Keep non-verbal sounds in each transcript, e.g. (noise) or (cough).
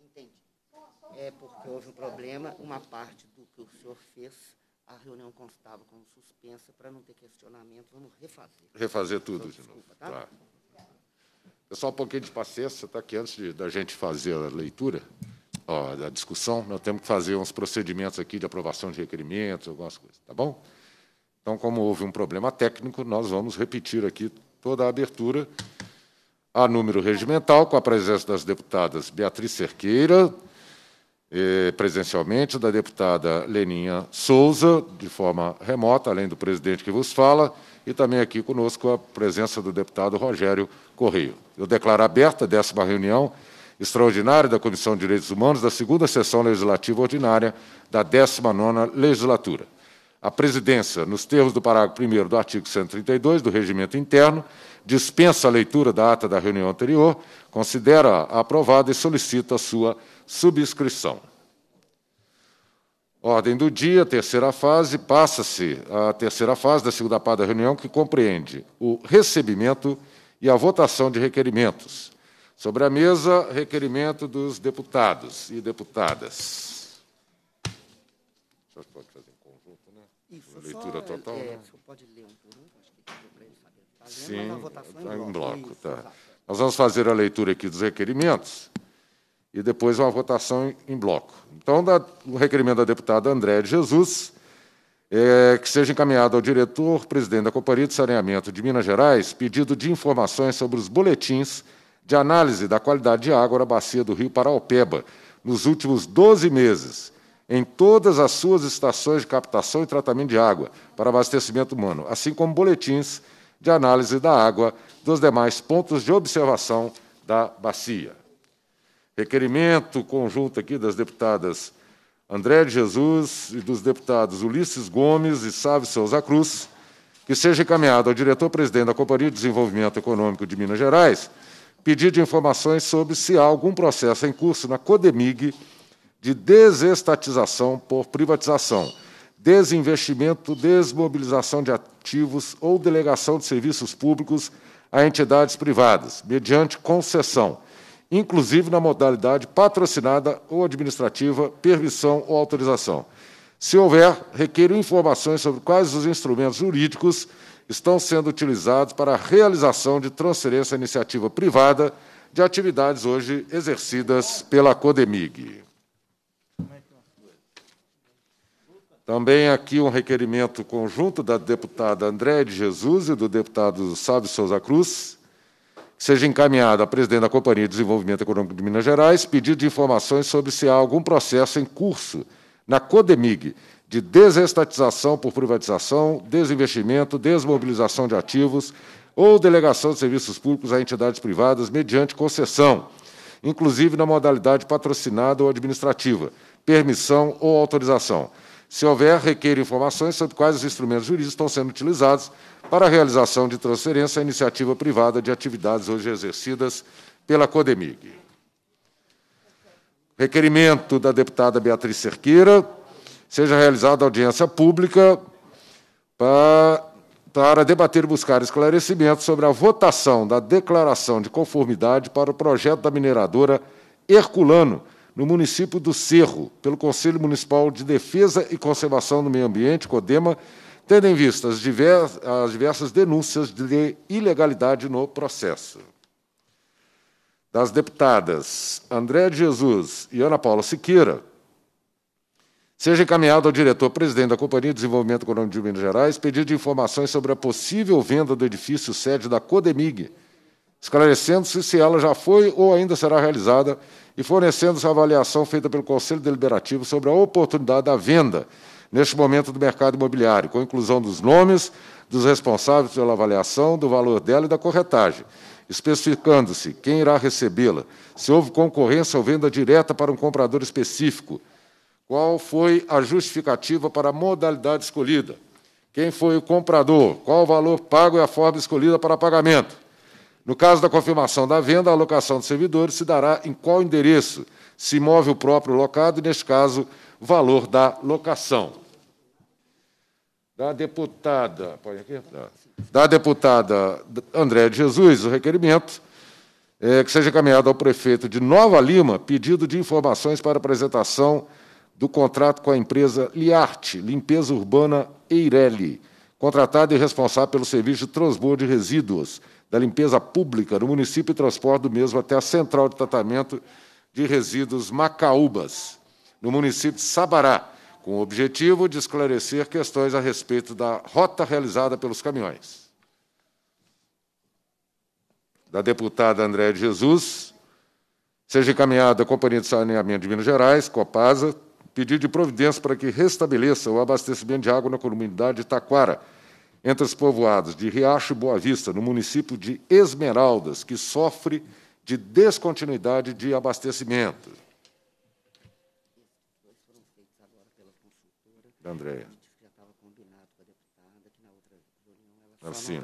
Entendi. É porque houve um problema, uma parte do que o senhor fez, a reunião constava como suspensa para não ter questionamento, vamos refazer. Refazer tudo desculpa, de novo. Tá? tá? Pessoal, um pouquinho de paciência, tá? Que antes de, da gente fazer a leitura, ó, da discussão, nós temos que fazer uns procedimentos aqui de aprovação de requerimentos, algumas coisas, tá bom? Então, como houve um problema técnico, nós vamos repetir aqui toda a abertura a número regimental, com a presença das deputadas Beatriz Cerqueira, eh, presencialmente, da deputada Leninha Souza, de forma remota, além do presidente que vos fala, e também aqui conosco a presença do deputado Rogério Correio. Eu declaro aberta a décima reunião extraordinária da Comissão de Direitos Humanos da segunda sessão legislativa ordinária da 19ª legislatura. A presidência, nos termos do parágrafo 1 do artigo 132 do Regimento Interno, dispensa a leitura da ata da reunião anterior, considera aprovada e solicita a sua subscrição. Ordem do dia, terceira fase, passa-se à terceira fase da segunda parte da reunião, que compreende o recebimento e a votação de requerimentos. Sobre a mesa, requerimento dos deputados e deputadas. Isso, né? leitura total, é, né? É, Tá Sim, em, tá em bloco. Isso, tá. Nós vamos fazer a leitura aqui dos requerimentos e depois uma votação em, bloco. Então, da, o requerimento da deputada André de Jesus, é, que seja encaminhado ao diretor, presidente da Companhia de Saneamento de Minas Gerais, pedido de informações sobre os boletins de análise da qualidade de água na bacia do rio Paraopeba nos últimos 12 meses, em todas as suas estações de captação e tratamento de água para abastecimento humano, assim como boletins de análise da água dos demais pontos de observação da bacia. Requerimento conjunto aqui das deputadas André de Jesus e dos deputados Ulisses Gomes e Sávio Souza Cruz, que seja encaminhado ao diretor-presidente da Companhia de Desenvolvimento Econômico de Minas Gerais pedido de informações sobre se há algum processo em curso na CODEMIG de desestatização por privatização desinvestimento, desmobilização de ativos ou delegação de serviços públicos a entidades privadas, mediante concessão, inclusive na modalidade patrocinada ou administrativa, permissão ou autorização. Se houver, requeiro informações sobre quais os instrumentos jurídicos estão sendo utilizados para a realização de transferência à iniciativa privada de atividades hoje exercidas pela CODEMIG. Também aqui um requerimento conjunto da deputada André de Jesus e do deputado Sábio Souza Cruz, que seja encaminhado à presidente da Companhia de Desenvolvimento Econômico de Minas Gerais pedido de informações sobre se há algum processo em curso na CODEMIG de desestatização por privatização, desinvestimento, desmobilização de ativos ou delegação de serviços públicos a entidades privadas mediante concessão, inclusive na modalidade patrocinada ou administrativa, permissão ou autorização se houver, requer informações sobre quais os instrumentos jurídicos estão sendo utilizados para a realização de transferência à iniciativa privada de atividades hoje exercidas pela CODEMIG. Requerimento da deputada Beatriz Cerqueira, seja realizada audiência pública para, para debater e buscar esclarecimentos sobre a votação da declaração de conformidade para o projeto da mineradora Herculano, no município do Cerro, pelo Conselho Municipal de Defesa e Conservação do Meio Ambiente, CODEMA, tendo em vista as diversas denúncias de ilegalidade no processo. Das deputadas André de Jesus e Ana Paula Siqueira, seja encaminhado ao diretor-presidente da Companhia de Desenvolvimento Econômico de Minas Gerais pedido de informações sobre a possível venda do edifício sede da Codemig, esclarecendo-se se ela já foi ou ainda será realizada e fornecendo-se a avaliação feita pelo Conselho Deliberativo sobre a oportunidade da venda neste momento do mercado imobiliário, com inclusão dos nomes dos responsáveis pela avaliação, do valor dela e da corretagem, especificando-se quem irá recebê-la, se houve concorrência ou venda direta para um comprador específico, qual foi a justificativa para a modalidade escolhida, quem foi o comprador, qual o valor pago e a forma escolhida para pagamento, no caso da confirmação da venda, a alocação de servidores se dará em qual endereço se imóvel próprio locado e, neste caso, valor da locação. Da deputada, pode aqui? da deputada André de Jesus, o requerimento é, que seja encaminhado ao prefeito de Nova Lima pedido de informações para apresentação do contrato com a empresa Liarte, Limpeza Urbana Eireli, contratada e responsável pelo serviço de transbordo de resíduos, da limpeza pública no município e transporte do mesmo até a central de tratamento de resíduos Macaúbas, no município de Sabará, com o objetivo de esclarecer questões a respeito da rota realizada pelos caminhões. Da deputada André de Jesus, seja encaminhada à Companhia de Saneamento de Minas Gerais, Copasa, pedido de providência para que restabeleça o abastecimento de água na comunidade de Taquara, entre os povoados de Riacho e Boa Vista, no município de Esmeraldas, que sofre de descontinuidade de abastecimento. Da Andréia. Assim.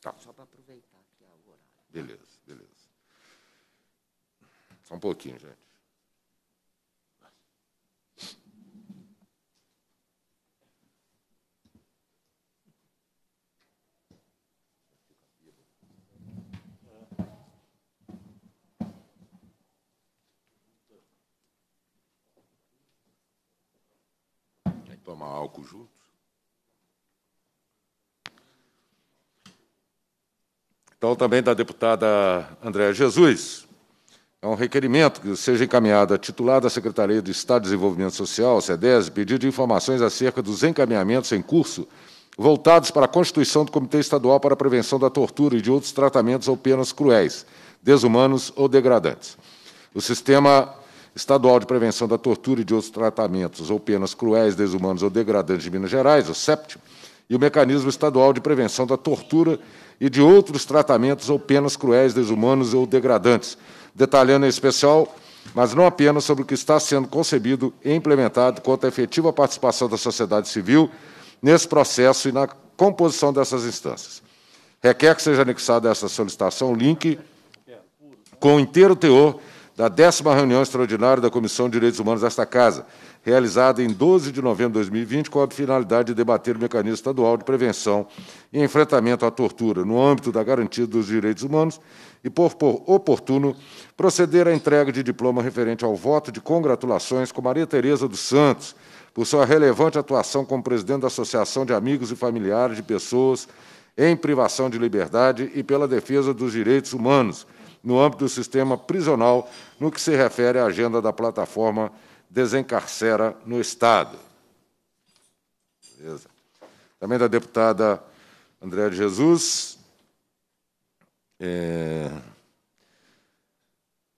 tá. só para aproveitar que é o horário. Beleza, beleza. Só um pouquinho, gente. tomar álcool junto? Então, também da deputada Andréa Jesus. É um requerimento que seja encaminhado a titular da Secretaria do Estado de Desenvolvimento Social, Cedes, pedido de informações acerca dos encaminhamentos em curso voltados para a constituição do Comitê Estadual para a Prevenção da Tortura e de outros tratamentos ou penas cruéis, desumanos ou degradantes. O sistema Estadual de Prevenção da Tortura e de Outros Tratamentos ou Penas Cruéis, Desumanos ou Degradantes de Minas Gerais, o SEPT, e o Mecanismo Estadual de Prevenção da Tortura e de Outros Tratamentos ou Penas Cruéis, Desumanos ou Degradantes, detalhando em especial mas não apenas sobre o que está sendo concebido e implementado quanto à efetiva participação da sociedade civil nesse processo e na composição dessas instâncias. Requer que seja anexado a essa solicitação o link com o inteiro teor da décima reunião extraordinária da Comissão de Direitos Humanos desta Casa, realizada em 12 de novembro de 2020, com a finalidade de debater o mecanismo estadual de prevenção e enfrentamento à tortura no âmbito da garantia dos direitos humanos e, por, por oportuno, proceder à entrega de diploma referente ao voto de congratulações com Maria Tereza dos Santos, por sua relevante atuação como presidente da Associação de Amigos e Familiares de Pessoas em Privação de Liberdade e pela defesa dos direitos humanos, no âmbito do sistema prisional, no que se refere à agenda da plataforma Desencarcera no Estado. Beleza. Também da deputada Andréa de Jesus. É...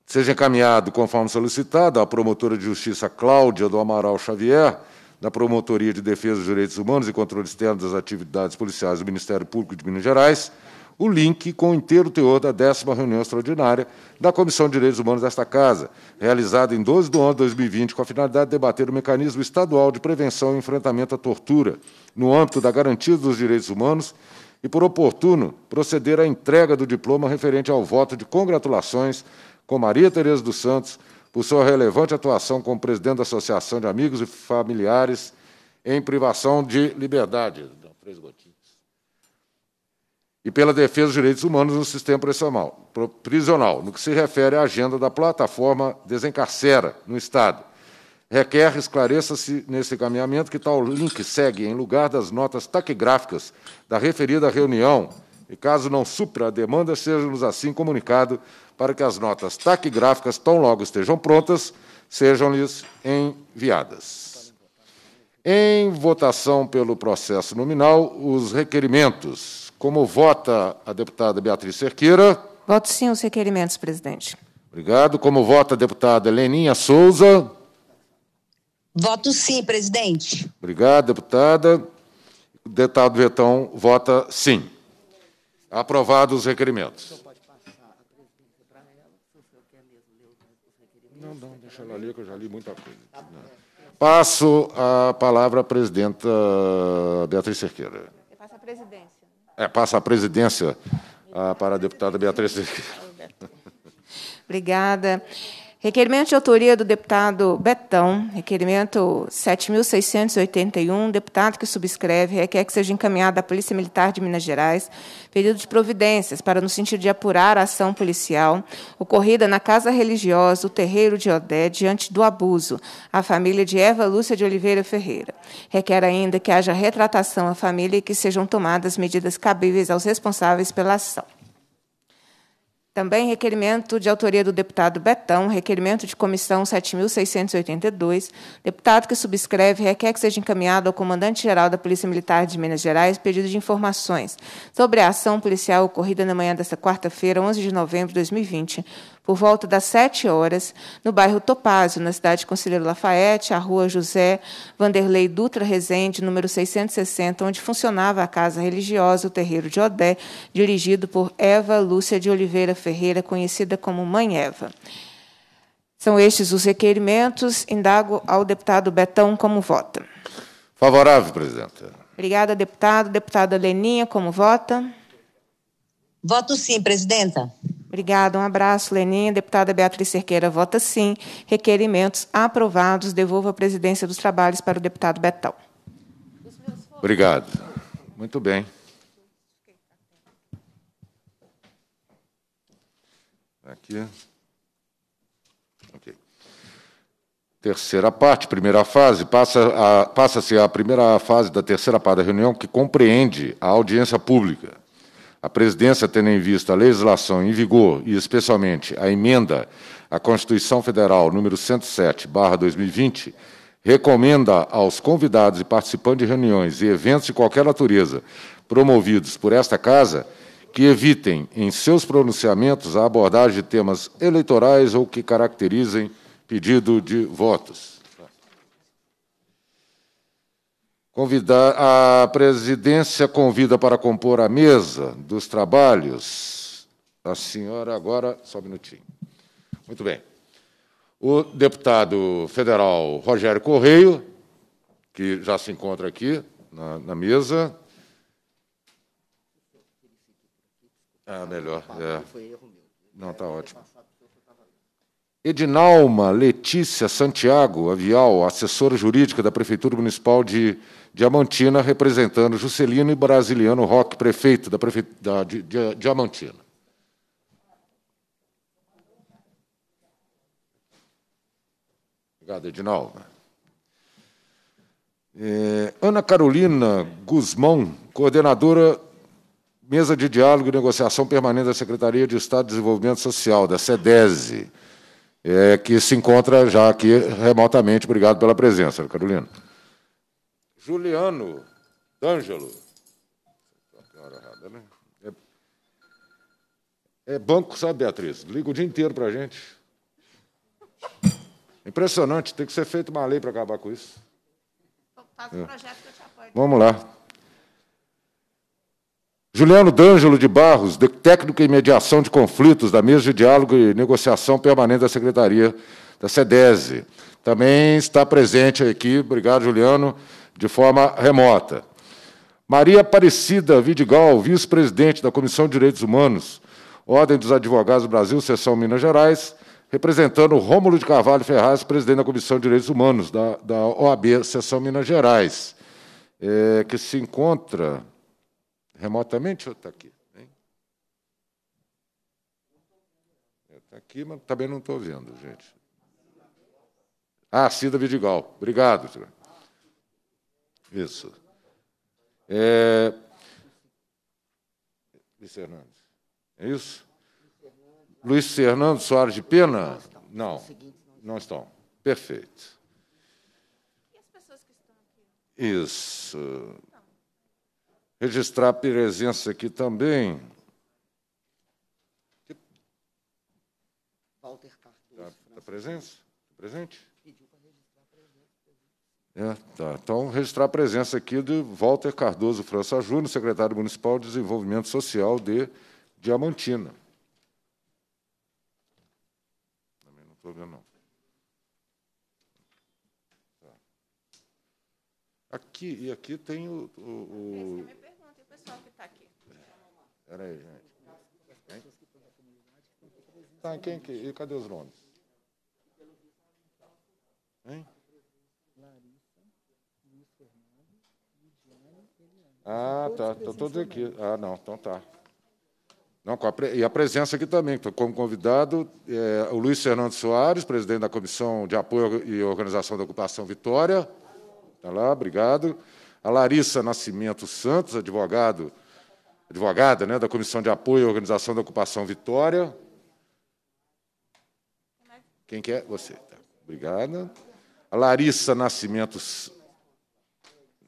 Seja encaminhado, conforme solicitado, à promotora de justiça Cláudia do Amaral Xavier, da Promotoria de Defesa dos Direitos Humanos e Controle Externo das Atividades Policiais do Ministério Público de Minas Gerais, o link com o inteiro teor da décima reunião extraordinária da Comissão de Direitos Humanos desta Casa, realizada em 12 de 11 de 2020, com a finalidade de debater o mecanismo estadual de prevenção e enfrentamento à tortura no âmbito da garantia dos direitos humanos e, por oportuno, proceder à entrega do diploma referente ao voto de congratulações com Maria Tereza dos Santos por sua relevante atuação como presidente da Associação de Amigos e Familiares em Privação de Liberdade. Não, três gotinhas e pela defesa dos direitos humanos no sistema prisional, no que se refere à agenda da plataforma Desencarcera no Estado. Requer esclareça-se nesse encaminhamento que tal link segue em lugar das notas taquigráficas da referida reunião e, caso não supra a demanda, seja-nos assim comunicado para que as notas taquigráficas, tão logo estejam prontas, sejam-lhes enviadas. Em votação pelo processo nominal, os requerimentos como vota a deputada Beatriz Cerqueira? Voto sim aos requerimentos, presidente. Obrigado. Como vota a deputada Leninha Souza? Voto sim, presidente. Obrigado, deputada. O deputado Vetão vota sim. Aprovados os requerimentos. Não, não, deixa ela ler, que eu já li muita coisa. Passo a palavra à presidenta Beatriz Cerqueira. Eu passo a presidência. É, passa a presidência ah, para a deputada Beatriz. Obrigada. Requerimento de autoria do deputado Betão, requerimento 7.681, deputado que subscreve, requer que seja encaminhado à Polícia Militar de Minas Gerais pedido de providências para, no sentido de apurar a ação policial ocorrida na casa religiosa, o terreiro de Odé, diante do abuso à família de Eva Lúcia de Oliveira Ferreira. Requer ainda que haja retratação à família e que sejam tomadas medidas cabíveis aos responsáveis pela ação. Também requerimento de autoria do deputado Betão, requerimento de comissão 7.682, deputado que subscreve requer que seja encaminhado ao comandante-geral da Polícia Militar de Minas Gerais pedido de informações sobre a ação policial ocorrida na manhã desta quarta-feira, 11 de novembro de 2020, por volta das sete horas, no bairro Topázio, na cidade de Conselheiro Lafayette, à rua José Vanderlei Dutra Rezende, número 660, onde funcionava a casa religiosa, o terreiro de Odé, dirigido por Eva Lúcia de Oliveira Ferreira, conhecida como Mãe Eva. São estes os requerimentos. Indago ao deputado Betão como vota. Favorável, presidente. Obrigada, deputado. Deputada Leninha, como vota? Voto sim, presidenta. Obrigada, um abraço, Leninha. Deputada Beatriz Cerqueira vota sim. Requerimentos aprovados. Devolvo a presidência dos trabalhos para o deputado Betão. Obrigado. Muito bem. Aqui. Terceira parte, primeira fase, passa-se a, passa a primeira fase da terceira parte da reunião, que compreende a audiência pública a presidência, tendo em vista a legislação em vigor e, especialmente, a emenda à Constituição Federal número 107, 2020, recomenda aos convidados e participantes de reuniões e eventos de qualquer natureza promovidos por esta Casa que evitem, em seus pronunciamentos, a abordagem de temas eleitorais ou que caracterizem pedido de votos. Convidar, a presidência convida para compor a mesa dos trabalhos a senhora agora, só um minutinho. Muito bem. O deputado federal Rogério Correio, que já se encontra aqui na, na mesa. Ah, melhor. É. Não, está ótimo. Edinalma Letícia Santiago Avial, assessora jurídica da Prefeitura Municipal de Diamantina, representando Juscelino e Brasiliano Roque, prefeito da, prefe... da de, de, Diamantina. Obrigado, Edinalva. É, Ana Carolina Guzmão, coordenadora Mesa de Diálogo e Negociação Permanente da Secretaria de Estado de Desenvolvimento Social, da SEDESE, é, que se encontra já aqui remotamente. Obrigado pela presença, Carolina. Juliano D'Angelo. É banco, sabe, Beatriz? Liga o dia inteiro para a gente. Impressionante, tem que ser feita uma lei para acabar com isso. Faz é. projeto que eu te apoio. Vamos lá. Juliano D'Angelo de Barros, de técnico em mediação de conflitos da mesa de diálogo e negociação permanente da Secretaria da SEDESE. Também está presente aqui, obrigado, Juliano, de forma remota. Maria Aparecida Vidigal, vice-presidente da Comissão de Direitos Humanos, Ordem dos Advogados do Brasil, Seção Minas Gerais, representando Rômulo de Carvalho Ferraz, presidente da Comissão de Direitos Humanos da, da OAB, Seção Minas Gerais, é, que se encontra remotamente ou está aqui? Está é, aqui, mas também não estou vendo, gente. Ah, Cida Vidigal. Obrigado, senhor. Isso. É... Luiz Fernando. É isso? Luiz Fernando Soares de Pena? Não, não estão. Perfeito. E as pessoas que estão aqui? Isso. Registrar a presença aqui também. Walter Cardoso. Está tá presente? Tá presente? É, tá. Então, registrar a presença aqui de Walter Cardoso França Júnior, secretário municipal de Desenvolvimento Social de Diamantina. Também não estou vendo, não. Tá. Aqui, e aqui tem o... o, o... Essa é a pergunta, e o pessoal que está aqui. Espera aí, gente. Tá, quem, quem, cadê os nomes? Hein? Ah, tá. Estão todos aqui. Ah, não. Então tá. Não, a e a presença aqui também, como convidado, é, o Luiz Fernando Soares, presidente da Comissão de Apoio e Organização da Ocupação Vitória. Está lá, obrigado. A Larissa Nascimento Santos, advogado, advogada né, da Comissão de Apoio e Organização da Ocupação Vitória. Quem que é? Você. Tá. Obrigada. A Larissa Nascimento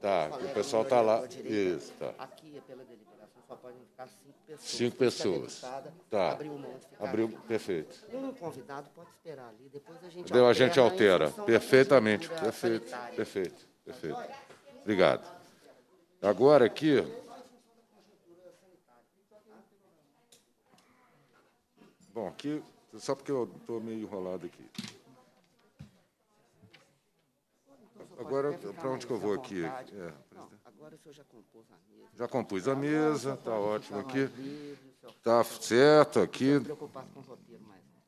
Tá, é tá, o pessoal está lá. Isso, tá. Aqui é pela deliberação, só podem ficar cinco pessoas. Cinco pessoas. Tá. Abriu mão de ficar Abriu, aqui. perfeito. Um convidado pode esperar ali, depois a gente Deu, altera. A gente altera. A perfeitamente, perfeito, sanitária. perfeito, perfeito. Obrigado. Agora aqui. Bom, aqui, só porque eu estou meio enrolado aqui. Agora, para onde que eu vou aqui? É, Não, agora o senhor já compôs a mesa. Já compus a mesa, está ótimo aqui. Está certo aqui.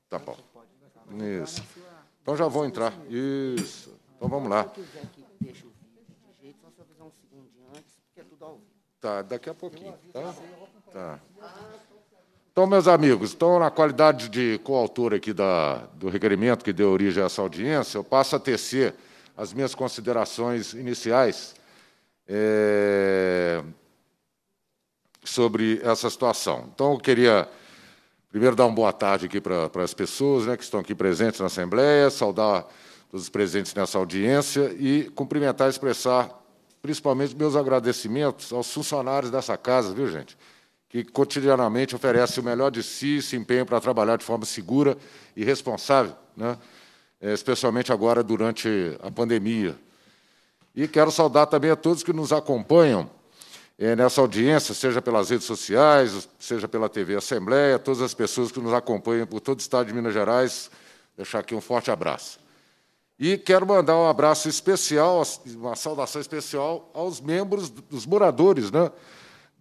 Tá bom. Isso. Então já vou entrar. Isso. Então vamos lá. Tá, daqui a pouquinho, tá? Tá. Então, meus amigos, então, na qualidade de coautor aqui da, do requerimento que deu origem a essa audiência, eu passo a tecer as minhas considerações iniciais é, sobre essa situação. Então, eu queria primeiro dar uma boa tarde aqui para, para as pessoas né, que estão aqui presentes na Assembleia, saudar todos os presentes nessa audiência e cumprimentar e expressar principalmente meus agradecimentos aos funcionários dessa casa, viu, gente? Que cotidianamente oferece o melhor de si e se empenha para trabalhar de forma segura e responsável, né? É, especialmente agora durante a pandemia. E quero saudar também a todos que nos acompanham é, nessa audiência, seja pelas redes sociais, seja pela TV Assembleia, todas as pessoas que nos acompanham por todo o estado de Minas Gerais, deixar aqui um forte abraço. E quero mandar um abraço especial, uma saudação especial aos membros dos moradores né,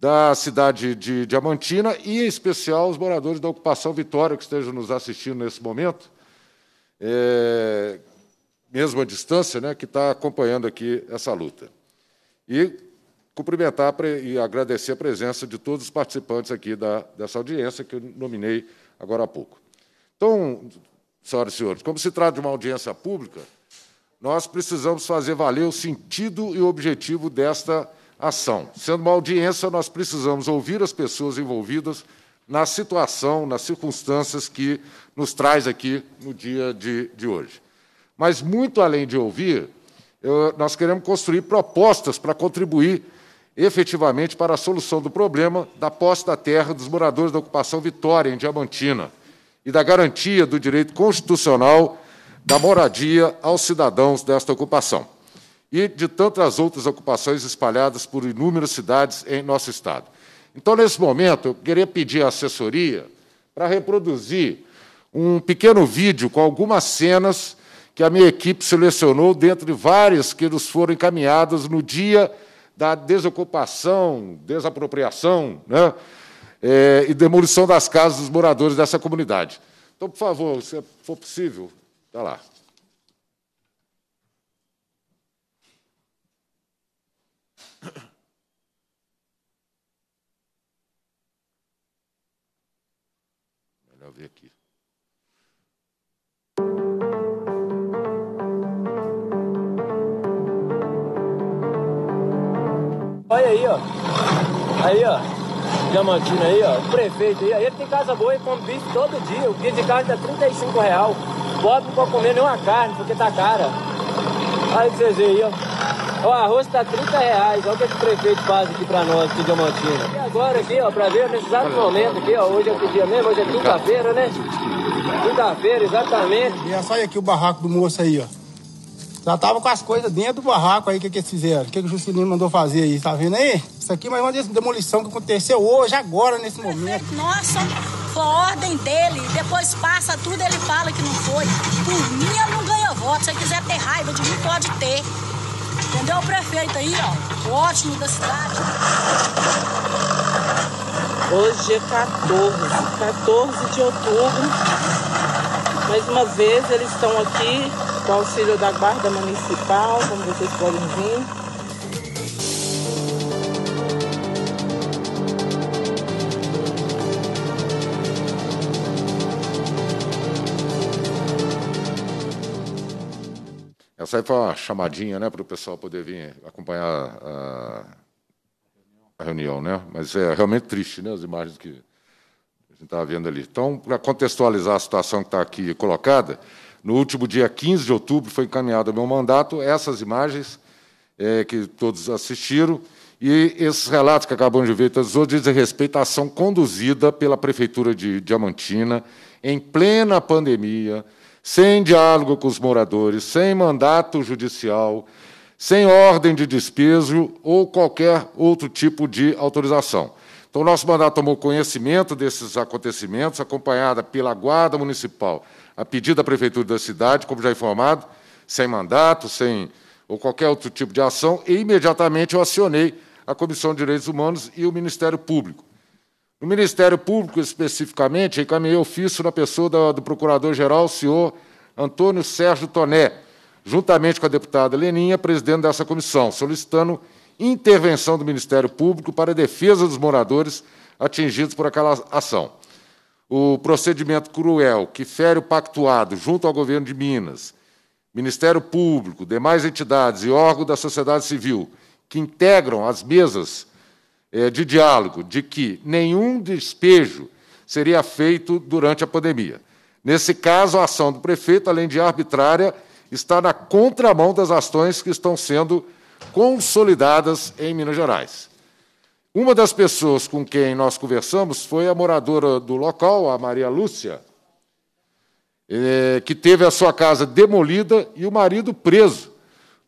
da cidade de Diamantina e, em especial, aos moradores da Ocupação Vitória que estejam nos assistindo nesse momento é, mesmo à distância, né, que está acompanhando aqui essa luta. E cumprimentar e agradecer a presença de todos os participantes aqui da, dessa audiência que eu nominei agora há pouco. Então, senhoras e senhores, como se trata de uma audiência pública, nós precisamos fazer valer o sentido e o objetivo desta ação. Sendo uma audiência, nós precisamos ouvir as pessoas envolvidas na situação, nas circunstâncias que nos traz aqui no dia de, de hoje. Mas, muito além de ouvir, eu, nós queremos construir propostas para contribuir efetivamente para a solução do problema da posse da terra dos moradores da ocupação Vitória, em Diamantina, e da garantia do direito constitucional da moradia aos cidadãos desta ocupação e de tantas outras ocupações espalhadas por inúmeras cidades em nosso Estado. Então, nesse momento, eu queria pedir a assessoria para reproduzir um pequeno vídeo com algumas cenas que a minha equipe selecionou dentre várias que nos foram encaminhadas no dia da desocupação, desapropriação né? É, e demolição das casas dos moradores dessa comunidade. Então, por favor, se for possível, está lá. Olha aí, ó. Aí, ó. diamantino aí, ó. O prefeito aí, Ele tem casa boa e come bife todo dia. O bife de carne tá 35 real. Pobre não pode comer nenhuma carne, porque tá cara. Olha o que vocês veem aí, ó. O arroz tá 30 reais, olha o que esse prefeito faz aqui pra nós, aqui de Diamantino. E agora aqui, ó, pra ver, nesse exato momento aqui, ó, hoje é que dia mesmo, hoje é quinta-feira, né? Quinta-feira, exatamente. E é, sai aqui o barraco do moço aí, ó. Já tava com as coisas dentro do barraco aí, o que, que eles fizeram? O que, que o Juscelino mandou fazer aí, tá vendo aí? Isso aqui é mais uma demolição que aconteceu hoje, agora, nesse momento. Nossa, foi ordem dele, depois passa tudo, ele fala que não foi. Por mim, eu não ganho voto. Se você quiser ter raiva de mim, pode ter. Entendeu? O prefeito aí, ó, ótimo da cidade. Hoje é 14, 14 de outubro mais uma vez, eles estão aqui com auxílio da Guarda Municipal, como vocês podem ver. Essa aí foi uma chamadinha né, para o pessoal poder vir acompanhar a, a reunião, né? Mas é realmente triste, né? As imagens que estava vendo ali. Então, para contextualizar a situação que está aqui colocada, no último dia 15 de outubro foi encaminhado ao meu mandato essas imagens é, que todos assistiram, e esses relatos que acabamos de ver, todos dizem respeito à ação conduzida pela Prefeitura de Diamantina em plena pandemia, sem diálogo com os moradores, sem mandato judicial, sem ordem de despejo ou qualquer outro tipo de autorização. Então, nosso mandato tomou conhecimento desses acontecimentos, acompanhada pela Guarda Municipal, a pedido da Prefeitura da cidade, como já informado, sem mandato, sem ou qualquer outro tipo de ação, e imediatamente eu acionei a Comissão de Direitos Humanos e o Ministério Público. No Ministério Público, especificamente, encaminhei ofício na pessoa do, do Procurador-Geral, o senhor Antônio Sérgio Toné, juntamente com a deputada Leninha, presidente dessa comissão, solicitando intervenção do Ministério Público para a defesa dos moradores atingidos por aquela ação. O procedimento cruel que fere o pactuado junto ao governo de Minas, Ministério Público, demais entidades e órgãos da sociedade civil que integram as mesas eh, de diálogo de que nenhum despejo seria feito durante a pandemia. Nesse caso, a ação do prefeito, além de arbitrária, está na contramão das ações que estão sendo consolidadas em Minas Gerais. Uma das pessoas com quem nós conversamos foi a moradora do local, a Maria Lúcia, é, que teve a sua casa demolida e o marido preso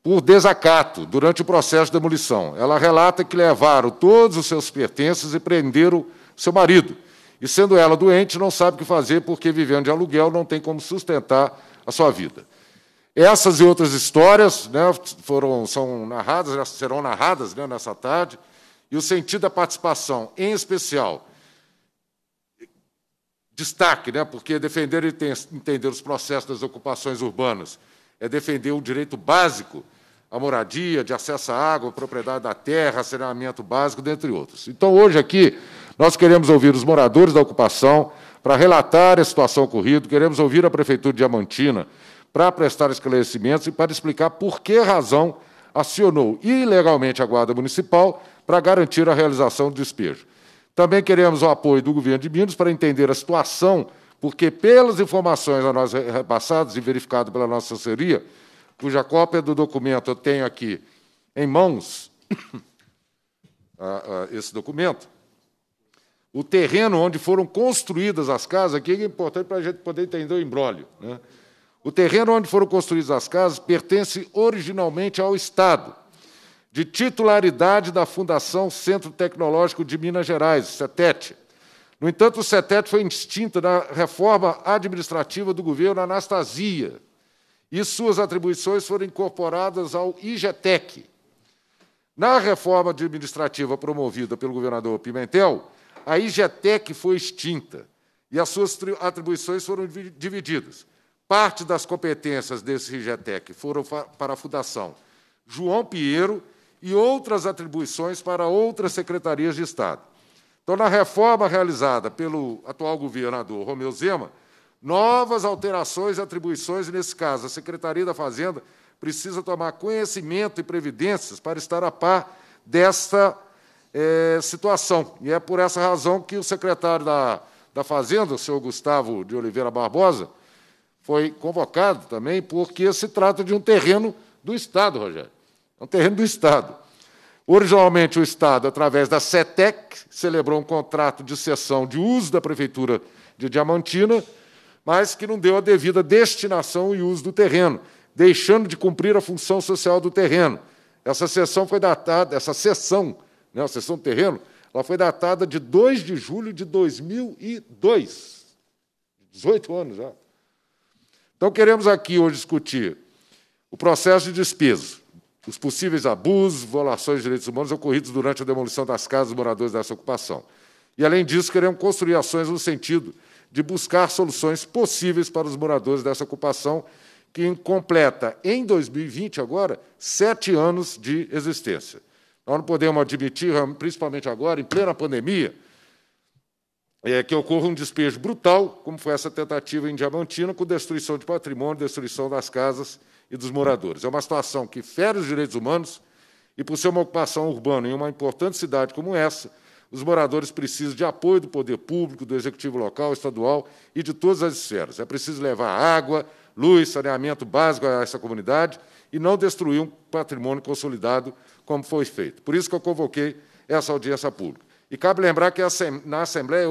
por desacato durante o processo de demolição. Ela relata que levaram todos os seus pertences e prenderam seu marido. E sendo ela doente, não sabe o que fazer porque vivendo de aluguel não tem como sustentar a sua vida. Essas e outras histórias né, foram, são narradas, serão narradas né, nessa tarde, e o sentido da participação, em especial, destaque, né, porque defender e entender os processos das ocupações urbanas é defender o direito básico à moradia, de acesso à água, à propriedade da terra, saneamento básico, dentre outros. Então, hoje aqui, nós queremos ouvir os moradores da ocupação para relatar a situação ocorrida, queremos ouvir a Prefeitura de Diamantina, para prestar esclarecimentos e para explicar por que razão acionou ilegalmente a Guarda Municipal para garantir a realização do despejo. Também queremos o apoio do governo de Minas para entender a situação, porque, pelas informações a nós repassadas e verificadas pela nossa assessoria, cuja cópia do documento eu tenho aqui em mãos, (coughs) ah, ah, esse documento, o terreno onde foram construídas as casas, que é importante para a gente poder entender o embrólio. Né? O terreno onde foram construídas as casas pertence originalmente ao Estado, de titularidade da Fundação Centro Tecnológico de Minas Gerais, CETET. No entanto, o CETET foi extinta na reforma administrativa do governo Anastasia e suas atribuições foram incorporadas ao IGTEC. Na reforma administrativa promovida pelo governador Pimentel, a IGTEC foi extinta e as suas atribuições foram divididas. Parte das competências desse RIGETEC foram para a Fundação João Pinheiro e outras atribuições para outras secretarias de Estado. Então, na reforma realizada pelo atual governador Romeu Zema, novas alterações e atribuições, e nesse caso, a Secretaria da Fazenda precisa tomar conhecimento e previdências para estar a par desta é, situação. E é por essa razão que o secretário da, da Fazenda, o senhor Gustavo de Oliveira Barbosa, foi convocado também, porque se trata de um terreno do Estado, Rogério. É um terreno do Estado. Originalmente, o Estado, através da CETEC, celebrou um contrato de cessão de uso da Prefeitura de Diamantina, mas que não deu a devida destinação e uso do terreno, deixando de cumprir a função social do terreno. Essa cessão foi datada, essa cessão, né, a cessão do terreno, ela foi datada de 2 de julho de 2002. 18 anos já. Então, queremos aqui hoje discutir o processo de despesa, os possíveis abusos, violações de direitos humanos ocorridos durante a demolição das casas dos moradores dessa ocupação. E, além disso, queremos construir ações no sentido de buscar soluções possíveis para os moradores dessa ocupação, que completa, em 2020, agora, sete anos de existência. Nós não podemos admitir, principalmente agora, em plena pandemia, é, que ocorra um despejo brutal, como foi essa tentativa em Diamantina, com destruição de patrimônio, destruição das casas e dos moradores. É uma situação que fere os direitos humanos e, por ser uma ocupação urbana em uma importante cidade como essa, os moradores precisam de apoio do poder público, do executivo local, estadual e de todas as esferas. É preciso levar água, luz, saneamento básico a essa comunidade e não destruir um patrimônio consolidado como foi feito. Por isso que eu convoquei essa audiência pública. E cabe lembrar que na Assembleia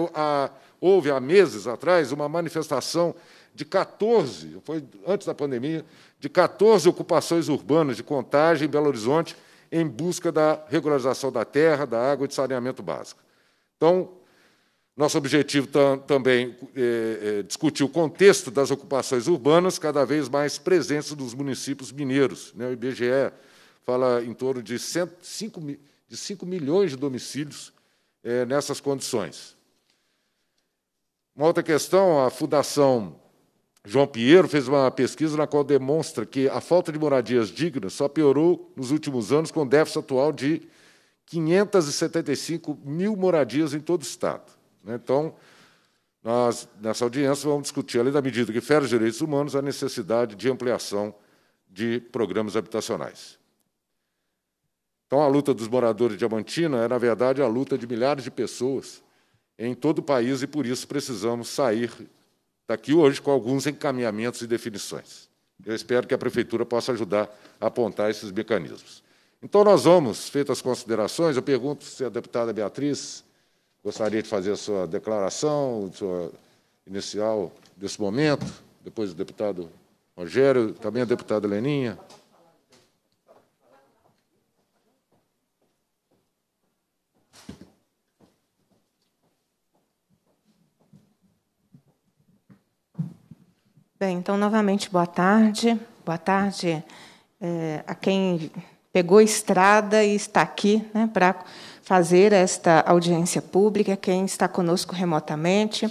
houve, há meses atrás, uma manifestação de 14, foi antes da pandemia, de 14 ocupações urbanas de contagem em Belo Horizonte em busca da regularização da terra, da água e de saneamento básico. Então, nosso objetivo tam, também é, é discutir o contexto das ocupações urbanas, cada vez mais presença dos municípios mineiros. Né? O IBGE fala em torno de 5 milhões de domicílios é, nessas condições. Uma outra questão, a Fundação João Pinheiro fez uma pesquisa na qual demonstra que a falta de moradias dignas só piorou nos últimos anos, com déficit atual de 575 mil moradias em todo o Estado. Né? Então, nós, nessa audiência, vamos discutir, além da medida que fere os direitos humanos, a necessidade de ampliação de programas habitacionais. Então, a luta dos moradores de Diamantina é, na verdade, a luta de milhares de pessoas em todo o país e, por isso, precisamos sair daqui hoje com alguns encaminhamentos e definições. Eu espero que a Prefeitura possa ajudar a apontar esses mecanismos. Então, nós vamos, feitas as considerações, eu pergunto se a deputada Beatriz gostaria de fazer a sua declaração, sua inicial desse momento, depois o deputado Rogério, também a deputada Leninha. Bem, então, novamente, boa tarde. Boa tarde é, a quem pegou estrada e está aqui né, para fazer esta audiência pública, quem está conosco remotamente.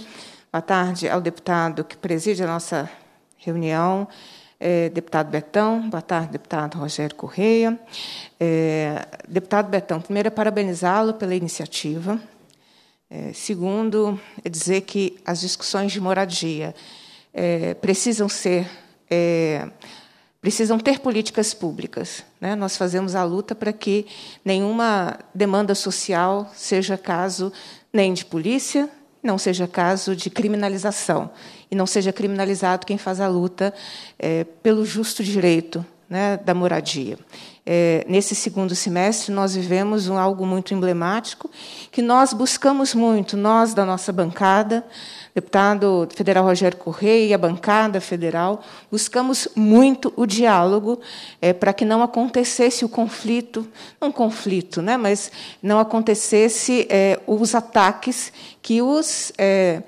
Boa tarde ao deputado que preside a nossa reunião, é, deputado Betão. Boa tarde, deputado Rogério Correia. É, deputado Betão, primeiro é parabenizá-lo pela iniciativa. É, segundo, é dizer que as discussões de moradia é, precisam ser é, precisam ter políticas públicas. Né? Nós fazemos a luta para que nenhuma demanda social seja caso nem de polícia, não seja caso de criminalização e não seja criminalizado quem faz a luta é, pelo justo direito né, da moradia. É, nesse segundo semestre, nós vivemos um, algo muito emblemático, que nós buscamos muito, nós da nossa bancada, deputado federal Rogério Correia, a bancada federal, buscamos muito o diálogo é, para que não acontecesse o conflito, não conflito, né, mas não acontecesse é, os ataques que os, é,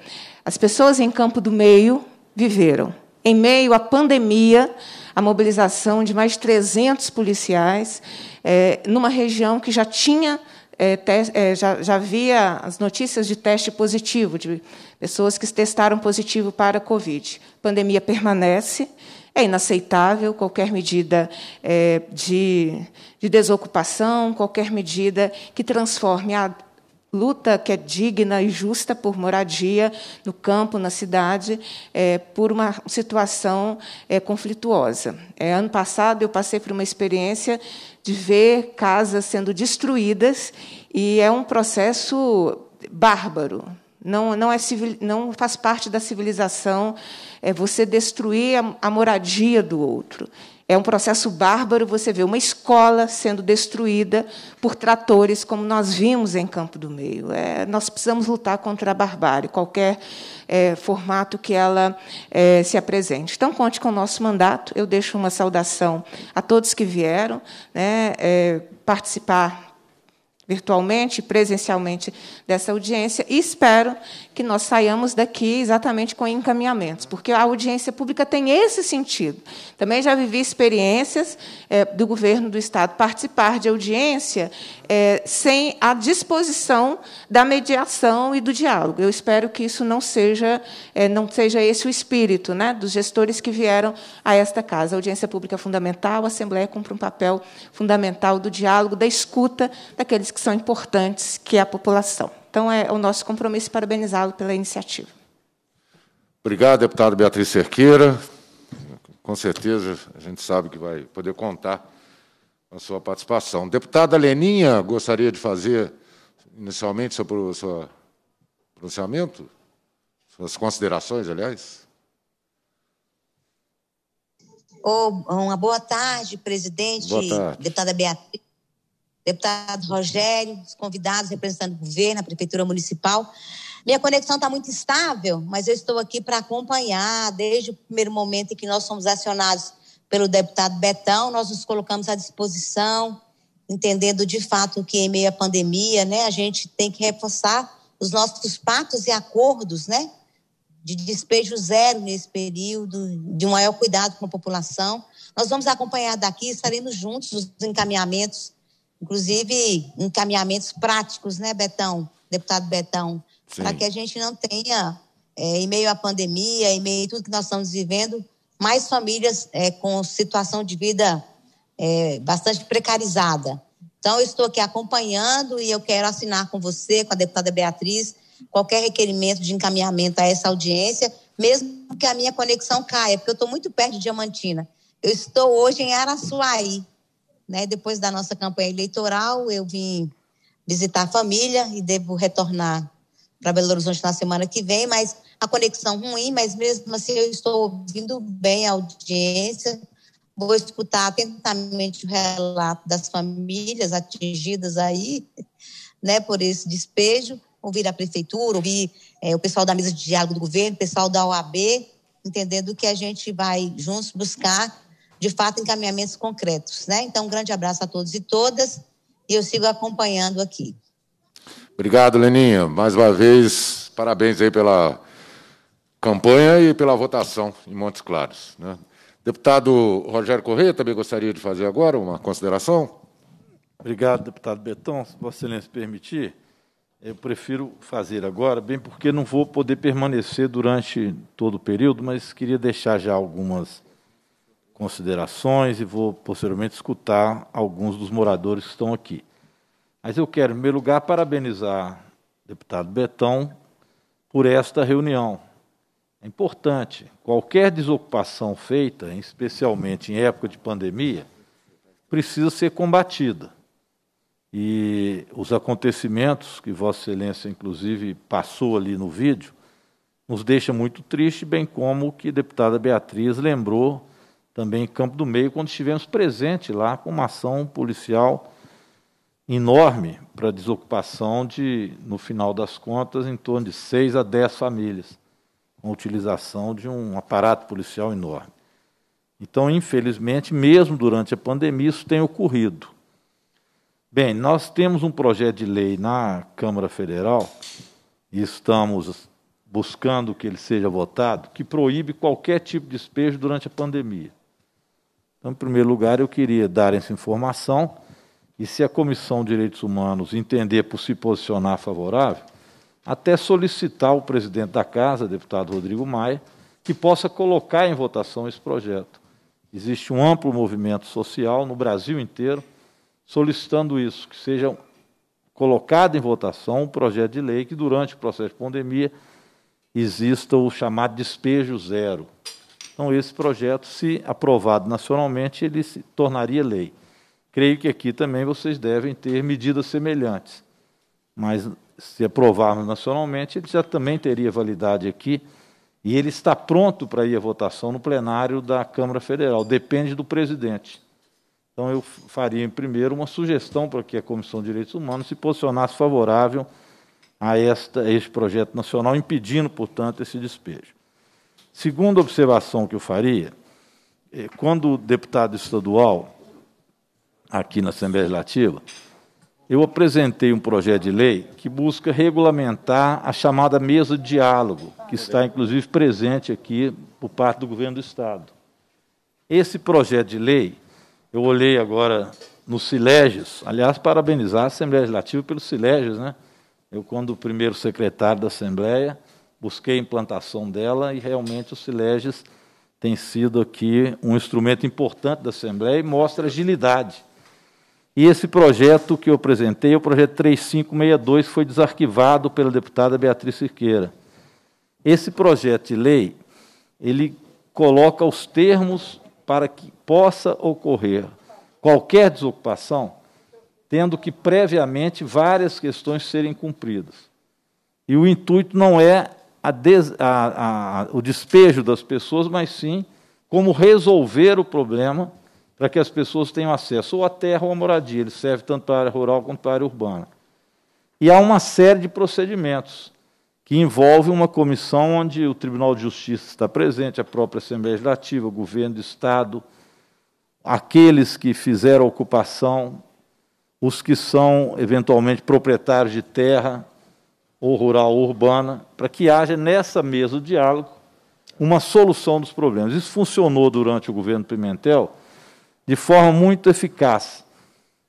as pessoas em Campo do Meio viveram. Em meio à pandemia, a mobilização de mais de 300 policiais é, numa região que já tinha é, te, é, já, já havia as notícias de teste positivo, de pessoas que testaram positivo para a Covid. A pandemia permanece, é inaceitável qualquer medida é, de, de desocupação, qualquer medida que transforme a luta que é digna e justa por moradia no campo, na cidade, é, por uma situação é, conflituosa. É, ano passado eu passei por uma experiência de ver casas sendo destruídas e é um processo bárbaro. Não, não, é civil, não faz parte da civilização é, você destruir a, a moradia do outro. É um processo bárbaro você ver uma escola sendo destruída por tratores, como nós vimos em Campo do Meio. É, nós precisamos lutar contra a barbárie, qualquer é, formato que ela é, se apresente. Então, conte com o nosso mandato. Eu deixo uma saudação a todos que vieram né, é, participar virtualmente, presencialmente dessa audiência e espero que nós saiamos daqui exatamente com encaminhamentos, porque a audiência pública tem esse sentido. Também já vivi experiências é, do governo do Estado participar de audiência é, sem a disposição da mediação e do diálogo. Eu espero que isso não seja, é, não seja esse o espírito né, dos gestores que vieram a esta casa. A audiência pública é fundamental, a Assembleia cumpre um papel fundamental do diálogo, da escuta daqueles que são importantes, que é a população. Então, é o nosso compromisso parabenizá-lo pela iniciativa. Obrigado, deputado Beatriz Cerqueira. Com certeza, a gente sabe que vai poder contar com a sua participação. Deputada Leninha, gostaria de fazer inicialmente seu, seu pronunciamento, suas considerações, aliás. Oh, uma boa tarde, presidente, boa tarde. deputada Beatriz, deputado Rogério, os convidados representando o governo, a prefeitura municipal. Minha conexão está muito estável, mas eu estou aqui para acompanhar desde o primeiro momento em que nós somos acionados pelo deputado Betão, nós nos colocamos à disposição, entendendo de fato que em meio à pandemia, né, a gente tem que reforçar os nossos pactos e acordos, né, de despejo zero nesse período, de um maior cuidado com a população. Nós vamos acompanhar daqui, estaremos juntos os encaminhamentos inclusive encaminhamentos práticos, né, Betão, deputado Betão, para que a gente não tenha, é, em meio à pandemia, em meio a tudo que nós estamos vivendo, mais famílias é, com situação de vida é, bastante precarizada. Então, eu estou aqui acompanhando e eu quero assinar com você, com a deputada Beatriz, qualquer requerimento de encaminhamento a essa audiência, mesmo que a minha conexão caia, porque eu estou muito perto de Diamantina. Eu estou hoje em Araçuaí, né? Depois da nossa campanha eleitoral, eu vim visitar a família e devo retornar para Belo Horizonte na semana que vem, mas a conexão ruim, mas mesmo assim eu estou ouvindo bem a audiência, vou escutar atentamente o relato das famílias atingidas aí, né, por esse despejo, ouvir a prefeitura, ouvir é, o pessoal da mesa de diálogo do governo, o pessoal da OAB, entendendo que a gente vai juntos buscar de fato, encaminhamentos concretos. Né? Então, um grande abraço a todos e todas e eu sigo acompanhando aqui. Obrigado, Leninha. Mais uma vez, parabéns aí pela campanha e pela votação em Montes Claros. Né? Deputado Rogério Corrêa, também gostaria de fazer agora uma consideração. Obrigado, deputado Beton. Se Vossa Excelência permitir, eu prefiro fazer agora, bem porque não vou poder permanecer durante todo o período, mas queria deixar já algumas considerações e vou posteriormente escutar alguns dos moradores que estão aqui. Mas eu quero, em primeiro lugar, parabenizar o deputado Betão por esta reunião. É importante. Qualquer desocupação feita, especialmente em época de pandemia, precisa ser combatida. E os acontecimentos que Vossa Excelência, inclusive, passou ali no vídeo, nos deixa muito triste, bem como o que a deputada Beatriz lembrou também em Campo do Meio, quando estivemos presentes lá com uma ação policial enorme para desocupação de, no final das contas, em torno de seis a dez famílias, com a utilização de um aparato policial enorme. Então, infelizmente, mesmo durante a pandemia, isso tem ocorrido. Bem, nós temos um projeto de lei na Câmara Federal e estamos buscando que ele seja votado, que proíbe qualquer tipo de despejo durante a pandemia. Então, em primeiro lugar, eu queria dar essa informação e, se a Comissão de Direitos Humanos entender por se posicionar favorável, até solicitar ao presidente da Casa, deputado Rodrigo Maia, que possa colocar em votação esse projeto. Existe um amplo movimento social no Brasil inteiro solicitando isso, que seja colocado em votação um projeto de lei que, durante o processo de pandemia, exista o chamado despejo zero, então, esse projeto, se aprovado nacionalmente, ele se tornaria lei. Creio que aqui também vocês devem ter medidas semelhantes, mas se aprovarmos nacionalmente, ele já também teria validade aqui e ele está pronto para ir à votação no plenário da Câmara Federal, depende do presidente. Então, eu faria primeiro uma sugestão para que a Comissão de Direitos Humanos se posicionasse favorável a, esta, a este projeto nacional, impedindo, portanto, esse despejo. Segunda observação que eu faria, é, quando deputado estadual, aqui na Assembleia Legislativa, eu apresentei um projeto de lei que busca regulamentar a chamada mesa de diálogo, que está inclusive presente aqui por parte do governo do Estado. Esse projeto de lei, eu olhei agora nos Silégios, aliás, parabenizar a Assembleia Legislativa pelos Silégios, né? Eu, quando o primeiro secretário da Assembleia, busquei a implantação dela e realmente o Sileges tem sido aqui um instrumento importante da Assembleia e mostra agilidade. E esse projeto que eu apresentei, o projeto 3562, foi desarquivado pela deputada Beatriz Siqueira. Esse projeto de lei, ele coloca os termos para que possa ocorrer qualquer desocupação, tendo que previamente várias questões serem cumpridas. E o intuito não é a des, a, o despejo das pessoas, mas sim como resolver o problema para que as pessoas tenham acesso ou à terra ou à moradia. Ele serve tanto para a área rural quanto para a área urbana. E há uma série de procedimentos que envolve uma comissão onde o Tribunal de Justiça está presente, a própria Assembleia Legislativa, o governo do Estado, aqueles que fizeram ocupação, os que são eventualmente proprietários de terra, ou rural ou urbana, para que haja nessa mesa de diálogo uma solução dos problemas. Isso funcionou durante o governo Pimentel de forma muito eficaz.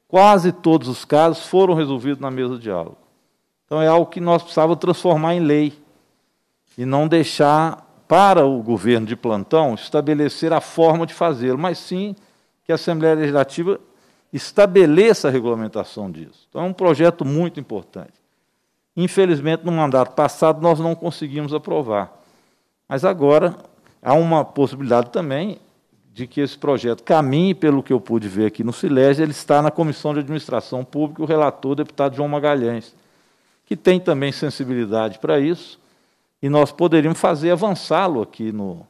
Quase todos os casos foram resolvidos na mesa de diálogo. Então é algo que nós precisávamos transformar em lei e não deixar para o governo de plantão estabelecer a forma de fazê-lo, mas sim que a Assembleia Legislativa estabeleça a regulamentação disso. Então é um projeto muito importante. Infelizmente, no mandato passado, nós não conseguimos aprovar. Mas agora há uma possibilidade também de que esse projeto caminhe, pelo que eu pude ver aqui no Silésio, ele está na Comissão de Administração Pública, o relator, o deputado João Magalhães, que tem também sensibilidade para isso, e nós poderíamos fazer avançá-lo aqui no,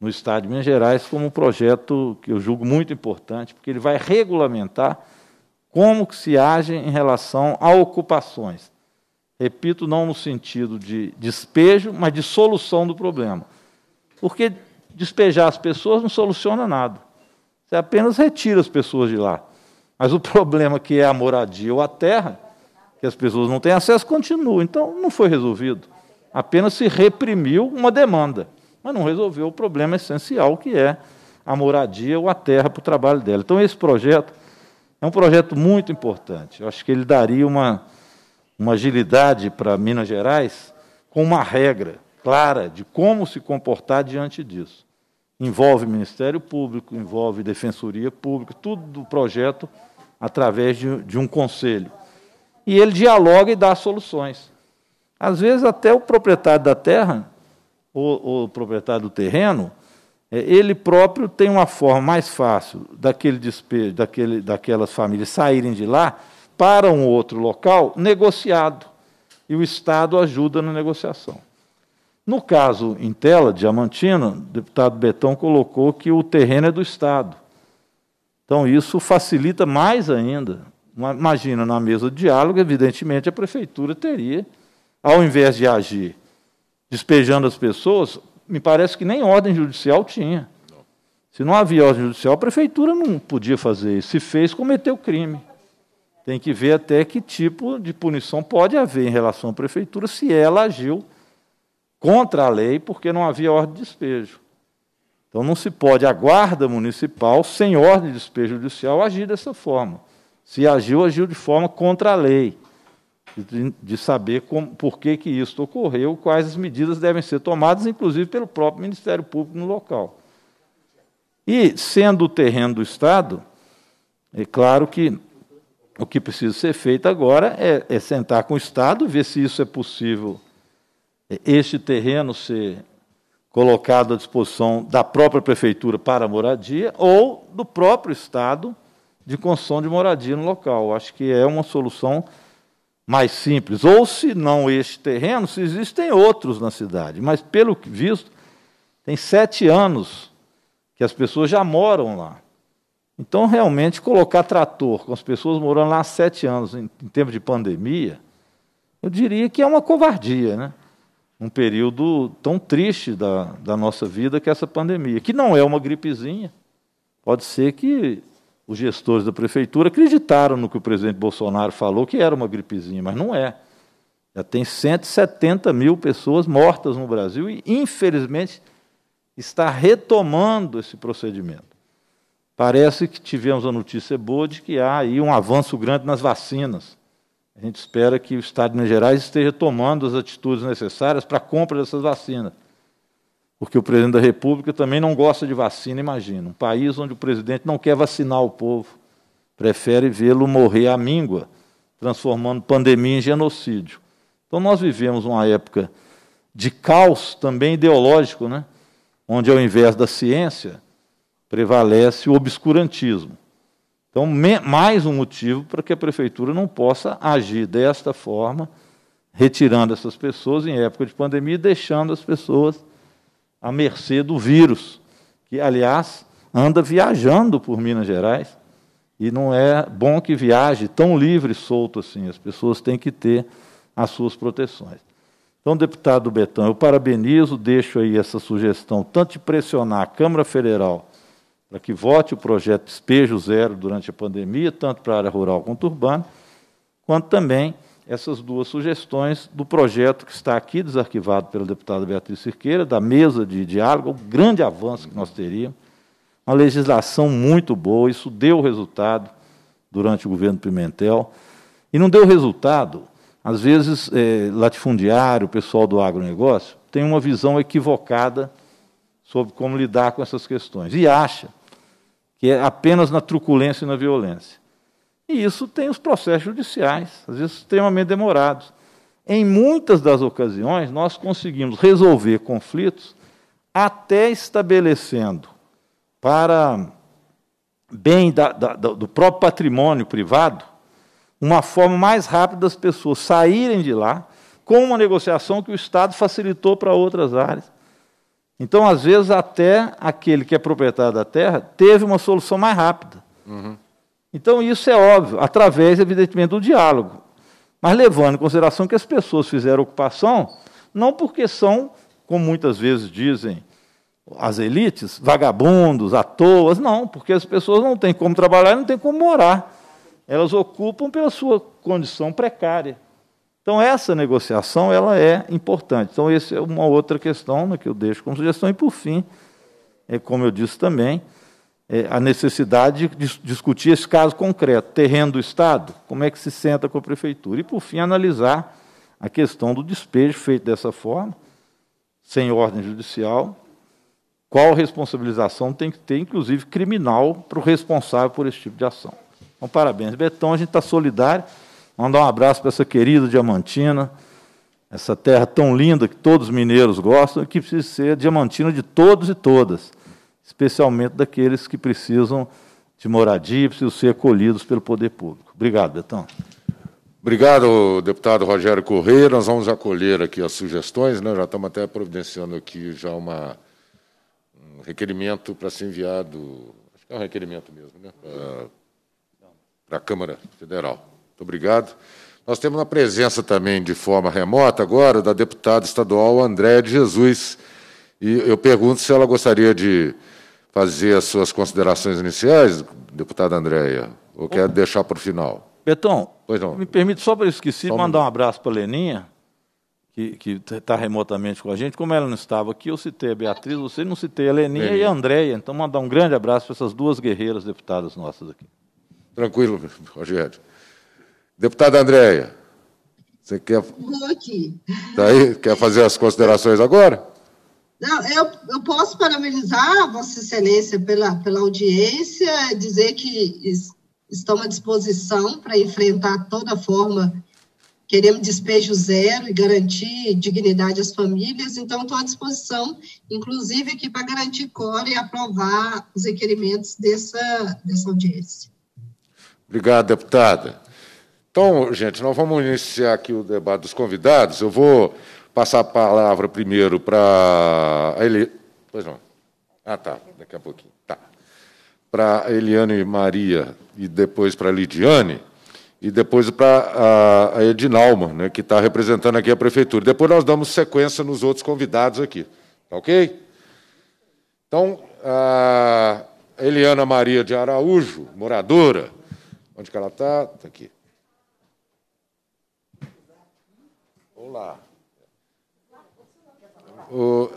no Estado de Minas Gerais como um projeto que eu julgo muito importante, porque ele vai regulamentar como que se age em relação a ocupações, Repito, não no sentido de despejo, mas de solução do problema. Porque despejar as pessoas não soluciona nada. Você apenas retira as pessoas de lá. Mas o (laughs) problema que é a moradia ou a terra, que as pessoas não têm acesso, continua. Então, não foi resolvido. Apenas se reprimiu uma demanda, mas não resolveu o problema essencial, que é a moradia ou a terra para o trabalho dela. Então, esse projeto é um projeto muito importante. Eu acho que ele daria uma uma agilidade para Minas Gerais com uma regra clara de como se comportar diante disso. Envolve Ministério Público, envolve Defensoria Pública, tudo do projeto através de, de um conselho. E ele dialoga e dá soluções. Às vezes, até o proprietário da terra, ou o proprietário do terreno, é, ele próprio tem uma forma mais fácil daquele despejo, daquele, daquelas famílias saírem de lá para um outro local negociado e o Estado ajuda na negociação. No caso em tela, Diamantina, o deputado Betão colocou que o terreno é do Estado. Então, isso facilita mais ainda. Imagina, na mesa de diálogo, evidentemente, a prefeitura teria, ao invés de agir despejando as pessoas, me parece que nem ordem judicial tinha. Se não havia ordem judicial, a prefeitura não podia fazer isso. Se fez, cometeu crime. Tem que ver até que tipo de punição pode haver em relação à prefeitura se ela agiu contra a lei porque não havia ordem de despejo. Então não se pode a guarda municipal, sem ordem de despejo judicial, agir dessa forma. Se agiu, agiu de forma contra a lei. De, de saber como, por que, que isso ocorreu, quais as medidas devem ser tomadas, inclusive pelo próprio Ministério Público no local. E, sendo o terreno do Estado, é claro que o que precisa ser feito agora é, é sentar com o Estado, ver se isso é possível, é, este terreno ser colocado à disposição da própria prefeitura para moradia ou do próprio Estado de construção de moradia no local. Acho que é uma solução mais simples. Ou se não este terreno, se existem outros na cidade. Mas, pelo visto, tem sete anos que as pessoas já moram lá. Então, realmente, colocar trator com as pessoas morando lá há sete anos, em, em tempo de pandemia, eu diria que é uma covardia, né? Um período tão triste da, da nossa vida que é essa pandemia, que não é uma gripezinha. Pode ser que os gestores da prefeitura acreditaram no que o presidente Bolsonaro falou, que era uma gripezinha, mas não é. Já tem 170 mil pessoas mortas no Brasil e, infelizmente, está retomando esse procedimento. Parece que tivemos a notícia boa de que há aí um avanço grande nas vacinas. A gente espera que o Estado de Minas Gerais esteja tomando as atitudes necessárias para a compra dessas vacinas. Porque o presidente da República também não gosta de vacina, imagina. Um país onde o presidente não quer vacinar o povo, prefere vê-lo morrer à míngua, transformando pandemia em genocídio. Então nós vivemos uma época de caos também ideológico, né? onde ao invés da ciência, prevalece o obscurantismo. Então, mais um motivo para que a prefeitura não possa agir desta forma, retirando essas pessoas em época de pandemia e deixando as pessoas à mercê do vírus, que, aliás, anda viajando por Minas Gerais, e não é bom que viaje tão livre e solto assim. As pessoas têm que ter as suas proteções. Então, deputado Betão, eu parabenizo, deixo aí essa sugestão, tanto de pressionar a Câmara Federal para né, que vote o projeto Despejo Zero durante a pandemia, tanto para a área rural quanto urbana, quanto também essas duas sugestões do projeto que está aqui desarquivado pela deputada Beatriz Cirqueira, da mesa de diálogo, o grande avanço que nós teríamos, uma legislação muito boa, isso deu resultado durante o governo Pimentel, e não deu resultado, às vezes, é, latifundiário, o pessoal do agronegócio, tem uma visão equivocada sobre como lidar com essas questões, e acha que é apenas na truculência e na violência. E isso tem os processos judiciais, às vezes extremamente demorados. Em muitas das ocasiões, nós conseguimos resolver conflitos até estabelecendo, para bem da, da, do próprio patrimônio privado, uma forma mais rápida das pessoas saírem de lá, com uma negociação que o Estado facilitou para outras áreas. Então, às vezes, até aquele que é proprietário da terra teve uma solução mais rápida. Uhum. Então, isso é óbvio, através, evidentemente, do diálogo. Mas levando em consideração que as pessoas fizeram ocupação, não porque são, como muitas vezes dizem as elites, vagabundos, à toa, não, porque as pessoas não têm como trabalhar, não têm como morar. Elas ocupam pela sua condição precária. Então essa negociação ela é importante. Então essa é uma outra questão né, que eu deixo como sugestão e por fim, é, como eu disse também, é, a necessidade de discutir esse caso concreto, terreno do Estado, como é que se senta com a prefeitura e por fim analisar a questão do despejo feito dessa forma, sem ordem judicial, qual responsabilização tem que ter, inclusive criminal, para o responsável por esse tipo de ação. Então, parabéns, Betão, a gente está solidário. Mandar um abraço para essa querida Diamantina, essa terra tão linda que todos os mineiros gostam, que precisa ser Diamantina de todos e todas, especialmente daqueles que precisam de moradia, precisam ser acolhidos pelo poder público. Obrigado, Betão. Obrigado, deputado Rogério Correia. Nós vamos acolher aqui as sugestões, né? já estamos até providenciando aqui já uma, um requerimento para ser enviado, acho que é um requerimento mesmo, né? para a Câmara Federal. Muito obrigado. Nós temos a presença também de forma remota agora da deputada estadual Andréa de Jesus. E eu pergunto se ela gostaria de fazer as suas considerações iniciais, deputada Andréia, ou quer deixar para o final? Betão, me permite, só para eu esquecer, só mandar um abraço para a Leninha, que está remotamente com a gente. Como ela não estava aqui, eu citei a Beatriz, você não citei a Leninha, Leninha. e a Andréia. Então, mandar um grande abraço para essas duas guerreiras deputadas nossas aqui. Tranquilo, Rogério. Deputada Andréia, você quer. Estou aqui. Está aí? Quer fazer as considerações agora? Não, eu, eu posso parabenizar Vossa Excelência pela, pela audiência, dizer que es, à disposição para enfrentar toda forma. Queremos despejo zero e garantir dignidade às famílias, então estou à disposição, inclusive aqui para garantir coro e aprovar os requerimentos dessa, dessa audiência. Obrigado, deputada. Então, gente, nós vamos iniciar aqui o debate dos convidados. Eu vou passar a palavra primeiro para a Pois não. Ah, tá. Daqui a pouquinho. Tá. Para a Eliane Maria e depois para a Lidiane e depois para a Edinalma, né, que está representando aqui a prefeitura. Depois nós damos sequência nos outros convidados aqui. Tá ok? Então, a Eliana Maria de Araújo, moradora, onde que ela está? Está aqui. lá. O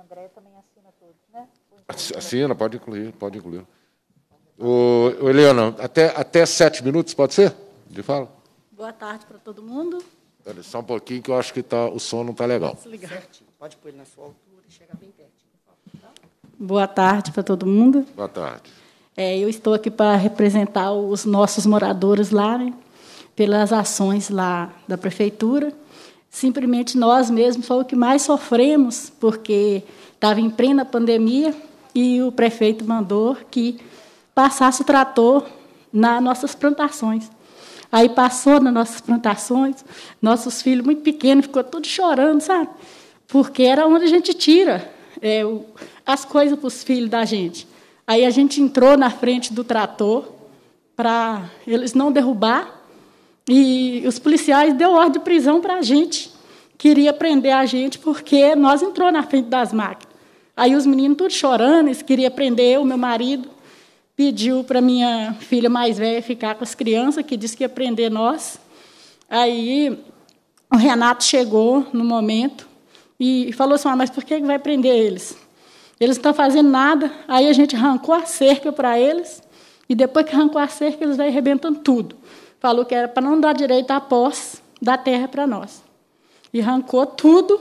André também assina todos, né? Assina, pode incluir, pode incluir. O, o Eliana, até, até sete minutos, pode ser? De fala. Boa tarde para todo mundo. Olha, só um pouquinho que eu acho que tá, o som não está legal. Pode pôr ele na sua altura e chegar bem pertinho. Tá? Boa tarde para todo mundo. Boa tarde. É, eu estou aqui para representar os nossos moradores lá, né, pelas ações lá da prefeitura simplesmente nós mesmos foi o que mais sofremos, porque estava em plena pandemia e o prefeito mandou que passasse o trator nas nossas plantações. Aí passou nas nossas plantações, nossos filhos muito pequenos ficou tudo chorando, sabe? Porque era onde a gente tira é, o, as coisas para os filhos da gente. Aí a gente entrou na frente do trator para eles não derrubar e os policiais deu ordem de prisão para a gente. Queria prender a gente porque nós entrou na frente das máquinas. Aí os meninos tudo chorando, eles queriam prender o meu marido. Pediu para minha filha mais velha ficar com as crianças, que disse que ia prender nós. Aí o Renato chegou no momento e falou assim: ah, mas por que vai prender eles? Eles não estão fazendo nada. Aí a gente arrancou a cerca para eles e depois que arrancou a cerca, eles vão arrebentando tudo falou que era para não dar direito à posse da terra para nós. E arrancou tudo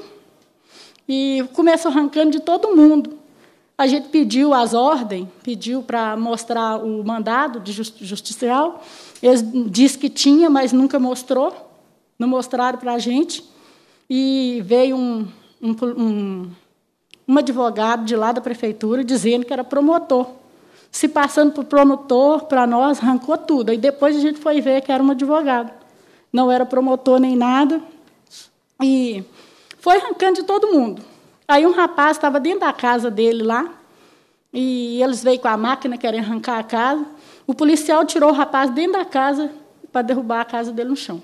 e começou arrancando de todo mundo. A gente pediu as ordens, pediu para mostrar o mandado de justicial. Eles disse que tinha, mas nunca mostrou. Não mostraram para a gente. E veio um, um, um, um advogado de lá da prefeitura dizendo que era promotor se passando por promotor, para nós, arrancou tudo. E depois a gente foi ver que era um advogado, Não era promotor nem nada. E foi arrancando de todo mundo. Aí um rapaz estava dentro da casa dele lá, e eles veio com a máquina, querendo arrancar a casa. O policial tirou o rapaz dentro da casa para derrubar a casa dele no chão.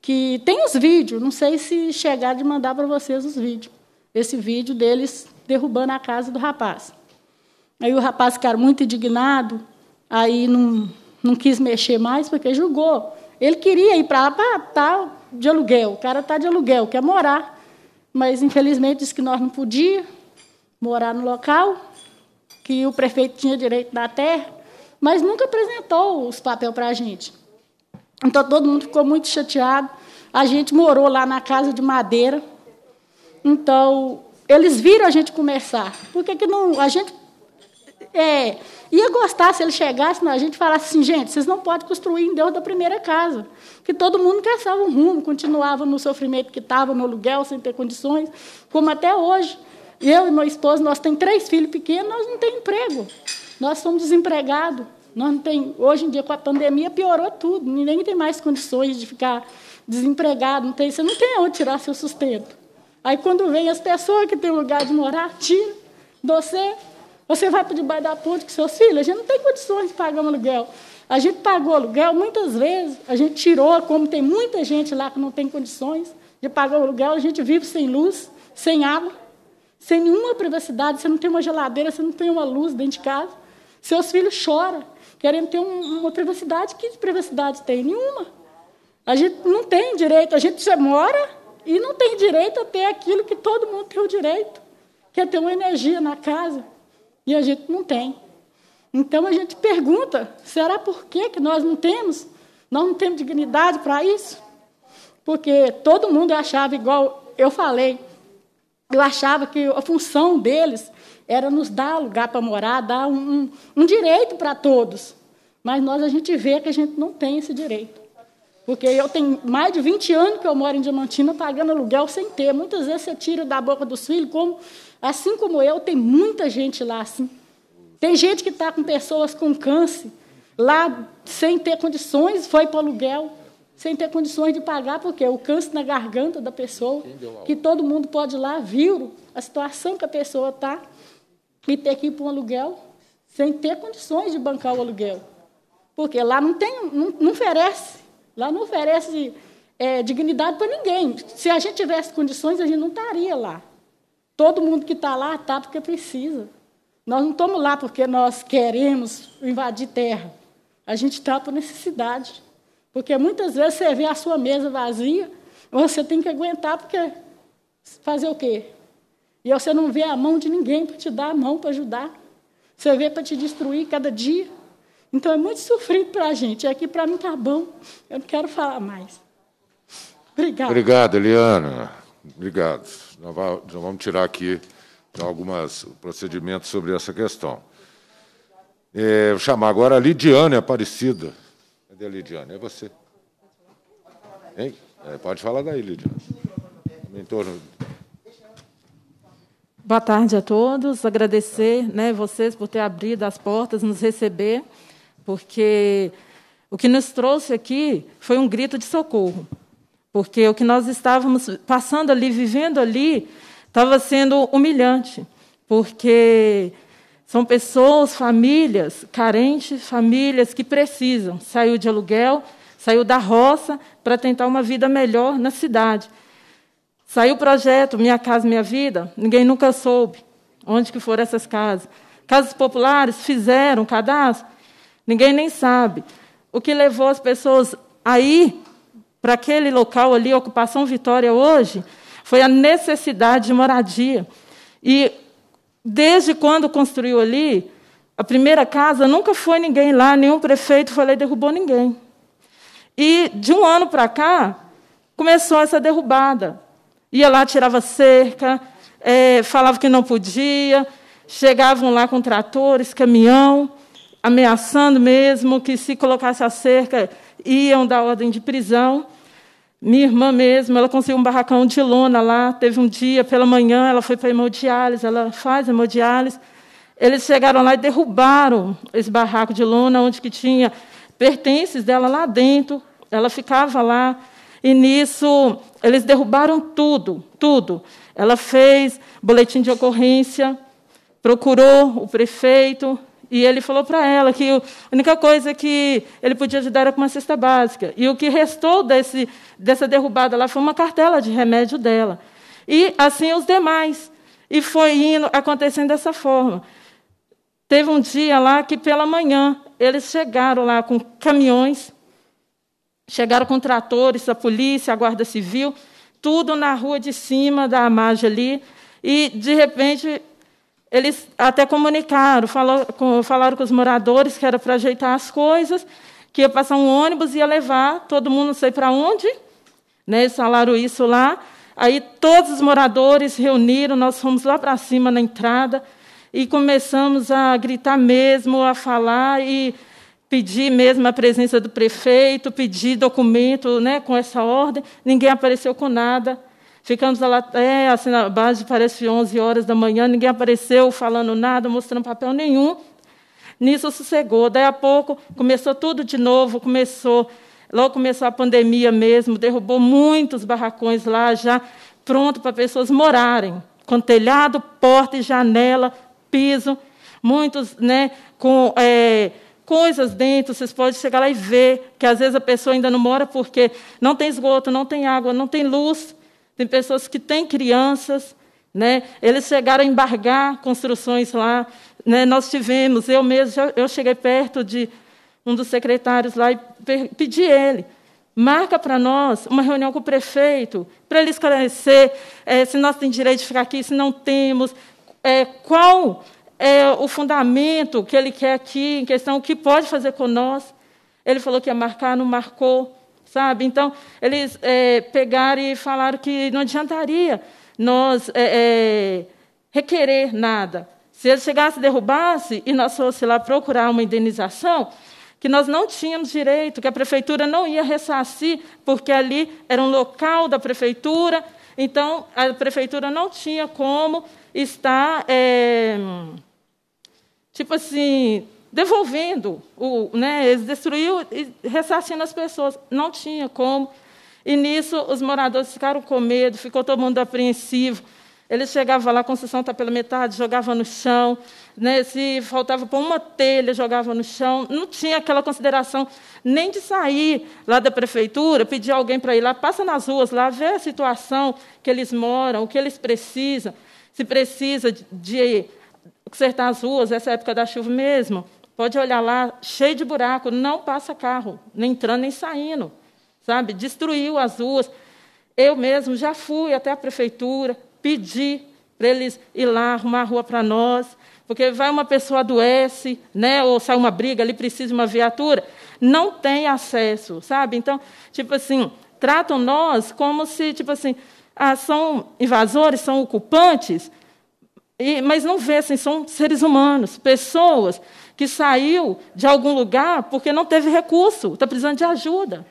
Que tem os vídeos, não sei se chegar de mandar para vocês os vídeos. Esse vídeo deles derrubando a casa do rapaz. Aí o rapaz ficar muito indignado, aí não, não quis mexer mais porque julgou. Ele queria ir para lá, para estar de aluguel, o cara está de aluguel, quer morar. Mas infelizmente disse que nós não podíamos morar no local, que o prefeito tinha direito da terra, mas nunca apresentou os papéis para a gente. Então todo mundo ficou muito chateado. A gente morou lá na casa de madeira. Então eles viram a gente começar. Por que, que não, a gente é, ia gostar se ele chegasse na gente e falasse assim, gente, vocês não podem construir em Deus da primeira casa. Que todo mundo caçava um rumo, continuava no sofrimento que estava, no aluguel, sem ter condições, como até hoje. Eu e meu esposo, nós temos três filhos pequenos, nós não temos emprego. Nós somos desempregados. Nós não tem, hoje em dia, com a pandemia, piorou tudo. Ninguém tem mais condições de ficar desempregado. Não tem, você não tem onde tirar seu sustento. Aí, quando vem as pessoas que têm lugar de morar, tira. Você você vai para debaixo da ponte com seus filhos? A gente não tem condições de pagar um aluguel. A gente pagou aluguel muitas vezes, a gente tirou, como tem muita gente lá que não tem condições de pagar o aluguel, a gente vive sem luz, sem água, sem nenhuma privacidade, você não tem uma geladeira, você não tem uma luz dentro de casa. Seus filhos choram, querendo ter um, uma privacidade. Que privacidade tem? Nenhuma. A gente não tem direito, a gente mora e não tem direito a ter aquilo que todo mundo tem o direito, que é ter uma energia na casa. E a gente não tem. Então a gente pergunta: será por que, nós não temos? Nós não temos dignidade para isso? Porque todo mundo achava igual eu falei. Eu achava que a função deles era nos dar lugar para morar, dar um, um direito para todos. Mas nós a gente vê que a gente não tem esse direito. Porque eu tenho mais de 20 anos que eu moro em Diamantina pagando aluguel sem ter. Muitas vezes você tira da boca dos filhos como Assim como eu, tem muita gente lá assim. Tem gente que está com pessoas com câncer, lá sem ter condições, foi para o aluguel, sem ter condições de pagar, porque o câncer na garganta da pessoa, que todo mundo pode ir lá, viu a situação que a pessoa está, e ter que ir para um aluguel, sem ter condições de bancar o aluguel. Porque lá não tem, não, não oferece, lá não oferece é, dignidade para ninguém. Se a gente tivesse condições, a gente não estaria lá. Todo mundo que está lá está porque precisa. Nós não estamos lá porque nós queremos invadir terra. A gente está por necessidade. Porque muitas vezes você vê a sua mesa vazia, você tem que aguentar porque fazer o quê? E você não vê a mão de ninguém para te dar a mão para ajudar. Você vê para te destruir cada dia. Então é muito sofrido para a gente. É que para mim está bom. Eu não quero falar mais. Obrigada. Obrigado, Eliana. Obrigado nós vamos tirar aqui então, alguns procedimentos sobre essa questão. É, vou chamar agora a Lidiane Aparecida. Cadê a Lidiane? É você. Hein? É, pode falar daí, Lidiane. Boa tarde a todos. Agradecer né, vocês por ter abrido as portas, nos receber, porque o que nos trouxe aqui foi um grito de socorro porque o que nós estávamos passando ali, vivendo ali, estava sendo humilhante, porque são pessoas, famílias carentes, famílias que precisam. Saiu de aluguel, saiu da roça para tentar uma vida melhor na cidade. Saiu o projeto Minha Casa Minha Vida, ninguém nunca soube onde que foram essas casas. Casas populares fizeram cadastro, ninguém nem sabe. O que levou as pessoas a ir para aquele local ali, Ocupação Vitória hoje, foi a necessidade de moradia. E desde quando construiu ali, a primeira casa, nunca foi ninguém lá, nenhum prefeito foi lá e derrubou ninguém. E de um ano para cá, começou essa derrubada. Ia lá, tirava cerca, é, falava que não podia, chegavam lá com tratores, caminhão, ameaçando mesmo que se colocasse a cerca iam dar ordem de prisão. Minha irmã mesmo, ela conseguiu um barracão de lona lá. Teve um dia, pela manhã, ela foi para hemodiálise, ela faz hemodiálise. Eles chegaram lá e derrubaram esse barraco de lona, onde que tinha pertences dela lá dentro. Ela ficava lá. E nisso, eles derrubaram tudo, tudo. Ela fez boletim de ocorrência, procurou o prefeito, e ele falou para ela que a única coisa que ele podia ajudar era com uma cesta básica. E o que restou desse, dessa derrubada lá foi uma cartela de remédio dela. E assim os demais. E foi indo, acontecendo dessa forma. Teve um dia lá que, pela manhã, eles chegaram lá com caminhões, chegaram com tratores, a polícia, a guarda civil, tudo na rua de cima da margem ali. E, de repente, eles até comunicaram, falaram com os moradores que era para ajeitar as coisas, que ia passar um ônibus e ia levar todo mundo não sei para onde. Né, eles falaram isso lá. Aí todos os moradores reuniram, nós fomos lá para cima na entrada e começamos a gritar mesmo, a falar e pedir mesmo a presença do prefeito, pedir documento né, com essa ordem. Ninguém apareceu com nada. Ficamos lá até, assim, na base, parece 11 horas da manhã, ninguém apareceu falando nada, mostrando papel nenhum. Nisso sossegou. Daí a pouco começou tudo de novo, começou, logo começou a pandemia mesmo, derrubou muitos barracões lá já pronto para pessoas morarem, com telhado, porta e janela, piso, muitos, né, com é, coisas dentro, vocês podem chegar lá e ver que às vezes a pessoa ainda não mora porque não tem esgoto, não tem água, não tem luz, tem pessoas que têm crianças, né? Eles chegaram a embargar construções lá, né? Nós tivemos, eu mesmo, eu cheguei perto de um dos secretários lá e pedi ele, marca para nós uma reunião com o prefeito para ele esclarecer é, se nós temos direito de ficar aqui, se não temos, é, qual é o fundamento que ele quer aqui, em questão o que pode fazer com nós. Ele falou que ia marcar, não marcou sabe? Então, eles é, pegaram e falaram que não adiantaria nós é, é, requerer nada. Se eles chegassem e derrubassem e nós fôssemos lá procurar uma indenização, que nós não tínhamos direito, que a prefeitura não ia ressarcir, porque ali era um local da prefeitura, então a prefeitura não tinha como estar, é, tipo assim, devolvendo, o, né, eles destruíram e ressarcindo as pessoas. Não tinha como. E nisso os moradores ficaram com medo, ficou todo mundo apreensivo. Eles chegavam lá, a construção está pela metade, jogava no chão. Né, se faltava por uma telha, jogava no chão. Não tinha aquela consideração nem de sair lá da prefeitura, pedir alguém para ir lá, passa nas ruas lá, vê a situação que eles moram, o que eles precisam. Se precisa de, de consertar as ruas, essa época da chuva mesmo, Pode olhar lá, cheio de buraco, não passa carro, nem entrando nem saindo, sabe? Destruiu as ruas. Eu mesmo já fui até a prefeitura, pedi para eles ir lá arrumar a rua para nós, porque vai uma pessoa adoece, né, ou sai uma briga, ali precisa de uma viatura, não tem acesso, sabe? Então, tipo assim, tratam nós como se, tipo assim, ah, são invasores, são ocupantes, e, mas não vê, assim, são seres humanos, pessoas que saiu de algum lugar porque não teve recurso, está precisando de ajuda.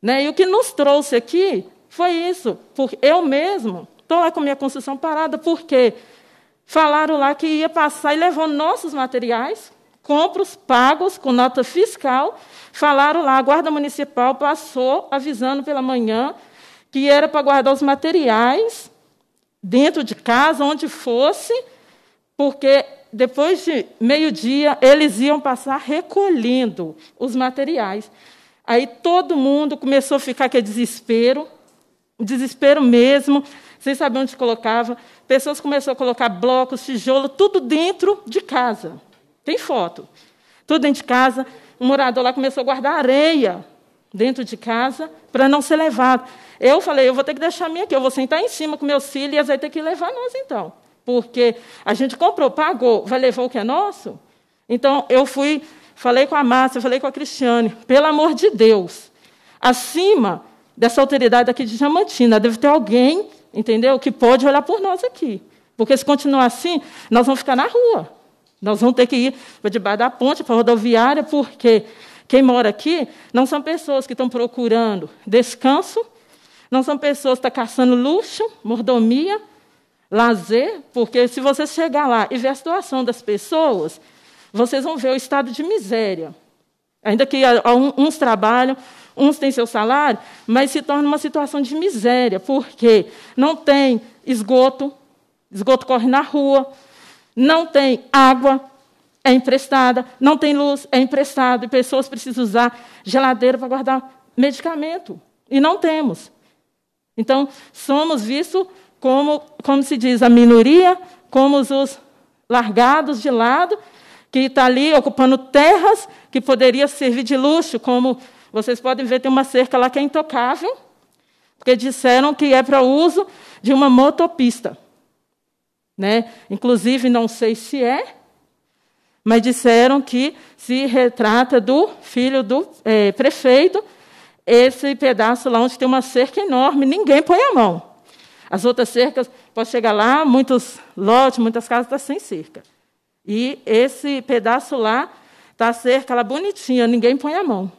Né? E o que nos trouxe aqui foi isso. Porque eu mesmo estou lá com minha construção parada, porque falaram lá que ia passar e levou nossos materiais, compros pagos com nota fiscal. Falaram lá, a Guarda Municipal passou avisando pela manhã que era para guardar os materiais dentro de casa, onde fosse, porque depois de meio-dia, eles iam passar recolhendo os materiais. Aí todo mundo começou a ficar aquele desespero, desespero mesmo, sem saber onde colocava. Pessoas começaram a colocar blocos, tijolo, tudo dentro de casa. Tem foto. Tudo dentro de casa. Um morador lá começou a guardar areia dentro de casa para não ser levado. Eu falei, eu vou ter que deixar a minha aqui, eu vou sentar em cima com meus filhos e eles vão ter que levar nós então porque a gente comprou, pagou, vai levar o que é nosso? Então, eu fui, falei com a Márcia, falei com a Cristiane, pelo amor de Deus, acima dessa autoridade aqui de Diamantina, deve ter alguém, entendeu, que pode olhar por nós aqui. Porque se continuar assim, nós vamos ficar na rua. Nós vamos ter que ir para debaixo da ponte, para a rodoviária, porque quem mora aqui não são pessoas que estão procurando descanso, não são pessoas que estão tá caçando luxo, mordomia, Lazer, porque se você chegar lá e ver a situação das pessoas, vocês vão ver o estado de miséria. Ainda que ah, uns trabalham, uns têm seu salário, mas se torna uma situação de miséria, porque não tem esgoto, esgoto corre na rua, não tem água, é emprestada, não tem luz, é emprestado e pessoas precisam usar geladeira para guardar medicamento, e não temos. Então, somos vistos como, como se diz, a minoria, como os largados de lado, que está ali ocupando terras que poderia servir de luxo, como vocês podem ver, tem uma cerca lá que é intocável, porque disseram que é para uso de uma motopista. Né? Inclusive, não sei se é, mas disseram que se retrata do filho do é, prefeito, esse pedaço lá onde tem uma cerca enorme, ninguém põe a mão. As outras cercas, pode chegar lá, muitos lotes, muitas casas estão tá sem cerca. E esse pedaço lá está cerca lá bonitinha, ninguém põe a mão.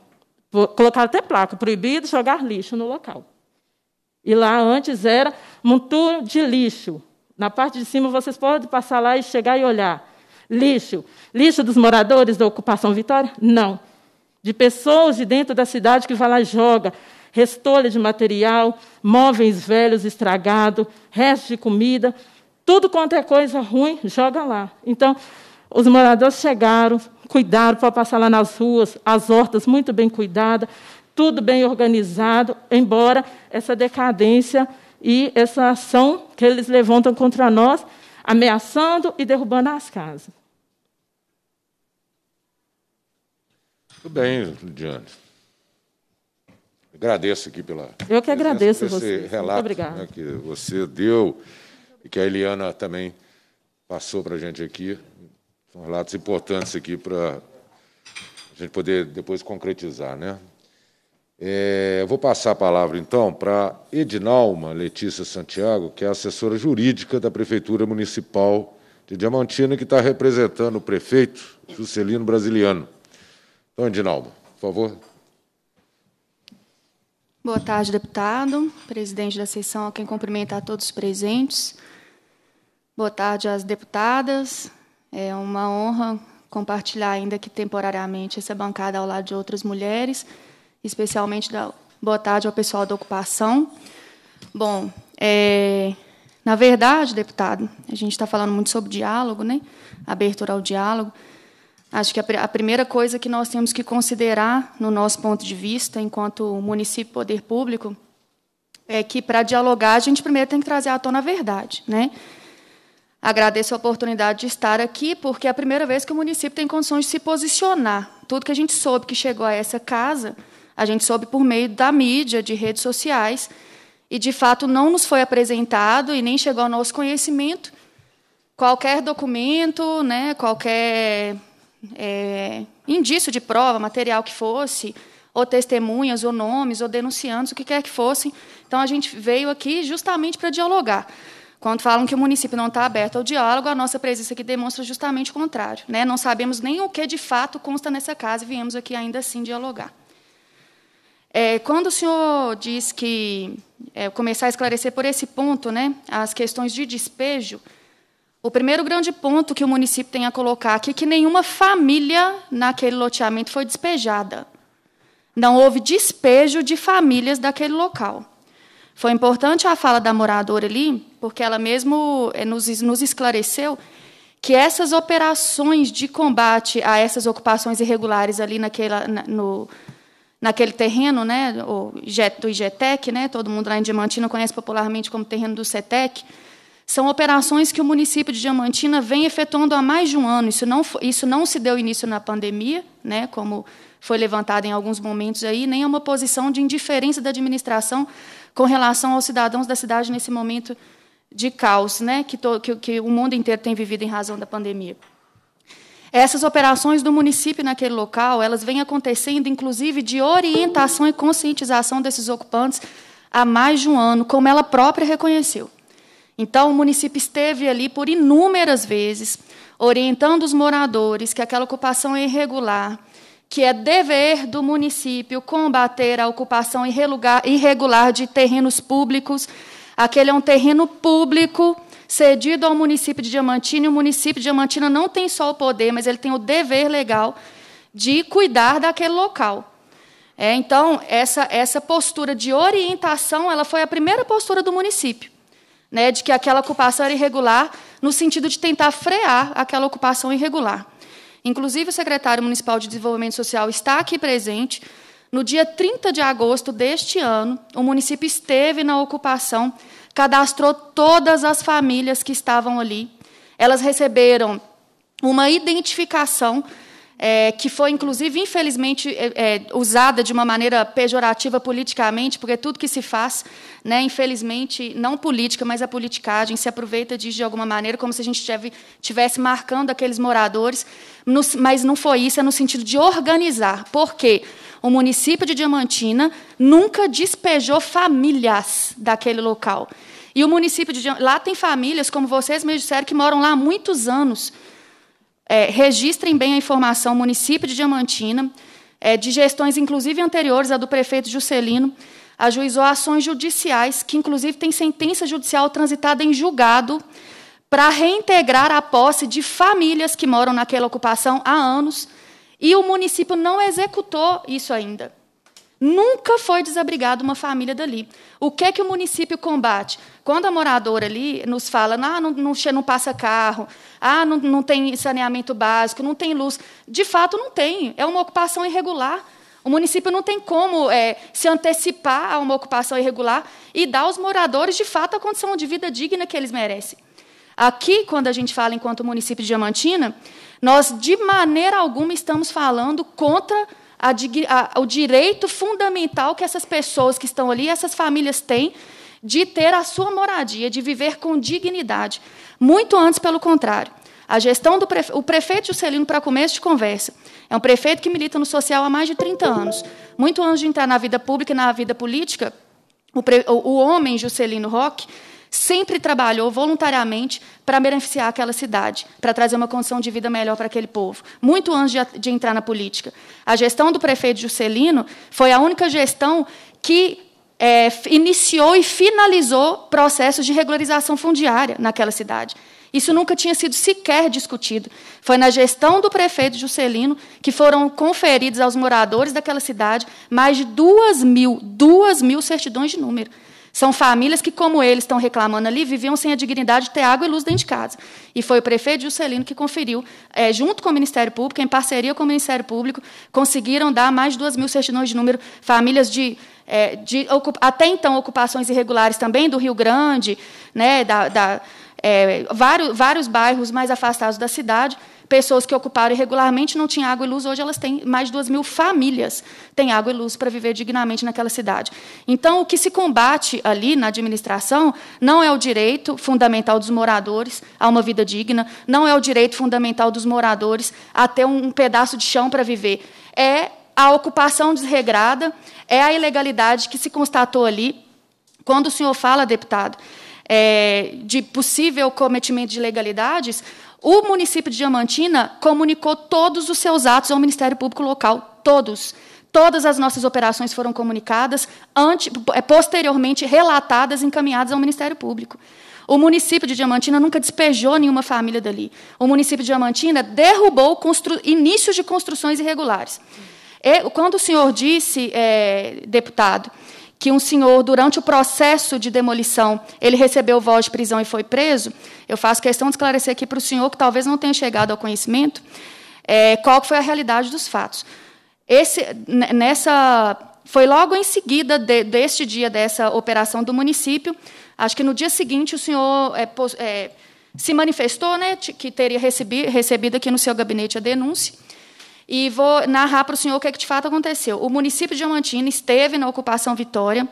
Colocaram até placa, proibido jogar lixo no local. E lá antes era muito de lixo. Na parte de cima vocês podem passar lá e chegar e olhar. Lixo. Lixo dos moradores da ocupação Vitória? Não. De pessoas de dentro da cidade que vai lá e joga. Restolho de material, móveis velhos estragados, restos de comida, tudo quanto é coisa ruim, joga lá. Então, os moradores chegaram, cuidaram para passar lá nas ruas, as hortas muito bem cuidadas, tudo bem organizado, embora essa decadência e essa ação que eles levantam contra nós, ameaçando e derrubando as casas. Tudo bem, Lidiane. Agradeço aqui pela. Eu que agradeço esse você. Relato, Muito obrigado. Né, que você deu e que a Eliana também passou para a gente aqui. São relatos importantes aqui para a gente poder depois concretizar, né? É, vou passar a palavra, então, para Edinalma Letícia Santiago, que é assessora jurídica da Prefeitura Municipal de Diamantina, que está representando o prefeito Juscelino Brasiliano. Então, Edinalma, por favor. Boa tarde, deputado, presidente da sessão, a quem cumprimenta a todos presentes. Boa tarde às deputadas. É uma honra compartilhar, ainda que temporariamente, essa bancada ao lado de outras mulheres, especialmente da boa tarde ao pessoal da ocupação. Bom, é, na verdade, deputado, a gente está falando muito sobre diálogo, né? abertura ao diálogo. Acho que a, primeira coisa que nós temos que considerar, no nosso ponto de vista, enquanto município poder público, é que para dialogar a gente primeiro tem que trazer à tona a verdade, né? Agradeço a oportunidade de estar aqui, porque é a primeira vez que o município tem condições de se posicionar. Tudo que a gente soube que chegou a essa casa, a gente soube por meio da mídia, de redes sociais, e de fato não nos foi apresentado e nem chegou ao nosso conhecimento qualquer documento, né, qualquer é, indício de prova, material que fosse, ou testemunhas, ou nomes, ou denunciantes, o que quer que fossem. Então, a gente veio aqui justamente para dialogar. Quando falam que o município não está aberto ao diálogo, a nossa presença aqui demonstra justamente o contrário. Né? Não sabemos nem o que de fato consta nessa casa e viemos aqui ainda assim dialogar. É, quando o senhor diz que é, começar a esclarecer por esse ponto né, as questões de despejo, o primeiro grande ponto que o município tem a colocar aqui é que nenhuma família naquele loteamento foi despejada. Não houve despejo de famílias daquele local. Foi importante a fala da moradora ali, porque ela mesmo eh, nos, nos esclareceu que essas operações de combate a essas ocupações irregulares ali naquela, no, naquele terreno, né, do IGETEC, né, todo mundo lá em Diamantino conhece popularmente como terreno do CETEC, são operações que o município de Diamantina vem efetuando há mais de um ano. Isso não, isso não se deu início na pandemia, né, como foi levantado em alguns momentos aí, nem é uma posição de indiferença da administração com relação aos cidadãos da cidade nesse momento de caos né, que, to, que, que o mundo inteiro tem vivido em razão da pandemia. Essas operações do município naquele local, elas vêm acontecendo, inclusive, de orientação e conscientização desses ocupantes há mais de um ano, como ela própria reconheceu. Então, o município esteve ali por inúmeras vezes, orientando os moradores que aquela ocupação é irregular, que é dever do município combater a ocupação irregular de terrenos públicos. Aquele é um terreno público cedido ao município de Diamantina, e o município de Diamantina não tem só o poder, mas ele tem o dever legal de cuidar daquele local. É, então, essa, essa postura de orientação ela foi a primeira postura do município né, de que aquela ocupação era irregular, no sentido de tentar frear aquela ocupação irregular. Inclusive, o secretário municipal de desenvolvimento social está aqui presente. No dia 30 de agosto deste ano, o município esteve na ocupação, cadastrou todas as famílias que estavam ali. Elas receberam uma identificação é, que foi, inclusive, infelizmente, é, é, usada de uma maneira pejorativa politicamente, porque tudo que se faz, né, infelizmente, não política, mas a politicagem, se aproveita disso de alguma maneira, como se a gente estivesse marcando aqueles moradores, no, mas não foi isso, é no sentido de organizar. Por quê? o município de Diamantina nunca despejou famílias daquele local. E o município de Diamantina, lá tem famílias, como vocês me disseram, que moram lá há muitos anos. É, registrem bem a informação, município de Diamantina, é, de gestões, inclusive anteriores à do prefeito Juscelino, ajuizou ações judiciais, que inclusive tem sentença judicial transitada em julgado, para reintegrar a posse de famílias que moram naquela ocupação há anos, e o município não executou isso ainda. Nunca foi desabrigada uma família dali. O que é que o município combate? Quando a moradora ali nos fala, ah, não, não, não passa carro, ah, não, não tem saneamento básico, não tem luz. De fato, não tem. É uma ocupação irregular. O município não tem como é, se antecipar a uma ocupação irregular e dar aos moradores, de fato, a condição de vida digna que eles merecem. Aqui, quando a gente fala enquanto município de Diamantina, nós, de maneira alguma, estamos falando contra a, a, o direito fundamental que essas pessoas que estão ali, essas famílias têm, de ter a sua moradia, de viver com dignidade. Muito antes, pelo contrário. A gestão do prefe... o prefeito Juscelino, para começo de conversa, é um prefeito que milita no social há mais de 30 anos. Muito antes de entrar na vida pública e na vida política, o, o homem Juscelino Roque sempre trabalhou voluntariamente para beneficiar aquela cidade, para trazer uma condição de vida melhor para aquele povo, muito antes de, de entrar na política. A gestão do prefeito Juscelino foi a única gestão que é, iniciou e finalizou processos de regularização fundiária naquela cidade. Isso nunca tinha sido sequer discutido. Foi na gestão do prefeito Juscelino que foram conferidos aos moradores daquela cidade mais de duas mil, duas mil certidões de número. São famílias que, como eles estão reclamando ali, viviam sem a dignidade de ter água e luz dentro de casa. E foi o prefeito Juscelino que conferiu, é, junto com o Ministério Público, em parceria com o Ministério Público, conseguiram dar mais de 2 mil certidões de número, famílias de é, de, até então ocupações irregulares também do Rio Grande, né, da, da é, vários, vários bairros mais afastados da cidade, pessoas que ocuparam irregularmente não tinham água e luz, hoje elas têm mais de duas mil famílias têm água e luz para viver dignamente naquela cidade. Então, o que se combate ali na administração não é o direito fundamental dos moradores a uma vida digna, não é o direito fundamental dos moradores a ter um pedaço de chão para viver. É a ocupação desregrada, é a ilegalidade que se constatou ali. Quando o senhor fala, deputado, é, de possível cometimento de ilegalidades, o município de Diamantina comunicou todos os seus atos ao Ministério Público Local, todos. Todas as nossas operações foram comunicadas, ante, é, posteriormente relatadas, encaminhadas ao Ministério Público. O município de Diamantina nunca despejou nenhuma família dali. O município de Diamantina derrubou inícios de construções irregulares. E, quando o senhor disse, é, deputado, que um senhor, durante o processo de demolição, ele recebeu voz de prisão e foi preso, eu faço questão de esclarecer aqui para o senhor, que talvez não tenha chegado ao conhecimento, é, qual foi a realidade dos fatos. Esse, nessa, foi logo em seguida de, deste dia dessa operação do município, acho que no dia seguinte o senhor é, é, se manifestou né, que teria recebido, recebido aqui no seu gabinete a denúncia, e vou narrar para o senhor o que, é que de fato aconteceu. O município de Diamantina esteve na ocupação Vitória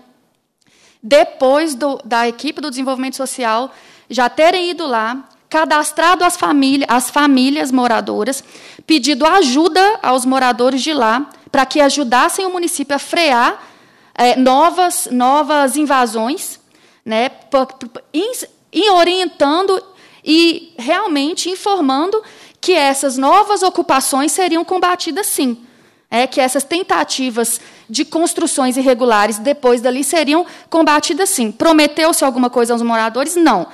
depois do, da equipe do desenvolvimento social já terem ido lá, cadastrado as, famílias, as famílias moradoras, pedido ajuda aos moradores de lá para que ajudassem o município a frear é, novas, novas invasões, né, em, orientando e realmente informando que essas novas ocupações seriam combatidas sim. É que essas tentativas de construções irregulares depois dali seriam combatidas sim. Prometeu-se alguma coisa aos moradores? Não.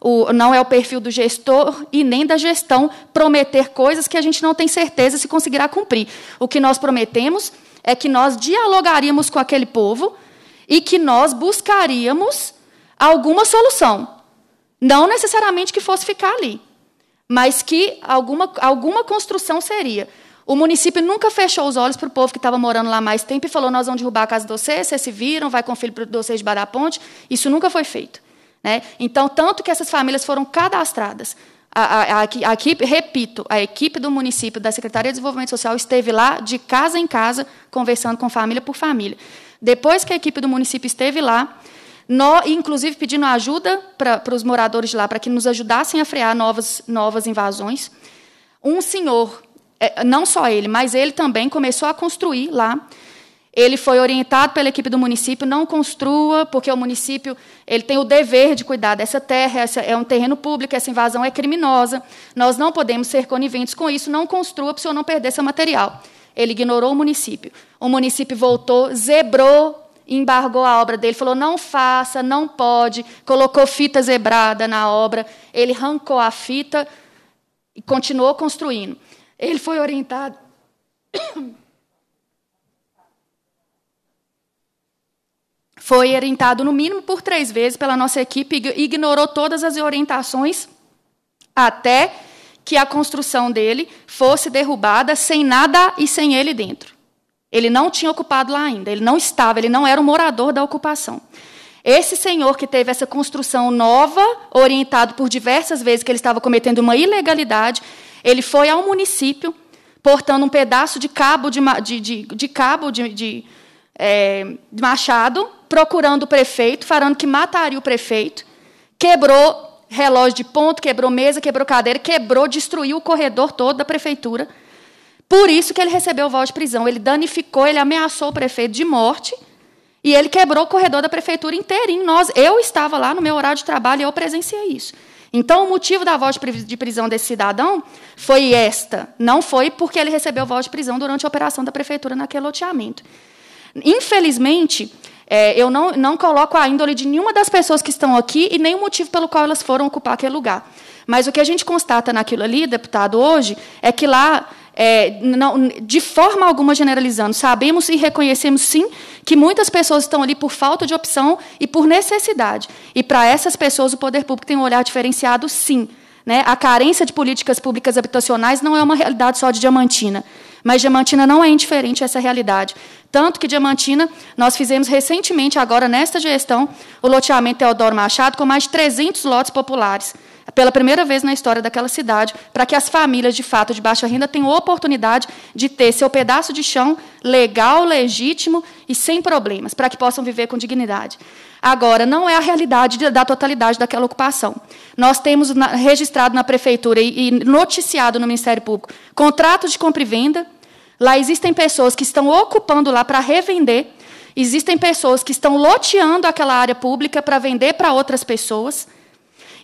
O, não é o perfil do gestor e nem da gestão prometer coisas que a gente não tem certeza se conseguirá cumprir. O que nós prometemos é que nós dialogaríamos com aquele povo e que nós buscaríamos alguma solução. Não necessariamente que fosse ficar ali mas que alguma, alguma construção seria. O município nunca fechou os olhos para o povo que estava morando lá mais tempo e falou: nós vamos derrubar a casa de vocês, vocês se viram, vai com o filho para vocês de da ponte. Isso nunca foi feito. Né? Então, tanto que essas famílias foram cadastradas. A, a, a, equipe, repito, a equipe do município, da Secretaria de Desenvolvimento Social, esteve lá de casa em casa, conversando com família por família. Depois que a equipe do município esteve lá, inclusive pedindo ajuda para, para os moradores de lá, para que nos ajudassem a frear novas, novas invasões. Um senhor, é, não só ele, mas ele também começou a construir lá. Ele foi orientado pela equipe do município, não construa, porque o município ele tem o dever de cuidar dessa terra, essa é um terreno público, essa invasão é criminosa, nós não podemos ser coniventes com isso, não construa para o senhor não perder seu material. Ele ignorou o município. O município voltou, zebrou embargou a obra dele, falou: não faça, não pode, colocou fita zebrada na obra, ele arrancou a fita e continuou construindo. Ele foi orientado. (coughs) Foi orientado no mínimo por três vezes pela nossa equipe, ignorou todas as orientações até que a construção dele fosse derrubada sem nada e sem ele dentro. Ele não tinha ocupado lá ainda, ele não estava, ele não era um morador da ocupação. Esse senhor que teve essa construção nova, orientado por diversas vezes que ele estava cometendo uma ilegalidade, ele foi ao município portando um pedaço de cabo de, de, de, de cabo de, de é, machado, procurando o prefeito, falando que mataria o prefeito, quebrou relógio de ponto, quebrou mesa, quebrou cadeira, quebrou, destruiu o corredor todo da prefeitura por isso que ele recebeu o voz de prisão. Ele danificou, ele ameaçou o prefeito de morte e ele quebrou o corredor da prefeitura inteirinho. Nós, eu estava lá no meu horário de trabalho e eu presenciei isso. Então, o motivo da voz de prisão desse cidadão foi esta. Não foi porque ele recebeu voz de prisão durante a operação da prefeitura naquele loteamento. Infelizmente, é, eu não, não coloco a índole de nenhuma das pessoas que estão aqui e nem o motivo pelo qual elas foram ocupar aquele lugar. Mas o que a gente constata naquilo ali, deputado, hoje, é que lá é, não, de forma alguma generalizando. Sabemos e reconhecemos, sim, que muitas pessoas estão ali por falta de opção e por necessidade. E para essas pessoas, o poder público tem um olhar diferenciado, sim. Né? A carência de políticas públicas habitacionais não é uma realidade só de Diamantina. Mas Diamantina não é indiferente a essa realidade. Tanto que Diamantina, nós fizemos recentemente, agora nesta gestão, o loteamento Teodoro Machado, com mais de 300 lotes populares pela primeira vez na história daquela cidade, para que as famílias de fato de baixa renda tenham oportunidade de ter seu pedaço de chão legal, legítimo e sem problemas, para que possam viver com dignidade. Agora, não é a realidade da totalidade daquela ocupação. Nós temos registrado na prefeitura e noticiado no Ministério Público contratos de compra e venda. Lá existem pessoas que estão ocupando lá para revender. Existem pessoas que estão loteando aquela área pública para vender para outras pessoas.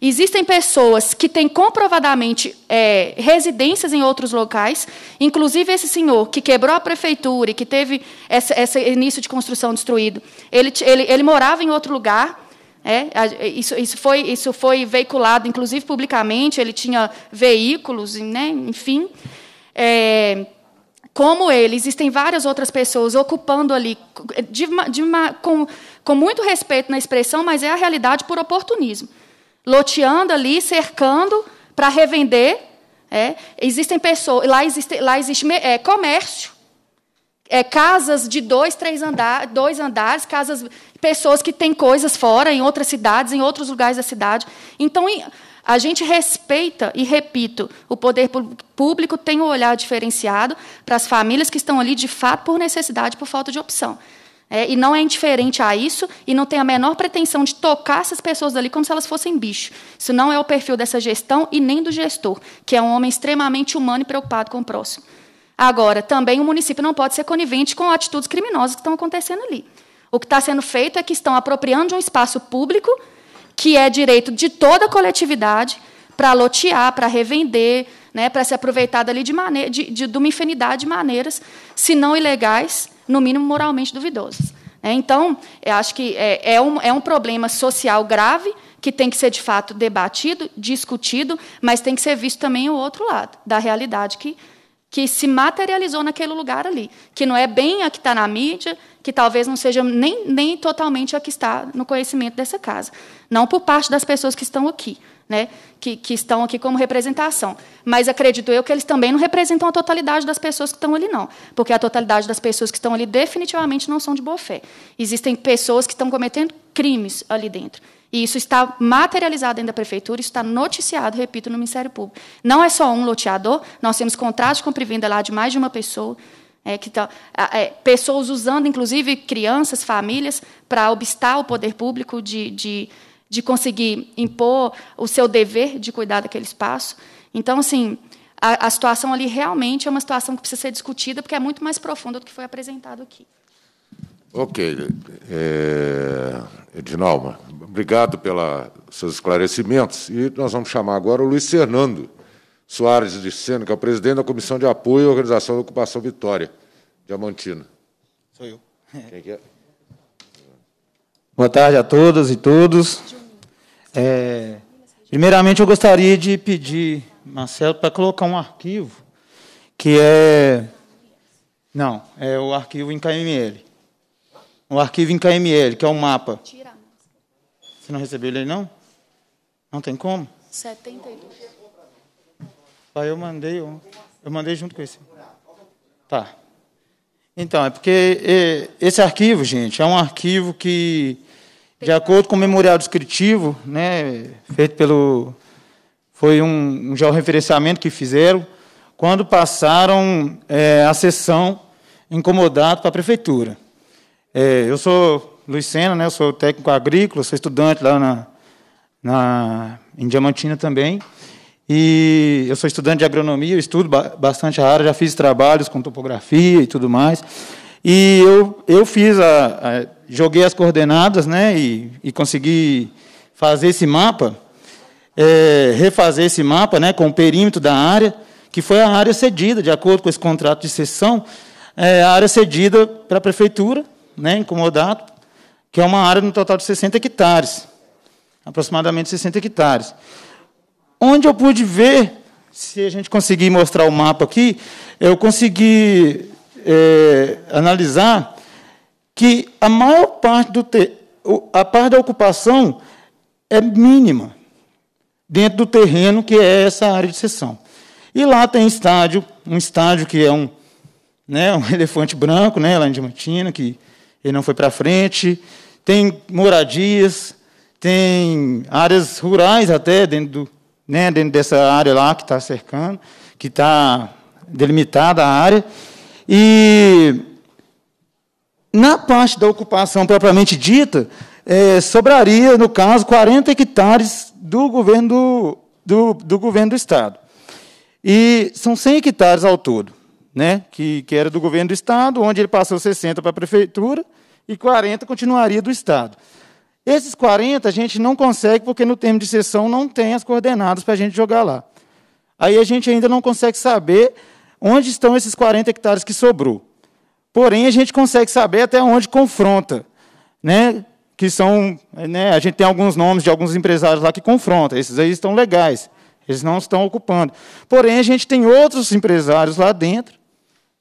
Existem pessoas que têm comprovadamente é, residências em outros locais, inclusive esse senhor que quebrou a prefeitura e que teve esse, esse início de construção destruído, ele, ele, ele morava em outro lugar. É, isso, isso, foi, isso foi veiculado, inclusive publicamente, ele tinha veículos, né, enfim. É, como ele, existem várias outras pessoas ocupando ali, de de uma, com, com muito respeito na expressão, mas é a realidade por oportunismo loteando ali, cercando para revender. É. Existem pessoas, lá existe, lá existe é, comércio, é, casas de dois, três andar, dois andares, casas, pessoas que têm coisas fora, em outras cidades, em outros lugares da cidade. Então, a gente respeita, e repito, o poder público tem um olhar diferenciado para as famílias que estão ali, de fato, por necessidade, por falta de opção. É, e não é indiferente a isso e não tem a menor pretensão de tocar essas pessoas ali como se elas fossem bicho. Isso não é o perfil dessa gestão e nem do gestor, que é um homem extremamente humano e preocupado com o próximo. Agora, também o município não pode ser conivente com atitudes criminosas que estão acontecendo ali. O que está sendo feito é que estão apropriando de um espaço público, que é direito de toda a coletividade, para lotear, para revender, né, para ser aproveitado ali de, maneira, de, de, de uma infinidade de maneiras, se não ilegais, no mínimo moralmente duvidosas. Né? Então, eu acho que é, é, um, é um problema social grave que tem que ser, de fato, debatido, discutido, mas tem que ser visto também o outro lado da realidade que, que se materializou naquele lugar ali, que não é bem a que está na mídia, que talvez não seja nem, nem totalmente a que está no conhecimento dessa casa. Não por parte das pessoas que estão aqui, né, que, que estão aqui como representação. Mas acredito eu que eles também não representam a totalidade das pessoas que estão ali, não. Porque a totalidade das pessoas que estão ali definitivamente não são de boa fé. Existem pessoas que estão cometendo crimes ali dentro. E isso está materializado ainda da prefeitura, isso está noticiado, repito, no Ministério Público. Não é só um loteador, nós temos contratos de compra e venda lá de mais de uma pessoa. É, que tá, é, pessoas usando, inclusive, crianças, famílias, para obstar o poder público de, de de conseguir impor o seu dever de cuidar daquele espaço. Então, assim, a, a, situação ali realmente é uma situação que precisa ser discutida, porque é muito mais profunda do que foi apresentado aqui. Ok. É, Edinalva, obrigado pelos seus esclarecimentos. E nós vamos chamar agora o Luiz Fernando Soares de que é o presidente da Comissão de Apoio à Organização da Ocupação Vitória, Diamantina. Sou eu. Quem é? Boa tarde a todas e todos. É, primeiramente, eu gostaria de pedir, Marcelo, para colocar um arquivo que é. Não, é o arquivo em KML. O arquivo em KML, que é o mapa. Você não recebeu ele não? Não tem como? 72. eu mandei, eu, eu mandei junto com esse. Tá. Então, é porque esse arquivo, gente, é um arquivo que de acordo com o memorial descritivo, né, feito pelo. Foi um, um georreferenciamento que fizeram quando passaram é, a sessão incomodado para a prefeitura. É, eu sou Luiz Sena, né, eu sou técnico agrícola, sou estudante lá na, na, em Diamantina também. E eu sou estudante de agronomia, eu estudo bastante a área, já fiz trabalhos com topografia e tudo mais. E eu, eu fiz a, a joguei as coordenadas né, e, e consegui fazer esse mapa, é, refazer esse mapa né, com o perímetro da área, que foi a área cedida, de acordo com esse contrato de cessão, é, a área cedida para a prefeitura, né, incomodado, que é uma área no total de 60 hectares, aproximadamente 60 hectares. Onde eu pude ver, se a gente conseguir mostrar o mapa aqui, eu consegui é, analisar que a maior parte do te... a parte da ocupação é mínima dentro do terreno que é essa área de sessão. E lá tem estádio, um estádio que é um, né, um (laughs) elefante branco, né, lá em Diamantina, que ele não foi para frente. Tem moradias, tem áreas rurais até dentro, do, né, dentro dessa área lá que está cercando, que está delimitada a área. E na parte da ocupação propriamente dita, é, sobraria, no caso, 40 hectares do governo do, do, do, governo do Estado. E são 100 hectares ao todo, né, que, que era do governo do Estado, onde ele passou 60 para a prefeitura e 40 continuaria do Estado. Esses 40 a gente não consegue porque no termo de sessão não tem as coordenadas para a gente jogar lá. Aí a gente ainda não consegue saber onde estão esses 40 hectares que sobrou. Porém, a gente consegue saber até onde confronta, né? Que são, né, a gente tem alguns nomes de alguns empresários lá que confronta. Esses aí estão legais. Eles não estão ocupando. Porém, a gente tem outros empresários lá dentro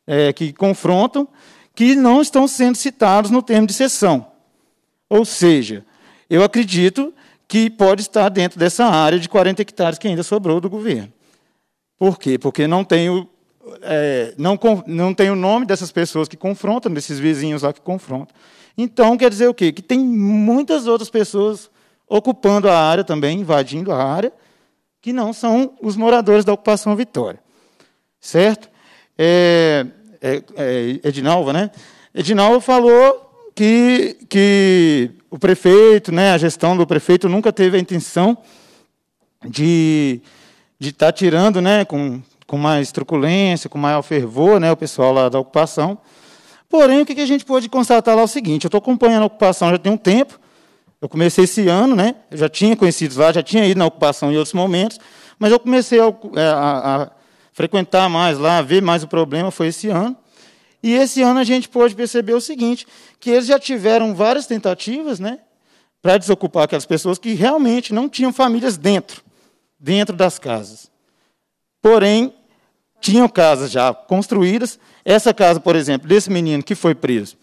é, que confrontam que não estão sendo citados no termo de sessão. Ou seja, eu acredito que pode estar dentro dessa área de 40 hectares que ainda sobrou do governo. Por quê? Porque não tem o, é, não, não tem o nome dessas pessoas que confrontam, desses vizinhos lá que confrontam. Então, quer dizer o quê? Que tem muitas outras pessoas ocupando a área também, invadindo a área, que não são os moradores da ocupação Vitória. Certo? É, é, é Edinalva, né? Edinalva falou que, que o prefeito, né, a gestão do prefeito nunca teve a intenção de de estar tá tirando, né, com com mais truculência, com maior fervor, né, o pessoal lá da ocupação. Porém, o que a gente pôde constatar lá é o seguinte: eu estou acompanhando a ocupação já tem um tempo, eu comecei esse ano, né, eu já tinha conhecidos lá, já tinha ido na ocupação em outros momentos, mas eu comecei a, é, a, a frequentar mais lá, ver mais o problema, foi esse ano. E esse ano a gente pôde perceber o seguinte, que eles já tiveram várias tentativas, né, para desocupar aquelas pessoas que realmente não tinham famílias dentro, dentro das casas. Porém, tinham casas já construídas. Essa casa, por exemplo, desse menino que foi preso,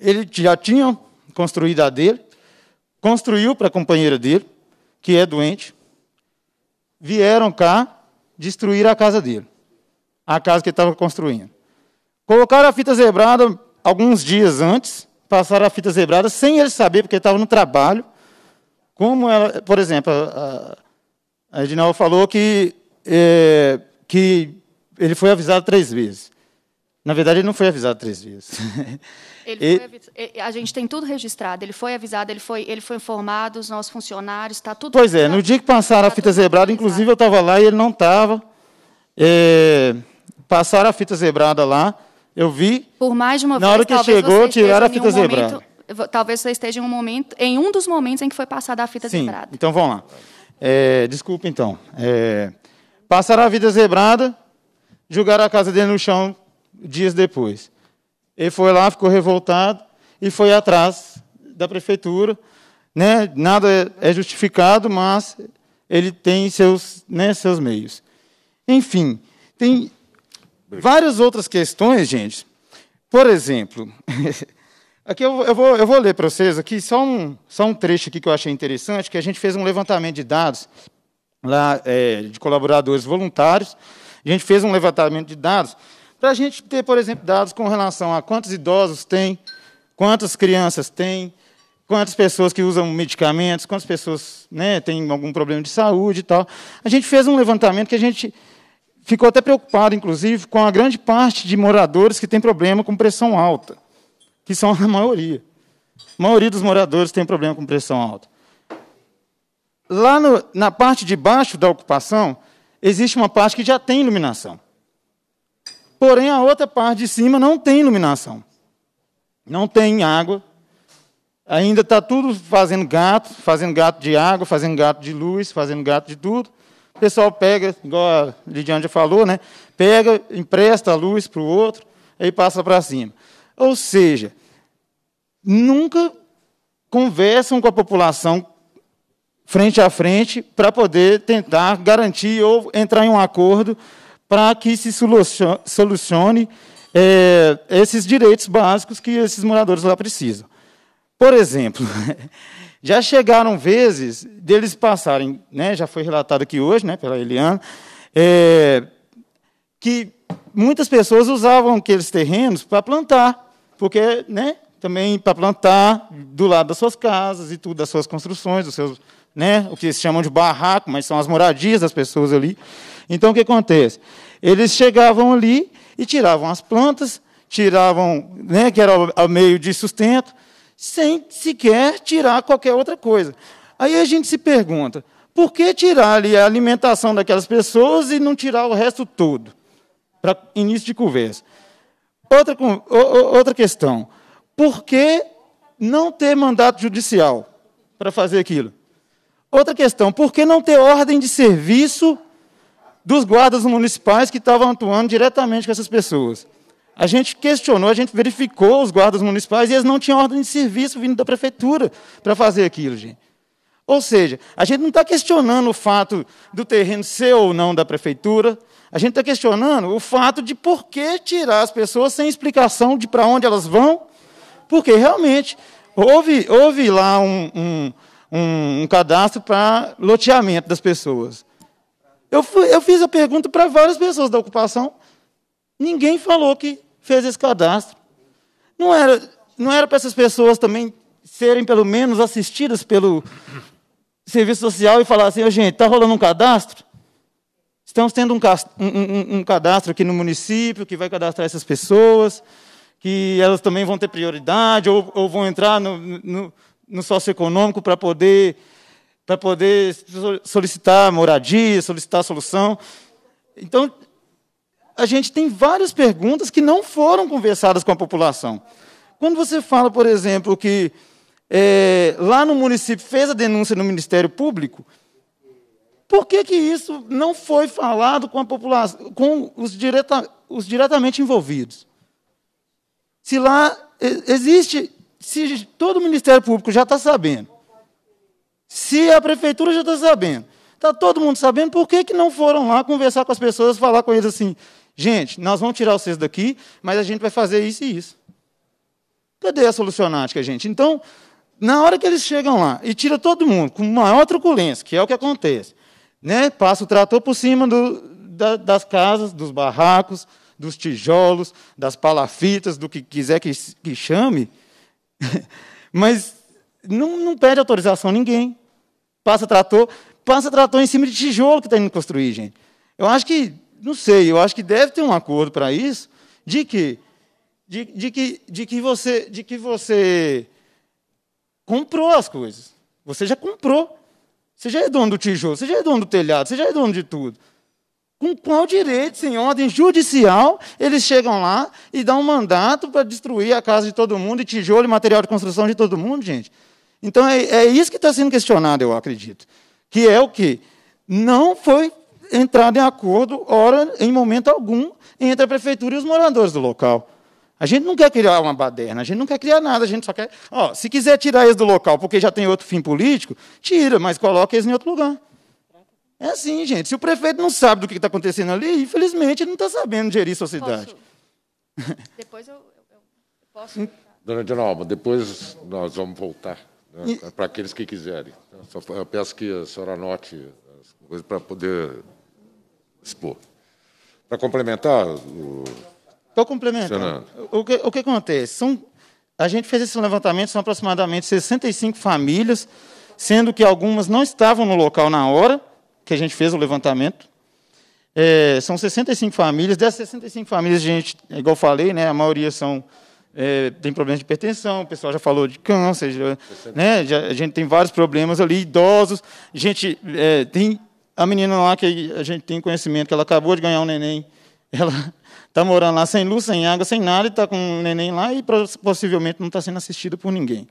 ele já tinha construído a dele, construiu para a companheira dele, que é doente, vieram cá destruir a casa dele, a casa que estava construindo. Colocaram a fita zebrada alguns dias antes, passaram a fita zebrada sem ele saber, porque ele estava no trabalho. Como ela, por exemplo, a, a falou que, é, que ele foi avisado três vezes. Na verdade, ele não foi avisado três vezes. Ele (laughs) foi, a gente tem tudo registrado. Ele foi avisado, ele foi, ele foi informado, os nossos funcionários, está tudo. Pois é, no dia que passaram a tá fita zebrada, inclusive eu estava lá e ele não estava. É, passaram a fita zebrada lá, eu vi. Por mais de uma na vez. Na hora que chegou, tiraram a fita zebrada. Momento, talvez você esteja em um momento, em um dos momentos em que foi passada a fita Sim, zebrada. Então vamos lá. É, desculpa então. É, passaram a fita zebrada, Julgaram a casa dele no chão dias depois. Ele foi lá, ficou revoltado e foi atrás da prefeitura. Né? Nada é justificado, mas ele tem seus, né, seus meios. Enfim, tem várias outras questões, gente. Por exemplo, (laughs) aqui eu, eu, vou, eu vou ler para vocês aqui só um, só um trecho aqui que eu achei interessante, que a gente fez um levantamento de dados lá é, de colaboradores voluntários a gente fez um levantamento de dados para a gente ter, por exemplo, dados com relação a quantos idosos tem, quantas crianças tem, quantas pessoas que usam medicamentos, quantas pessoas né, têm algum problema de saúde e tal. A gente fez um levantamento que a gente ficou até preocupado, inclusive, com a grande parte de moradores que tem problema com pressão alta, que são a maioria. A maioria dos moradores tem problema com pressão alta. Lá no, na parte de baixo da ocupação, existe uma parte que já tem iluminação. Porém, a outra parte de cima não tem iluminação. Não tem água. Ainda está tudo fazendo gato, fazendo gato de água, fazendo gato de luz, fazendo gato de tudo. O pessoal pega, igual a Lidiane já falou, né? pega, empresta a luz para o outro, aí passa para cima. Ou seja, nunca conversam com a população frente a frente para poder tentar garantir ou entrar em um acordo para que se solucione é, esses direitos básicos que esses moradores lá precisam. Por exemplo, (laughs) já chegaram vezes deles passarem, né, já foi relatado aqui hoje né, pela Eliana, é, que muitas pessoas usavam aqueles terrenos para plantar, porque né, também para plantar do lado das suas casas e tudo, das suas construções, dos seus né, o que eles chamam de barraco, mas são as moradias das pessoas ali. Então, o que acontece? Eles chegavam ali e tiravam as plantas, tiravam, né, que era o meio de sustento, sem sequer tirar qualquer outra coisa. Aí a gente se pergunta, por que tirar ali a alimentação daquelas pessoas e não tirar o resto todo? Para início de conversa. Outra, outra questão. Por que não ter mandato judicial para fazer aquilo? Outra questão, por que não ter ordem de serviço dos guardas municipais que estavam atuando diretamente com essas pessoas? A gente questionou, a gente verificou os guardas municipais e eles não tinham ordem de serviço vindo da prefeitura para fazer aquilo, gente. Ou seja, a gente não está questionando o fato do terreno ser ou não da prefeitura, a gente está questionando o fato de por que tirar as pessoas sem explicação de para onde elas vão, porque realmente houve, houve lá um, um um, um cadastro para loteamento das pessoas. Eu, fui, eu fiz a pergunta para várias pessoas da ocupação, ninguém falou que fez esse cadastro. Não era, não era para essas pessoas também serem pelo menos assistidas pelo serviço social e falar assim, oh, gente, está rolando um cadastro? Estamos tendo um, um, um, cadastro aqui no município que vai cadastrar essas pessoas, que elas também vão ter prioridade ou, ou vão entrar no, no, no socioeconômico para poder, para poder solicitar moradia, solicitar solução. Então, a gente tem várias perguntas que não foram conversadas com a população. Quando você fala, por exemplo, que é, lá no município fez a denúncia no Ministério Público, por que, que isso não foi falado com a população, com os, direta, os diretamente envolvidos? Se lá existe se todo o Ministério Público já está sabendo, se a Prefeitura já está sabendo, está todo mundo sabendo, por que, que não foram lá conversar com as pessoas, falar com eles assim, gente, nós vamos tirar vocês daqui, mas a gente vai fazer isso e isso. Cadê a solucionática, gente? Então, na hora que eles chegam lá e tira todo mundo, com maior truculência, que é o que acontece, né? passa o trator por cima do, da, das casas, dos barracos, dos tijolos, das palafitas, do que quiser que, que chame, (laughs) Mas não, não, pede autorização a ninguém. Passa trator, passa trator em cima de tijolo que está indo construir, gente. Eu acho que, não sei, eu acho que deve ter um acordo para isso, de que, de, de, que, de que você, de que você comprou as coisas. Você já comprou. Você já é dono do tijolo, você já é dono do telhado, você já é dono de tudo. Com qual direito, sem ordem judicial, eles chegam lá e dão um mandato para destruir a casa de todo mundo e tijolo e material de construção de todo mundo, gente? Então é, é isso que está sendo questionado, eu acredito. Que é o que não foi entrado em acordo, ora, em momento algum, entre a prefeitura e os moradores do local. A gente não quer criar uma baderna, a gente não quer criar nada, a gente só quer. Ó, se quiser tirar eles do local porque já tem outro fim político, tira, mas coloca eles em outro lugar. É assim, gente. Se o prefeito não sabe do que está acontecendo ali, infelizmente ele não está sabendo gerir sua cidade. Posso? (laughs) Depois eu, eu, eu posso. Dona Dinalma, depois nós vamos voltar né, e... para aqueles que quiserem. Só, eu peço que a senhora anote as coisas para poder expor. Para complementar, Estou complementando. O que, o que acontece? São, a gente fez esse levantamento, são aproximadamente 65 famílias, sendo que algumas não estavam no local na hora, que a gente fez o levantamento. É, são 65 famílias. Dessas 65 famílias, a gente, é igual falei, né, a maioria são é, tem problemas de hipertensão, o pessoal já falou de câncer, já, né, já, a gente tem vários problemas ali, idosos. A gente é, tem a menina lá que a gente tem conhecimento que ela acabou de ganhar um neném. Ela está (laughs) morando lá sem luz, sem água, sem nada, e está com um neném lá e possivelmente não está sendo assistida por ninguém.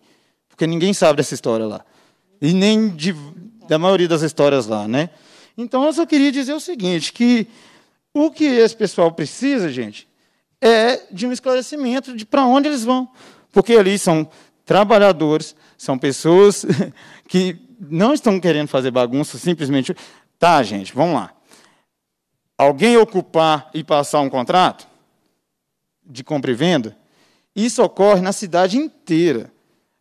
Porque ninguém sabe dessa história lá. E nem de, da maioria das histórias lá, né? Então, eu só queria dizer o seguinte, que o que esse pessoal precisa, gente, é de um esclarecimento de para onde eles vão. Porque ali são trabalhadores, são pessoas (laughs) que não estão querendo fazer bagunça, simplesmente. Tá, gente, vamos lá. Alguém ocupar e passar um contrato de compra e venda, isso ocorre na cidade inteira.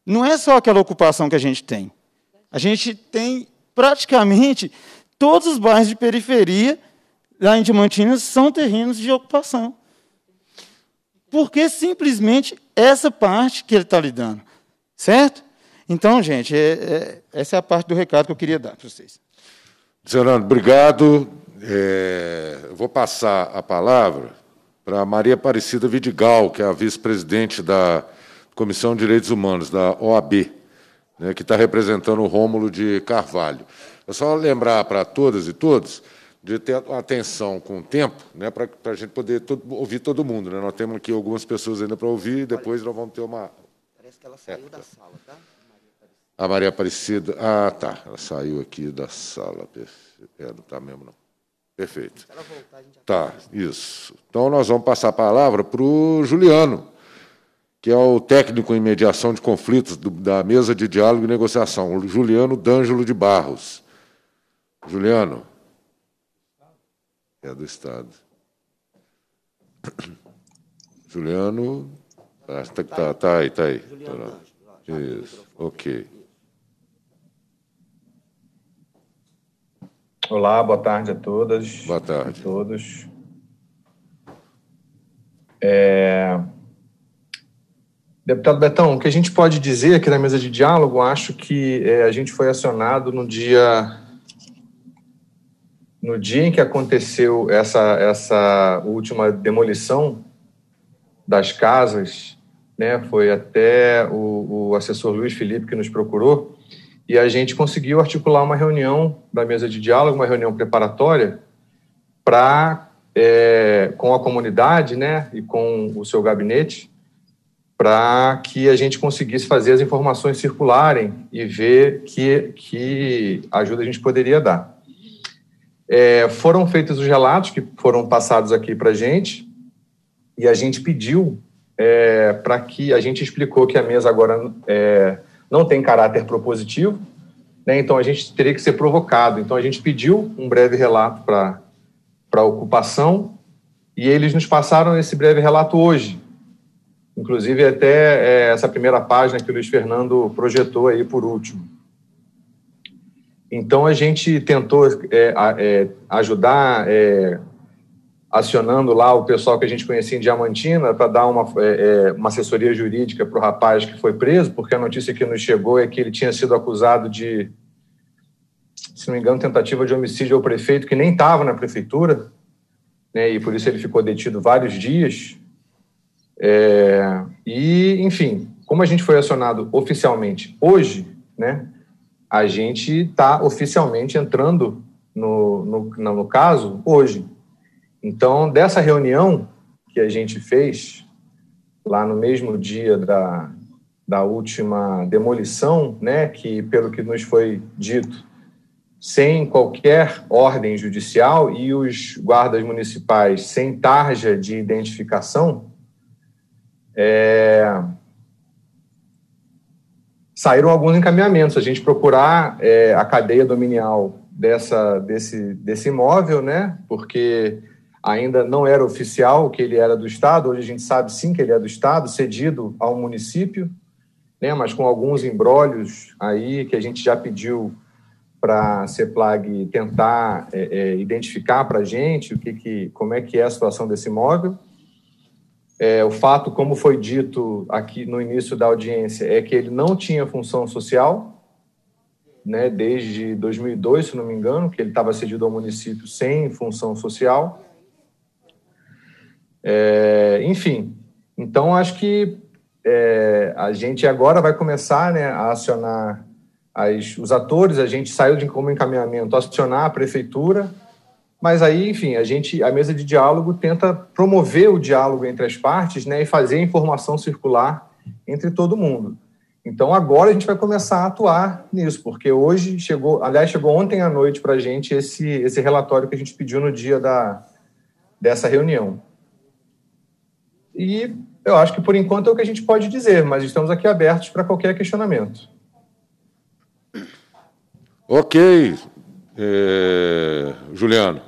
Não é só aquela ocupação que a gente tem. A gente tem praticamente todos os bairros de periferia lá em Diamantina são terrenos de ocupação. Porque simplesmente essa parte que ele está lidando. Certo? Então, gente, é, é, essa é a parte do recado que eu queria dar para vocês. Fernando, obrigado. É, vou passar a palavra para Maria Aparecida Vidigal, que é a vice-presidente da Comissão de Direitos Humanos, da OAB né, que está representando o Rômulo de Carvalho. É só lembrar para todas e todos de ter atenção com o tempo, né, para a gente poder todo, ouvir todo mundo. Né? Nós temos aqui algumas pessoas ainda para ouvir e depois nós vamos ter uma. Parece que ela saiu da é. sala, tá? A Maria Aparecida. Ah, tá. Ela saiu aqui da sala. É, não está mesmo, não. Perfeito. Se ela voltar, a gente já Tá, isso. Então nós vamos passar a palavra para o Juliano que é o técnico em mediação de conflitos do, da mesa de diálogo e negociação, o Juliano D'Ângelo de Barros. Juliano. É do Estado. (coughs) Juliano. Está ah, tá, tá aí, está aí. Juliano, tá Isso, ok. Olá, boa tarde a todas. Boa tarde. A todos. É, Deputado Betão, o que a gente pode dizer aqui na mesa de diálogo, acho que é, a gente foi acionado no dia no dia em que aconteceu essa, essa última demolição das casas, né, foi até o, o assessor Luiz Felipe que nos procurou, e a gente conseguiu articular uma reunião da mesa de diálogo, uma reunião preparatória, para é, com a comunidade né, e com o seu gabinete, para que a gente conseguisse fazer as informações circularem e ver que, que ajuda a gente poderia dar. É, foram feitos os relatos que foram passados aqui para a gente e a gente pediu é, para que a gente explicou que a mesa agora é, não tem caráter propositivo, né, então a gente teria que ser provocado. Então a gente pediu um breve relato para a ocupação e eles nos passaram esse breve relato hoje inclusive até é, essa primeira página que o Luiz Fernando projetou aí por último. Então a gente tentou é, é, ajudar é, acionando lá o pessoal que a gente conhecia em Diamantina para dar uma, é, é, uma assessoria jurídica para o rapaz que foi preso, porque a notícia que nos chegou é que ele tinha sido acusado de, se não me engano, tentativa de homicídio ao prefeito, que nem estava na prefeitura, né, e por isso ele ficou detido vários dias é, e, enfim, como a gente foi acionado oficialmente hoje, né, a gente está oficialmente entrando no, no, no, caso hoje. Então, dessa reunião que a gente fez lá no mesmo dia da, da última demolição, né, que, pelo que nos foi dito, sem qualquer ordem judicial e os guardas municipais sem tarja de identificação, é, saíram alguns encaminhamentos. A gente procurar é, a cadeia dominial dessa, desse, desse imóvel, né? Porque ainda não era oficial que ele era do Estado, hoje a gente sabe sim que ele é do Estado, cedido ao município, né? mas com alguns embrólios aí que a gente já pediu para a CEPLAG tentar é, é, identificar para a gente o que, que, como é que é a situação desse imóvel. É, o fato, como foi dito aqui no início da audiência, é que ele não tinha função social, né, desde 2002, se não me engano, que ele estava cedido ao município sem função social. É, enfim, então acho que é, a gente agora vai começar né, a acionar as, os atores, a gente saiu de como encaminhamento, acionar a prefeitura, mas aí, enfim, a gente, a mesa de diálogo tenta promover o diálogo entre as partes, né, e fazer a informação circular entre todo mundo. Então agora a gente vai começar a atuar nisso, porque hoje chegou, aliás, chegou ontem à noite para a gente esse, esse relatório que a gente pediu no dia da, dessa reunião. E eu acho que por enquanto é o que a gente pode dizer, mas estamos aqui abertos para qualquer questionamento. Ok. É, Juliano.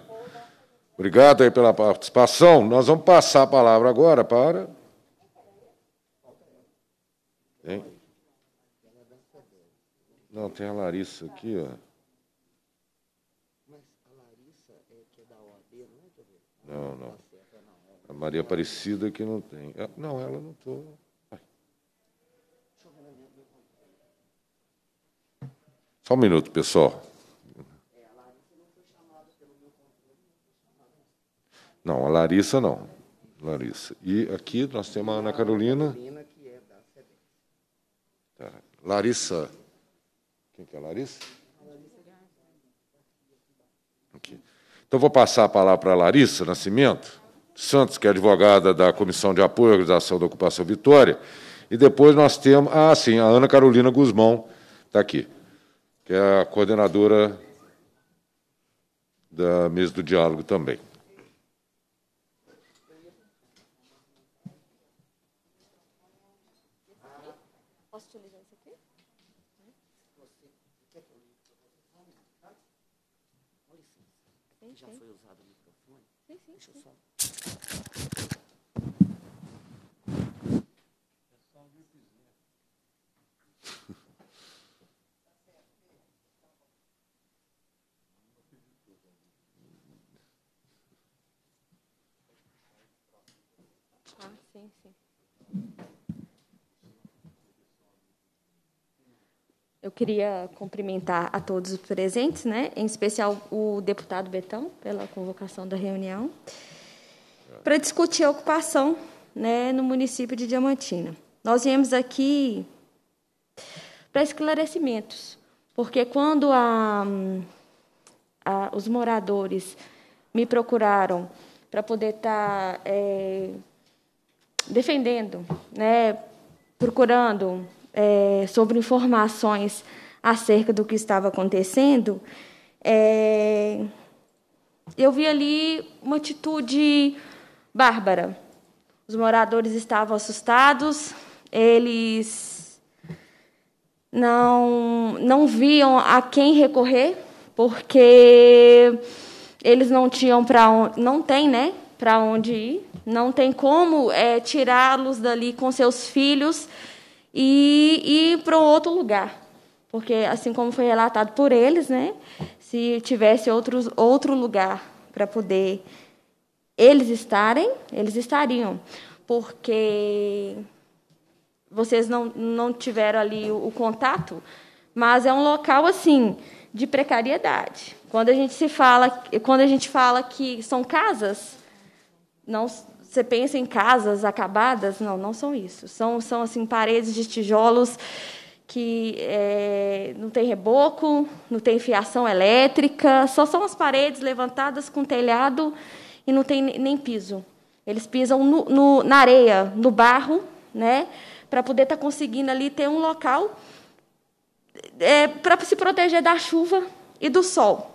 Obrigado aí pela participação. Nós vamos passar a palavra agora para. Hein? Não, tem a Larissa aqui, ó. Mas a Larissa é que é da OAB, não é? Não, não. A Maria Aparecida que não tem. Ah, não, ela não estou. Tô... Só um minuto, pessoal. Não, a Larissa não. Larissa. E aqui nós temos a Ana Carolina. Ana Carolina, que é da Larissa. Quem que é a Larissa? Aqui. Então, vou passar a palavra para a Larissa Nascimento Santos, que é advogada da Comissão de Apoio à Organização da Ocupação Vitória. E depois nós temos, ah, sim, a Ana Carolina Guzmão está aqui, que é a coordenadora da mesa do diálogo também. Eu queria cumprimentar a todos os presentes, né? em especial o deputado Betão, pela convocação da reunião, para discutir a ocupação né, no município de Diamantina. Nós viemos aqui para esclarecimentos, porque quando a, a, os moradores me procuraram para poder tá, estar eh, é, defendendo, né, procurando é, sobre informações acerca do que estava acontecendo, é, eu vi ali uma atitude bárbara. Os moradores estavam assustados, eles não, não viam a quem recorrer, porque eles não tinham para onde. Não tem, né? Para onde ir. Não tem como é, tirá-los dali com seus filhos e ir para outro lugar. Porque, assim como foi relatado por eles, né, se tivesse outros, outro lugar para poder eles estarem, eles estariam. Porque vocês não, não tiveram ali o, o contato, mas é um local assim de precariedade. Quando a gente se fala, quando a gente fala que são casas, não você pensa em casas acabadas, não, não são isso. São, são assim paredes de tijolos que é, não tem reboco, não tem fiação elétrica, só são as paredes levantadas com telhado e não tem nem piso. Eles pisam no, no, na areia, no barro, né, para poder estar tá conseguindo ali ter um local é, para se proteger da chuva e do sol.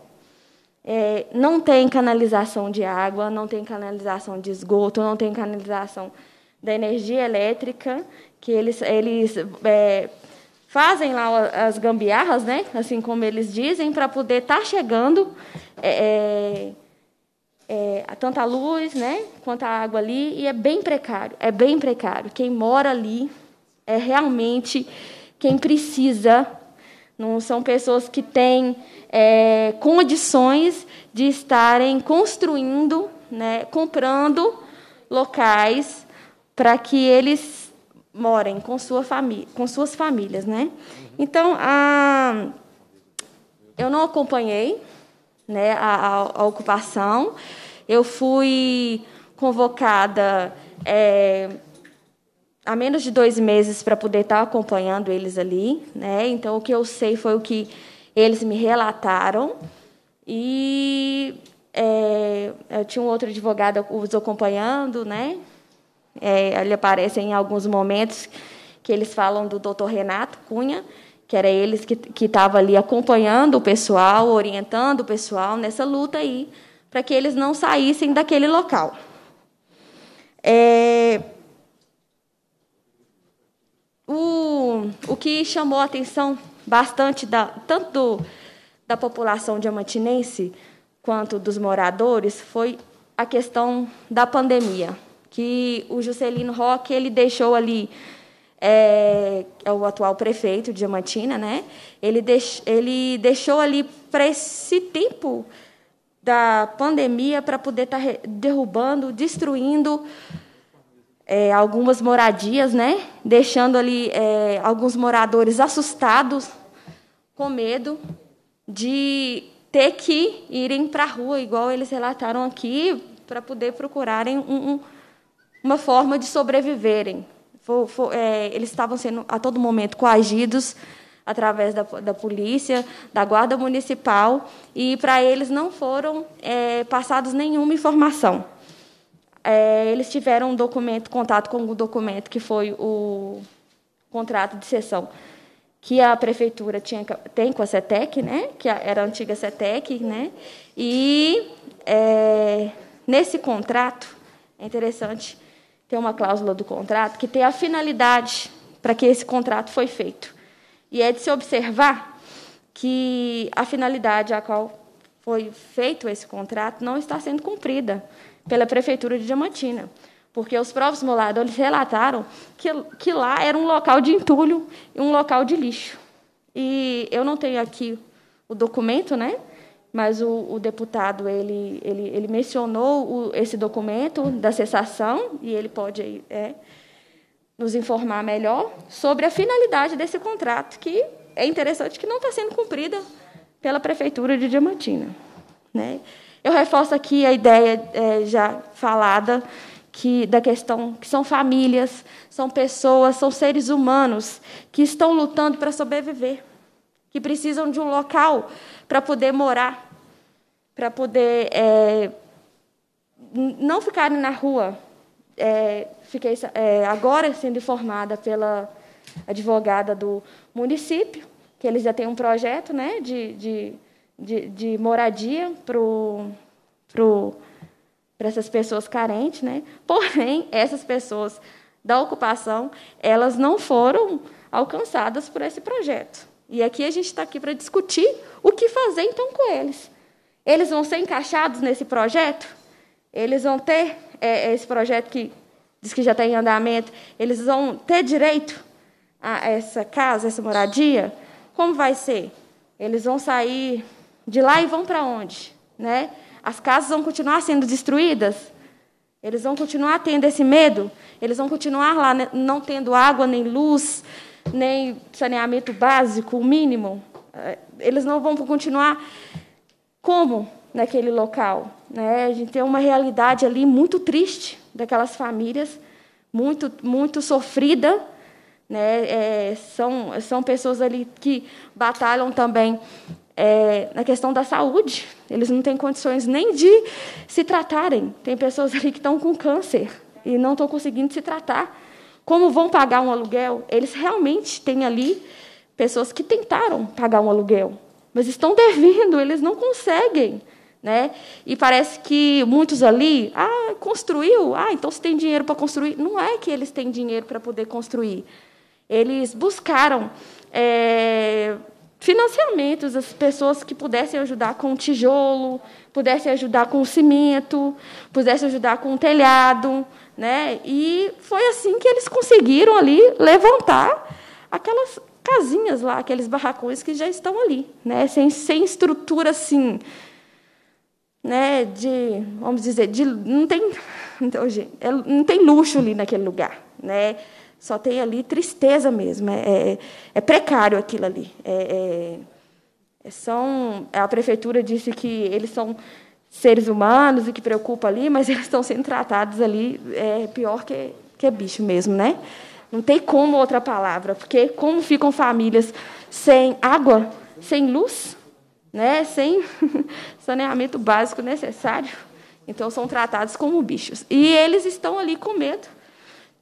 É, não tem canalização de água, não tem canalização de esgoto, não tem canalização da energia elétrica, que eles, eles é, fazem lá as gambiarras, né? assim como eles dizem, para poder estar tá chegando é, é, é tanto a luz né? quanto a água ali, e é bem precário, é bem precário. Quem mora ali é realmente quem precisa não são pessoas que têm é, condições de estarem construindo, né, comprando locais para que eles morem com, sua família, com suas famílias. Né? Então, a, eu não acompanhei né, a, a ocupação. Eu fui convocada é, há menos de dois meses para poder estar tá acompanhando eles ali, né? Então o que eu sei foi o que eles me relataram e é, eu tinha um outro advogado os acompanhando, né? É, ele aparece em alguns momentos que eles falam do Dr. Renato Cunha, que era eles que estava ali acompanhando o pessoal, orientando o pessoal nessa luta aí para que eles não saíssem daquele local. É, o que chamou a atenção bastante, da, tanto do, da população diamantinense quanto dos moradores, foi a questão da pandemia, que o Juscelino Roque ele deixou ali é, é, o atual prefeito de Diamantina, né? Ele, deix, ele deixou ali para esse tempo da pandemia para poder estar tá derrubando, destruindo é, algumas moradias, né? deixando ali é, alguns moradores assustados, com medo de ter que irem para a rua, igual eles relataram aqui, para poder procurarem um, uma forma de sobreviverem. For, for, é, eles estavam sendo a todo momento coagidos através da, da polícia, da guarda municipal, e para eles não foram é, passados nenhuma informação. É, eles tiveram um documento, contato com um documento que foi o contrato de cessão que a prefeitura tinha, tem com a CETEC, né? que era a antiga CETEC, né? e é, nesse contrato, é interessante, ter uma cláusula do contrato que tem a finalidade para que esse contrato foi feito. E é de se observar que a finalidade a qual foi feito esse contrato não está sendo cumprida pela Prefeitura de Diamantina, porque os próprios moradores relataram que, que lá era um local de entulho e um local de lixo. E eu não tenho aqui o documento, né? mas o, o, deputado ele, ele, ele mencionou o, esse documento da cessação e ele pode é, nos informar melhor sobre a finalidade desse contrato, que é interessante que não está sendo cumprida pela prefeitura de Diamantina, né? Eu reforço aqui a ideia é, já falada que, da questão que são famílias, são pessoas, são seres humanos que estão lutando para sobreviver, que precisam de um local para poder morar, para poder é, não ficarem na rua. É, fiquei é, agora sendo informada pela advogada do município que eles já têm um projeto né, de, de de, de moradia para essas pessoas carentes, né? Porém, essas pessoas da ocupação, elas não foram alcançadas por esse projeto. E aqui a gente está aqui para discutir o que fazer então com eles. Eles vão ser encaixados nesse projeto? Eles vão ter é, é esse projeto que diz que já está em andamento? Eles vão ter direito a essa casa, essa moradia? Como vai ser? Eles vão sair de lá e vão para onde? Né? As casas vão continuar sendo destruídas? Eles vão continuar tendo esse medo? Eles vão continuar lá né, não tendo água, nem luz, nem saneamento básico, o mínimo? Eh, eles não vão continuar como naquele local? Né? A gente tem uma realidade ali muito triste daquelas famílias, muito, muito sofrida. Né? É, são, são pessoas ali que batalham também é, na questão da saúde. Eles não têm condições nem de se tratarem. Tem pessoas ali que estão com câncer e não estão conseguindo se tratar. Como vão pagar um aluguel? Eles realmente têm ali pessoas que tentaram pagar um aluguel, mas estão devendo, eles não conseguem. Né? E parece que muitos ali, ah, construiu, ah, então se tem dinheiro para construir. Não é que eles têm dinheiro para poder construir. Eles buscaram é, financiamentos, as pessoas que pudessem ajudar com tijolo, pudessem ajudar com cimento, pudessem ajudar com telhado, né? E foi assim que eles conseguiram ali levantar aquelas casinhas lá, aqueles barracões que já estão ali, né? Sem, sem estrutura assim, né? De, vamos dizer, de não tem, (laughs) então, gente, é, não tem luxo ali naquele lugar, né? Só tem ali tristeza mesmo. É, é, é precário aquilo ali. É, é, é são, a prefeitura disse que eles são seres humanos e que preocupa ali, mas (laughs) eles estão sendo tratados ali é pior que, que bicho mesmo, né? Não tem como outra palavra, porque como ficam famílias sem água, sem luz, né, sem (laughs) saneamento básico necessário, então são tratados como bichos. E eles estão ali com medo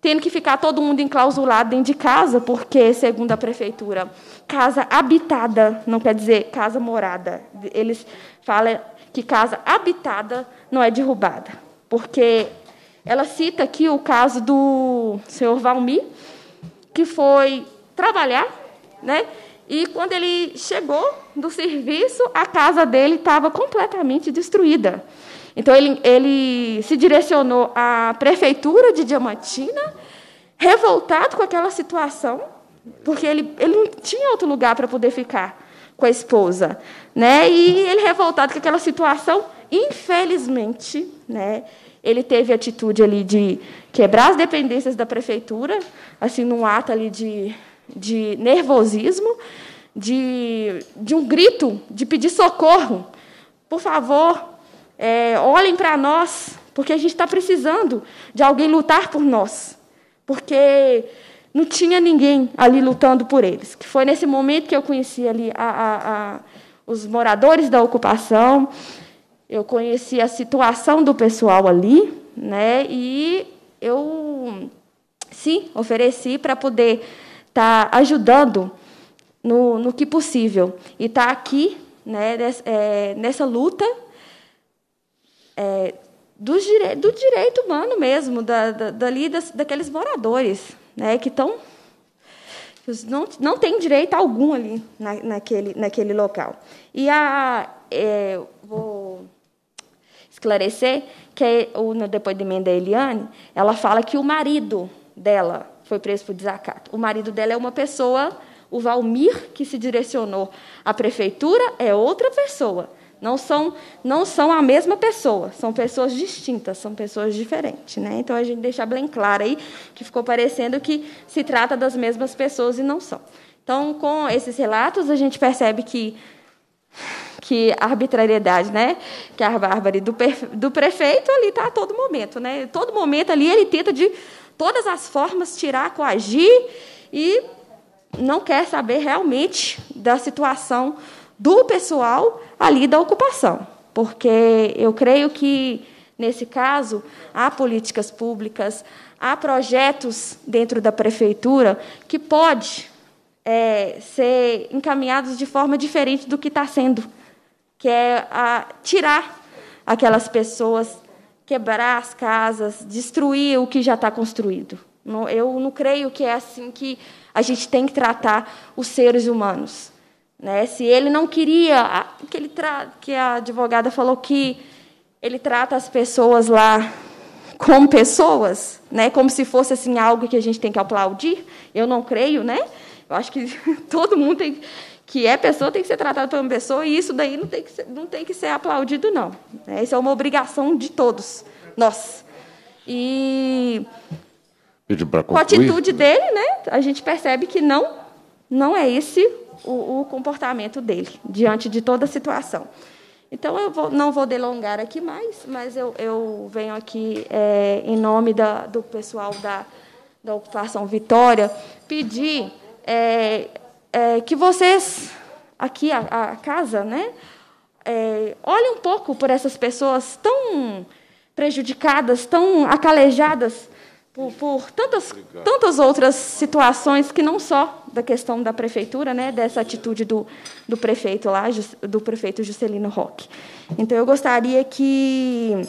tendo que ficar todo mundo enclausulado dentro de casa, porque, segundo a prefeitura, casa habitada não quer dizer casa morada. Eles falam que casa habitada não é derrubada, porque ela cita aqui o caso do senhor Valmi, que foi trabalhar, né? E quando ele chegou do serviço, a casa dele estava completamente destruída. Então, ele, ele se direcionou à prefeitura de Diamantina, revoltado com aquela situação, porque ele, ele não tinha outro lugar para poder ficar com a esposa. Né? E ele, revoltado com aquela situação, infelizmente, né, ele teve a atitude ali de quebrar as dependências da prefeitura, assim, num ato ali de, de nervosismo, de, de um grito, de pedir socorro. Por favor, é, olhem para nós, porque a gente está precisando de alguém lutar por nós, porque não tinha ninguém ali lutando por eles. Que foi nesse momento que eu conheci ali a, a, a, os moradores da ocupação, eu conheci a situação do pessoal ali, né? E eu sim ofereci para poder estar tá ajudando no, no que possível e estar tá aqui, né? é, nessa luta é, do, dire, do, direito humano mesmo, da, da, dali, das, daqueles moradores, né, que estão. Não, não tem direito algum ali na, naquele, naquele local. E a, é, vou esclarecer que é, o, no depoimento da Eliane, ela fala que o marido dela foi preso por desacato. O marido dela é uma pessoa, o Valmir, que se direcionou à prefeitura, é outra pessoa. Não são, não são a mesma pessoa, são pessoas distintas, são pessoas diferentes. Né? Então, a gente deixa bem claro aí que ficou parecendo que se trata das mesmas pessoas e não são. Então, com esses relatos, a gente percebe que, que a arbitrariedade, né? que a bárbara do, do prefeito ali está a todo momento. Né? Todo momento ali ele tenta, de todas as formas, tirar, coagir e não quer saber realmente da situação do pessoal ali da ocupação, porque eu creio que, nesse caso, há políticas públicas, há projetos dentro da prefeitura que pode é, ser encaminhados de forma diferente do que está sendo, que é tirar aquelas pessoas, quebrar as casas, destruir o que já está construído. Eu não creio que é assim que a gente tem que tratar os seres humanos. Né? Se ele não queria, que, ele tra... que a advogada falou que ele trata as pessoas lá como pessoas, né? como se fosse assim algo que a gente tem que aplaudir, eu não creio, né? Eu acho que (laughs) todo mundo tem, que é pessoa tem que ser tratado como pessoa e isso daí não tem que ser, não tem que ser aplaudido, não. Né? Isso é uma obrigação de todos, nós. E com a atitude dele, né, a gente percebe que não, não é esse o, o comportamento dele diante de toda a situação. Então, eu vou, não vou delongar aqui mais, mas eu, eu venho aqui é, em nome da, do pessoal da, da Ocupação Vitória pedir é, é, que vocês, aqui, a, a casa, né, é, olhem um pouco por essas pessoas tão prejudicadas, tão acalejadas por, por tantas, tantas outras situações que não só da questão da prefeitura, né, dessa atitude do, do prefeito lá, do prefeito Juscelino Roque. Então eu gostaria que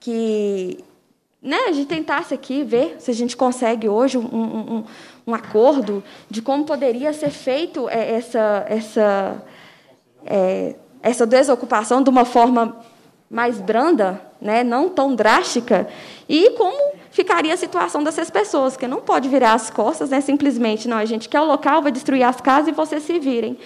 que né, a gente tentasse aqui ver se a gente consegue hoje um, um, um acordo de como poderia ser feito é, essa essa é, essa desocupação de uma forma mais branda, né, não tão drástica, e como ficaria a situação dessas pessoas, que não pode virar as costas, né, simplesmente, não, a gente quer o local, vai destruir as casas e vocês se virem.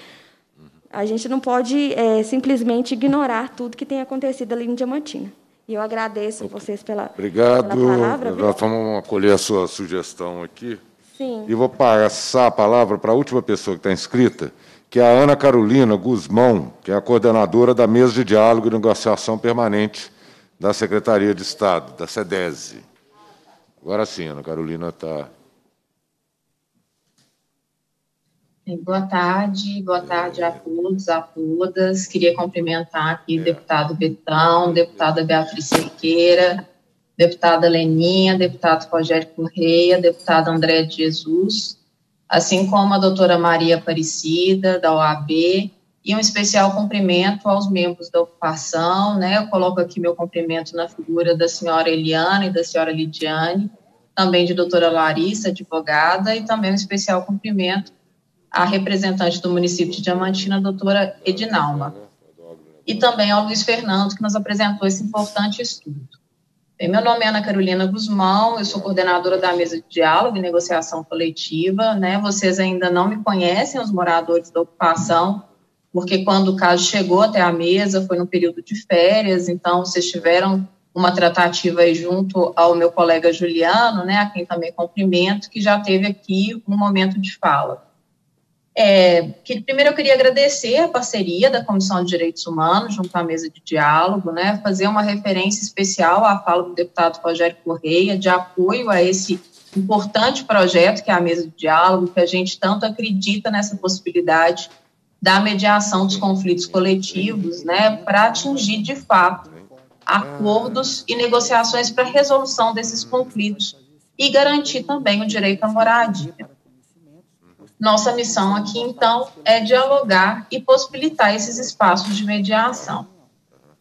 A gente não pode é, simplesmente ignorar tudo que tem acontecido ali em Diamantina. E eu agradeço okay. vocês pela, Obrigado. pela palavra. Obrigado. vamos acolher a sua sugestão aqui. Sim. E vou passar a palavra para a última pessoa que está inscrita, que é a Ana Carolina Guzmão, que é a coordenadora da Mesa de Diálogo e Negociação Permanente da Secretaria de Estado, da SEDESE. Agora sim, Ana Carolina está. Boa tarde, boa tarde a todos, a todas. Queria cumprimentar aqui o é. deputado Betão, deputada Beatriz Sequeira, deputada Leninha, deputado Rogério Correia, deputado André de Jesus, assim como a doutora Maria Aparecida, da OAB, e um especial cumprimento aos membros da ocupação, né? Eu coloco aqui meu cumprimento na figura da senhora Eliana e da senhora Lidiane, também de doutora Larissa, advogada, e também um especial cumprimento à representante do município de Diamantina, doutora Edinalma. E também ao Luiz Fernando, que nos apresentou esse importante estudo. É, meu nome é Ana Carolina Guzmão, eu sou coordenadora da mesa de diálogo e negociação coletiva. Né? Vocês ainda não me conhecem, os moradores da ocupação, porque quando o caso chegou até a mesa foi no período de férias, então vocês tiveram uma tratativa aí junto ao meu colega Juliano, né, a quem também cumprimento, que já teve aqui um momento de fala. É, que primeiro eu queria agradecer a parceria da Comissão de Direitos Humanos junto à mesa de diálogo, né, fazer uma referência especial à fala do deputado Rogério Correia de apoio a esse importante projeto que é a mesa de diálogo, que a gente tanto acredita nessa possibilidade da mediação dos conflitos coletivos, né, para atingir de fato acordos e negociações para resolução desses conflitos e garantir também o direito à moradia. Nossa missão aqui, então, é dialogar e possibilitar esses espaços de mediação.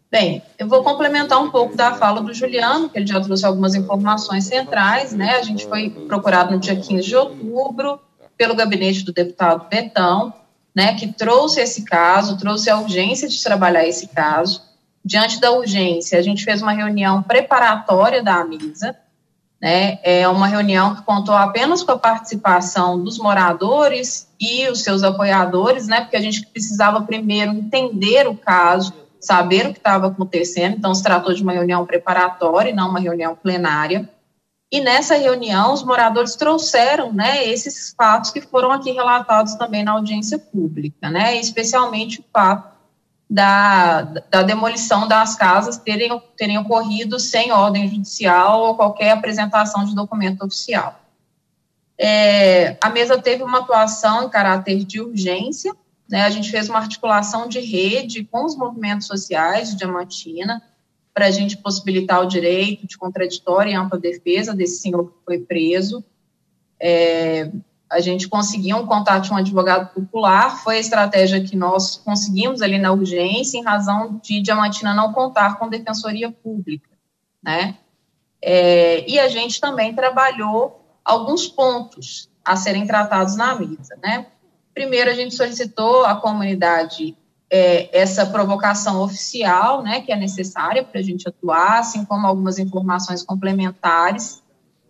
Bem, eu vou complementar um pouco da fala do Juliano, que ele já trouxe algumas informações centrais, né? A gente foi procurado no dia 15 de outubro pelo gabinete do deputado Betão, né, que trouxe esse caso, trouxe a urgência de trabalhar esse caso. Diante da urgência, a gente fez uma reunião preparatória da AMISA, né? É uma reunião que contou apenas com a participação dos moradores e os seus apoiadores, né? porque a gente precisava primeiro entender o caso, saber o que estava acontecendo. Então, se tratou de uma reunião preparatória e não uma reunião plenária. E nessa reunião, os moradores trouxeram né, esses fatos que foram aqui relatados também na audiência pública, né, especialmente o fato da, da demolição das casas terem, terem ocorrido sem ordem judicial ou qualquer apresentação de documento oficial. É, a mesa teve uma atuação em caráter de urgência, né, a gente fez uma articulação de rede com os movimentos sociais de Diamantina, para a gente possibilitar o direito de contraditória e ampla defesa desse senhor que foi preso. É, a gente conseguiu um contato com um advogado popular, foi a estratégia que nós conseguimos ali na urgência, em razão de Diamantina não contar com defensoria pública, né? É, e a gente também trabalhou alguns pontos a serem tratados na mesa, né? Primeiro, a gente solicitou à comunidade é, essa provocação oficial, né, que é necessária para a gente atuar, assim como algumas informações complementares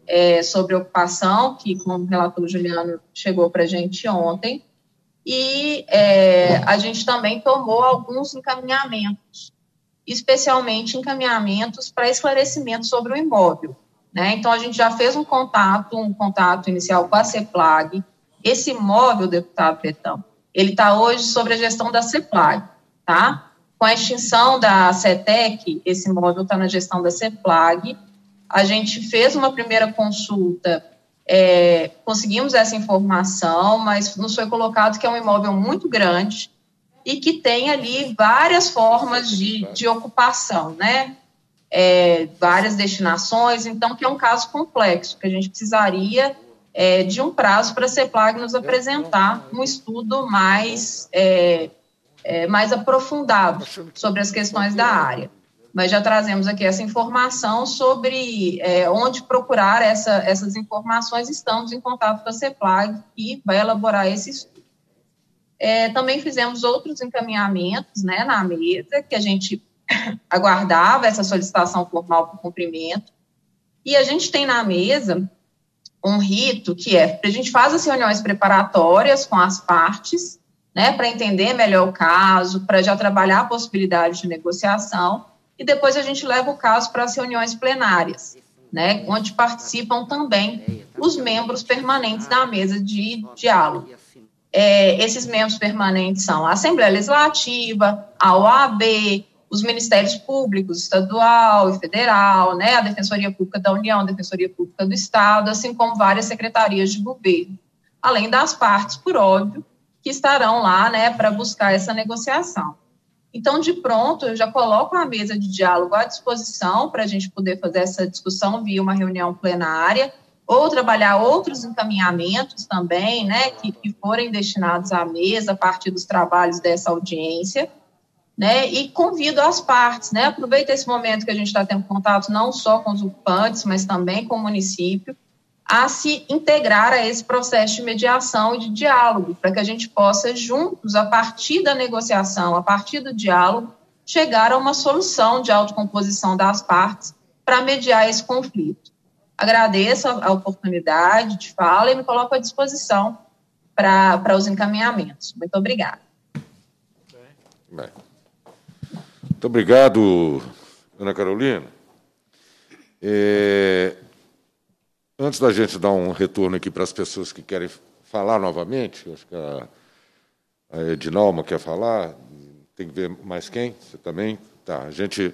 é, sobre ocupação, que, como o relator Juliano chegou para a gente ontem, e é, a gente também tomou alguns encaminhamentos, especialmente encaminhamentos para esclarecimento sobre o imóvel. Né? Então, a gente já fez um contato, um contato inicial com a CEPLAG. Esse imóvel, deputado Pretão, ele está hoje sobre a gestão da CEPLAG, tá? Com a extinção da CETEC, esse imóvel está na gestão da CEPLAG, a gente fez uma primeira consulta, é, conseguimos essa informação, mas nos foi colocado que é um imóvel muito grande e que tem ali várias formas de, de ocupação, né? É, várias destinações, então que é um caso complexo, que a gente precisaria é, de um prazo para a CEPLAG nos apresentar um estudo mais, é, é mais aprofundado sobre as questões da área. Nós já trazemos aqui essa informação sobre é, onde procurar essa, essas informações. Estamos em contato com a CEPLAG, que vai elaborar esse estudo. É, também fizemos outros encaminhamentos né, na mesa, que a gente (coughs) aguardava essa solicitação formal para cumprimento. E a gente tem na mesa um rito que é: a gente faz as reuniões preparatórias com as partes, né, para entender melhor o caso, para já trabalhar a possibilidade de negociação e depois a gente leva o caso para as reuniões plenárias, né, onde participam também os membros permanentes da mesa de diálogo. É, esses membros permanentes são a Assembleia Legislativa, a OAB, os ministérios públicos, estadual e federal, né, a Defensoria Pública da União, a Defensoria Pública do Estado, assim como várias secretarias de governo, além das partes, por óbvio, que estarão lá né, para buscar essa negociação. Então, de pronto, eu já coloco a mesa de diálogo à disposição para a gente poder fazer essa discussão via uma reunião plenária ou trabalhar outros encaminhamentos também, né, que, que forem destinados à mesa a partir dos trabalhos dessa audiência, né, e convido as partes, né, aproveita esse momento que a gente está tendo contato não só com os ocupantes, mas também com o município, a se integrar a esse processo de mediação e de diálogo, para que a gente possa, juntos, a partir da negociação, a partir do diálogo, chegar a uma solução de autocomposição das partes para mediar esse conflito. Agradeço a oportunidade de fala e me coloco à disposição para, para os encaminhamentos. Muito obrigada. Muito obrigado, Ana Carolina. É... Antes da gente dar um retorno aqui para as pessoas que querem falar novamente, acho que a, a Edinalma quer falar, tem que ver mais quem, você também? Tá, a gente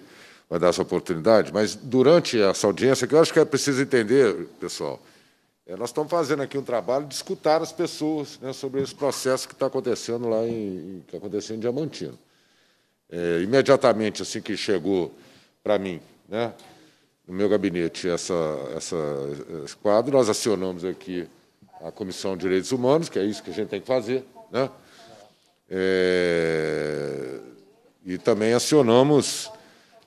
vai dar essa oportunidade, mas durante essa audiência, que eu acho que é preciso entender, pessoal, é, nós estamos fazendo aqui um trabalho de escutar as pessoas né, sobre esse processo que está acontecendo lá em, que aconteceu em Diamantino. É, imediatamente assim que chegou para mim, né, no meu gabinete essa, essa, esse quadro. Nós acionamos aqui a Comissão de Direitos Humanos, que é isso que a gente tem que fazer. Né? É, e também acionamos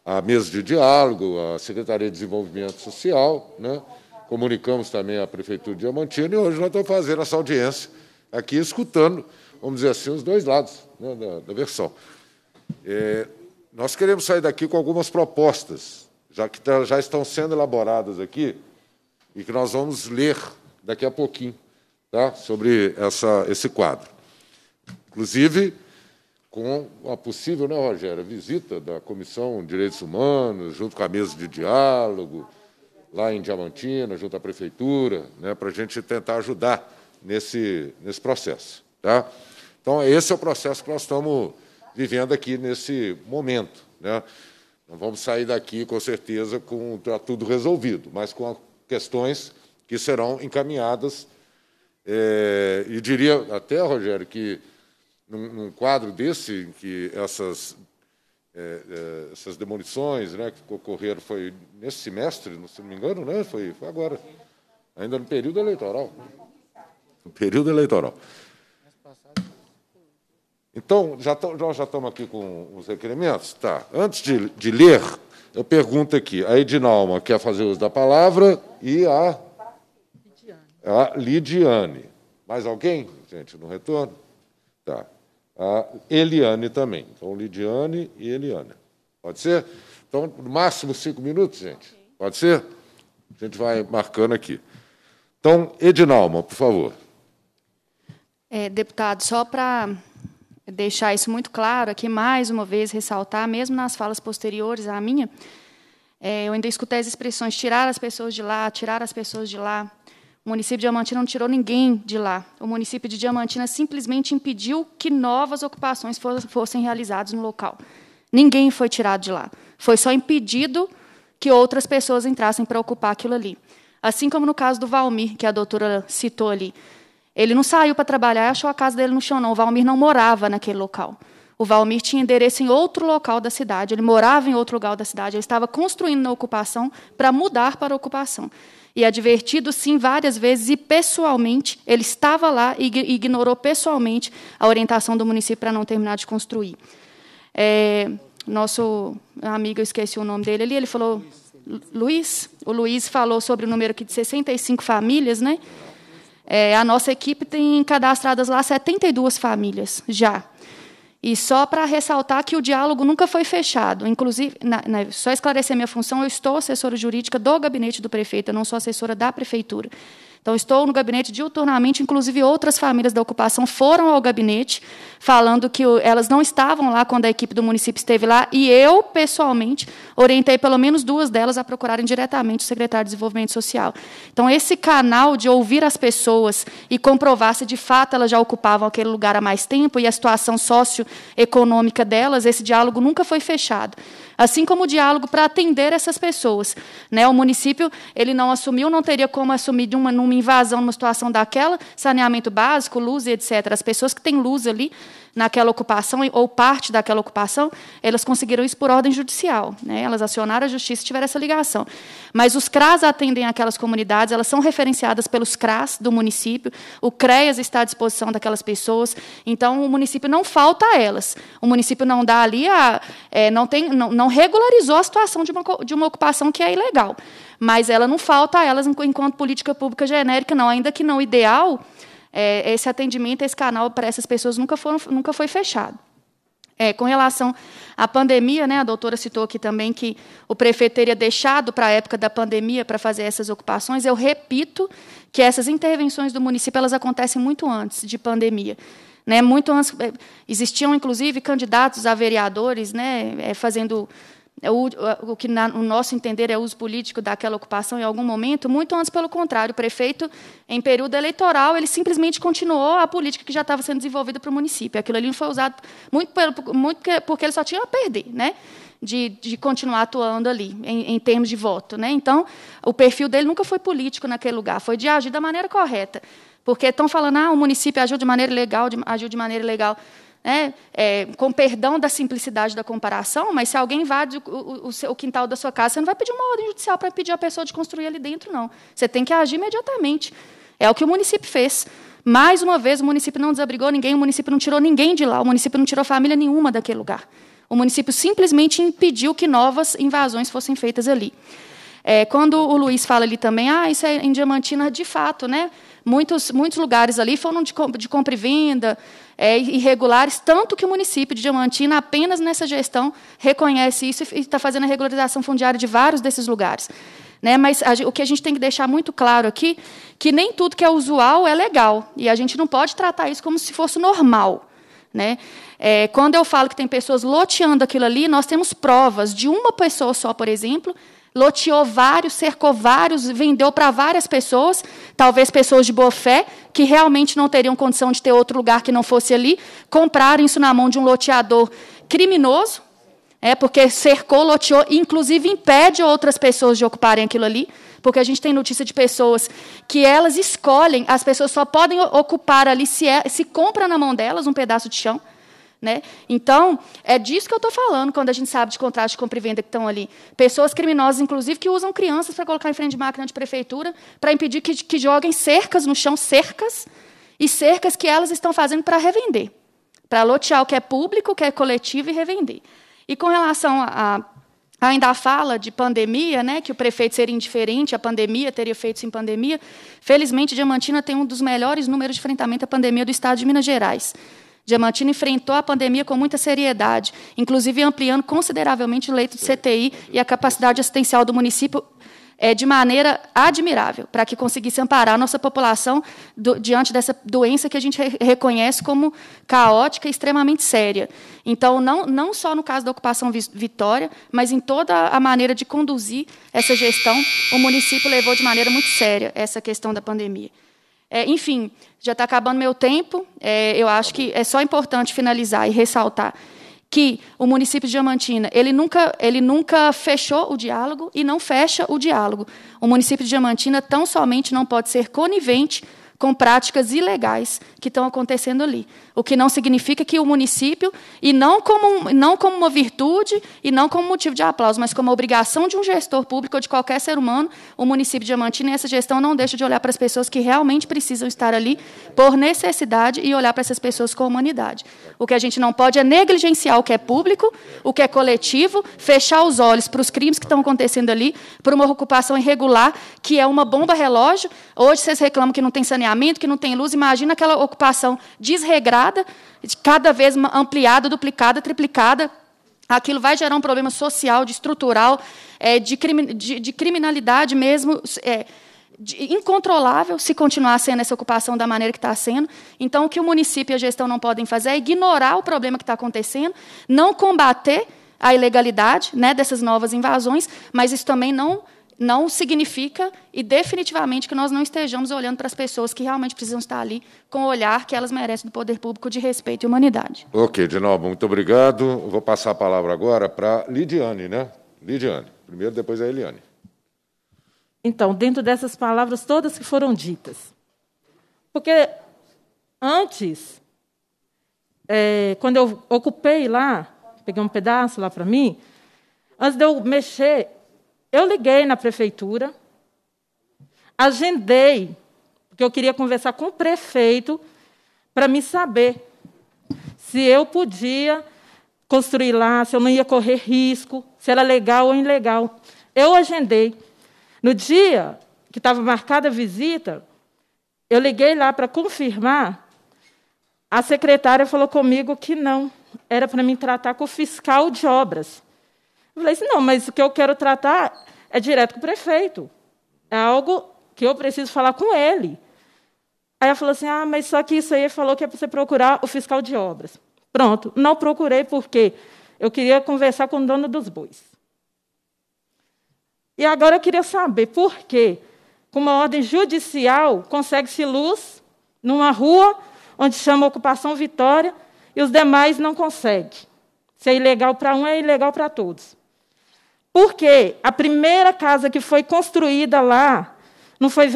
a mesa de diálogo, a Secretaria de Desenvolvimento Social, né? comunicamos também à Prefeitura de Diamantina e hoje nós estamos fazendo essa audiência aqui, escutando, vamos dizer assim, os dois lados né, da, da, versão. É, nós queremos sair daqui com algumas propostas já que tá, já estão sendo elaboradas aqui e que nós vamos ler daqui a pouquinho tá? sobre essa, esse quadro. Inclusive, com a possível, né, Rogério, visita da Comissão de Direitos Humanos, junto com a mesa de diálogo, lá em Diamantina, junto à Prefeitura, né, para a gente tentar ajudar nesse, nesse processo. Tá? Então, esse é o processo que nós estamos vivendo aqui nesse momento. Né? Não vamos sair daqui, com certeza, com tá tudo resolvido, mas com questões que serão encaminhadas. É, e diria até, Rogério, que num, num quadro desse, em que essas, é, é, essas demolições né, que ocorreram foi nesse semestre, se não me engano, né, foi, foi agora, ainda no período eleitoral. No período eleitoral. Então, já tô, nós já estamos aqui com os requerimentos? Tá. Antes de, de ler, eu pergunto aqui, a Edinalma quer fazer uso da palavra e a, a Lidiane. Mais alguém, gente, no retorno? Tá. A Eliane também. Então, Lidiane e Eliane. Pode ser? Então, no máximo cinco minutos, gente. Pode ser? A gente vai marcando aqui. Então, Edinalma, por favor. É, deputado, só para deixar isso muito claro aqui, mais uma vez, ressaltar, mesmo nas falas posteriores à minha, é, eu ainda escutei as expressões tirar as pessoas de lá, tirar as pessoas de lá. O município de Diamantina não tirou ninguém de lá. O município de Diamantina simplesmente impediu que novas ocupações fossem realizadas no local. Ninguém foi tirado de lá. Foi só impedido que outras pessoas entrassem para ocupar aquilo ali. Assim como no caso do Valmir, que a doutora citou ali. Ele não saiu para trabalhar e achou a casa dele no chão, não. O Valmir não morava naquele local. O Valmir tinha endereço em outro local da cidade, ele morava em outro lugar da cidade, ele estava construindo na ocupação para mudar para a ocupação. E advertido, sim, várias vezes, e pessoalmente, ele estava lá e ignorou pessoalmente a orientação do município para não terminar de construir. É, nosso amigo, eu esqueci o nome dele ali, ele falou. Luiz, o Luiz falou sobre o número aqui de 65 famílias, né? É, a nossa equipe tem cadastradas lá 72 famílias já. E só para ressaltar que o diálogo nunca foi fechado. Inclusive, na, na, só esclarecer minha função, eu estou assessora jurídica do gabinete do prefeito, eu não sou assessora da prefeitura. Então, estou no gabinete diuturnamente, inclusive outras famílias da ocupação foram ao gabinete, falando que elas não estavam lá quando a equipe do município esteve lá, e eu, pessoalmente, orientei pelo menos duas delas a procurarem diretamente o secretário de Desenvolvimento Social. Então, esse canal de ouvir as pessoas e comprovar se de fato elas já ocupavam aquele lugar há mais tempo e a situação socioeconômica delas, esse diálogo nunca foi fechado assim como o diálogo para atender essas pessoas. Né? O município ele não assumiu, não teria como assumir de uma, num uma invasão, numa situação daquela, saneamento básico, luz etc. As pessoas que têm luz ali naquela ocupação ou parte daquela ocupação, elas conseguiram isso por ordem judicial. Né? Elas acionaram a justiça e tiveram essa ligação. Mas os CRAS atendem aquelas comunidades, elas são referenciadas pelos CRAS do município, o CREAS está à disposição daquelas pessoas, então o município não falta a elas. O município não dá ali a. É, não, tem, não, não regularizou a situação de uma, de uma ocupação que é ilegal. Mas ela não falta a elas enquanto política pública genérica, não, ainda que não ideal é, esse atendimento, esse canal para essas pessoas nunca, foram, nunca foi fechado. É, com relação à pandemia, né, a doutora citou aqui também que o prefeito teria deixado para a época da pandemia para fazer essas ocupações. Eu repito que essas intervenções do município elas acontecem muito antes de pandemia. Né, muito antes, é, existiam, inclusive, candidatos a vereadores né, é, fazendo é o, o que, na, no nosso entender, é uso político daquela ocupação em algum momento, muito antes, pelo contrário. O prefeito, em período eleitoral, ele simplesmente continuou a política que já estava sendo desenvolvida para o município. Aquilo ali não foi usado muito, pelo, muito porque ele só tinha a perder, né? De, de continuar atuando ali, em, em termos de voto. Né? Então, o perfil dele nunca foi político naquele lugar, foi de agir da maneira correta. Porque estão falando, ah, o município agiu de maneira legal, de, agiu de maneira legal. Né, é, com perdão da simplicidade da comparação, mas se alguém invade o, o, o, quintal da sua casa, você não vai pedir uma ordem judicial para pedir a pessoa de construir ali dentro, não. Você tem que agir imediatamente. É o que o município fez. Mais uma vez, o município não desabrigou ninguém, o município não tirou ninguém de lá, o município não tirou família nenhuma daquele lugar. O município simplesmente impediu que novas invasões fossem feitas ali. É, quando o Luiz fala ali também, ah, isso é em Diamantina de fato, né? Muitos, muitos lugares ali foram de, compra e venda, é, irregulares, tanto que o município de Diamantina, apenas nessa gestão, reconhece isso e está fazendo a regularização fundiária de vários desses lugares. Né, mas a, o que a gente tem que deixar muito claro aqui que nem tudo que é usual é legal. E a gente não pode tratar isso como se fosse normal. Né? É, quando eu falo que tem pessoas loteando aquilo ali, nós temos provas de uma pessoa só, por exemplo, loteou vários, cercou vários, vendeu para várias pessoas, talvez pessoas de boa fé, que realmente não teriam condição de ter outro lugar que não fosse ali, compraram isso na mão de um loteador criminoso, é porque cercou, loteou, e inclusive impede outras pessoas de ocuparem aquilo ali, porque a gente tem notícia de pessoas que elas escolhem, as pessoas só podem ocupar ali se, é, se compra na mão delas um pedaço de chão. Né? Então, é disso que eu estou falando quando a gente sabe de contratos de compra e venda que estão ali. Pessoas criminosas, inclusive, que usam crianças para colocar em frente de máquina de prefeitura para impedir que, que joguem cercas no chão, cercas, e cercas que elas estão fazendo para revender, para lotear o que é público, o que é coletivo e revender. E com relação a, a ainda a fala de pandemia, né, que o prefeito seria indiferente, a pandemia teria feito sem pandemia, felizmente, Diamantina tem um dos melhores números de enfrentamento à pandemia do estado de Minas Gerais. Diamantino enfrentou a pandemia com muita seriedade, inclusive ampliando consideravelmente o leito de CTI e a capacidade assistencial do município é, de maneira admirável, para que conseguisse amparar a nossa população do, diante dessa doença que a gente re reconhece como caótica e extremamente séria. Então, não, não só no caso da ocupação Vitória, mas em toda a maneira de conduzir essa gestão, o município levou de maneira muito séria essa questão da pandemia. É, enfim, já está acabando meu tempo. É, eu tá acho que é só importante finalizar e ressaltar que o município de Diamantina ele nunca, ele nunca fechou o diálogo e não fecha o diálogo. O município de Diamantina tão somente não pode ser conivente com práticas ilegais que estão acontecendo ali. O que não significa que o município, e não como, não como uma virtude e não como motivo de aplauso, mas como obrigação de um gestor público ou de qualquer ser humano, o município de Diamantina e essa gestão não deixa de olhar para as pessoas que realmente precisam estar ali por necessidade e olhar para essas pessoas com humanidade. O que a gente não pode é negligenciar o que é público, o que é coletivo, fechar os olhos para os crimes que estão acontecendo ali, para uma ocupação irregular, que é uma bomba relógio. Hoje vocês reclamam que não tem saneamento saneamento, que não tem luz, imagina aquela ocupação desregrada, cada vez ampliada, duplicada, triplicada. Aquilo vai gerar um problema social, de estrutural, é, de, criminalidade mesmo é, incontrolável se continuar sendo essa ocupação da maneira que está sendo. Então, o que o município e a gestão não podem fazer é ignorar o problema que está acontecendo, não combater a ilegalidade né, dessas novas invasões, mas isso também não não significa e definitivamente que nós não estejamos olhando para as pessoas que realmente precisam estar ali com o olhar que elas merecem do poder público de respeito e humanidade. Ok, novo, muito obrigado. Vou passar a palavra agora para Lidiane, né? Lidiane, primeiro, depois a Eliane. Então, dentro dessas palavras todas que foram ditas, porque antes, é, quando eu ocupei lá, peguei um pedaço lá para mim, antes de eu mexer, eu liguei na prefeitura, agendei, porque eu queria conversar com o prefeito para me saber se eu podia construir lá, se eu não ia correr risco, se era legal ou ilegal. Eu agendei. No dia que estava marcada a visita, eu liguei lá para confirmar. A secretária falou comigo que não, era para me tratar com o fiscal de obras. Eu falei assim, não, mas o que eu quero tratar é direto com o prefeito. É algo que eu preciso falar com ele. Aí ela falou assim, ah, mas só que isso aí falou que é para você procurar o fiscal de obras. Pronto, não procurei porque eu queria conversar com o dono dos bois. E agora eu queria saber por que, com uma ordem judicial, consegue-se luz numa rua onde chama ocupação Vitória e os demais não conseguem. Se é ilegal para um, é ilegal para todos. Porque a primeira casa que foi construída lá não foi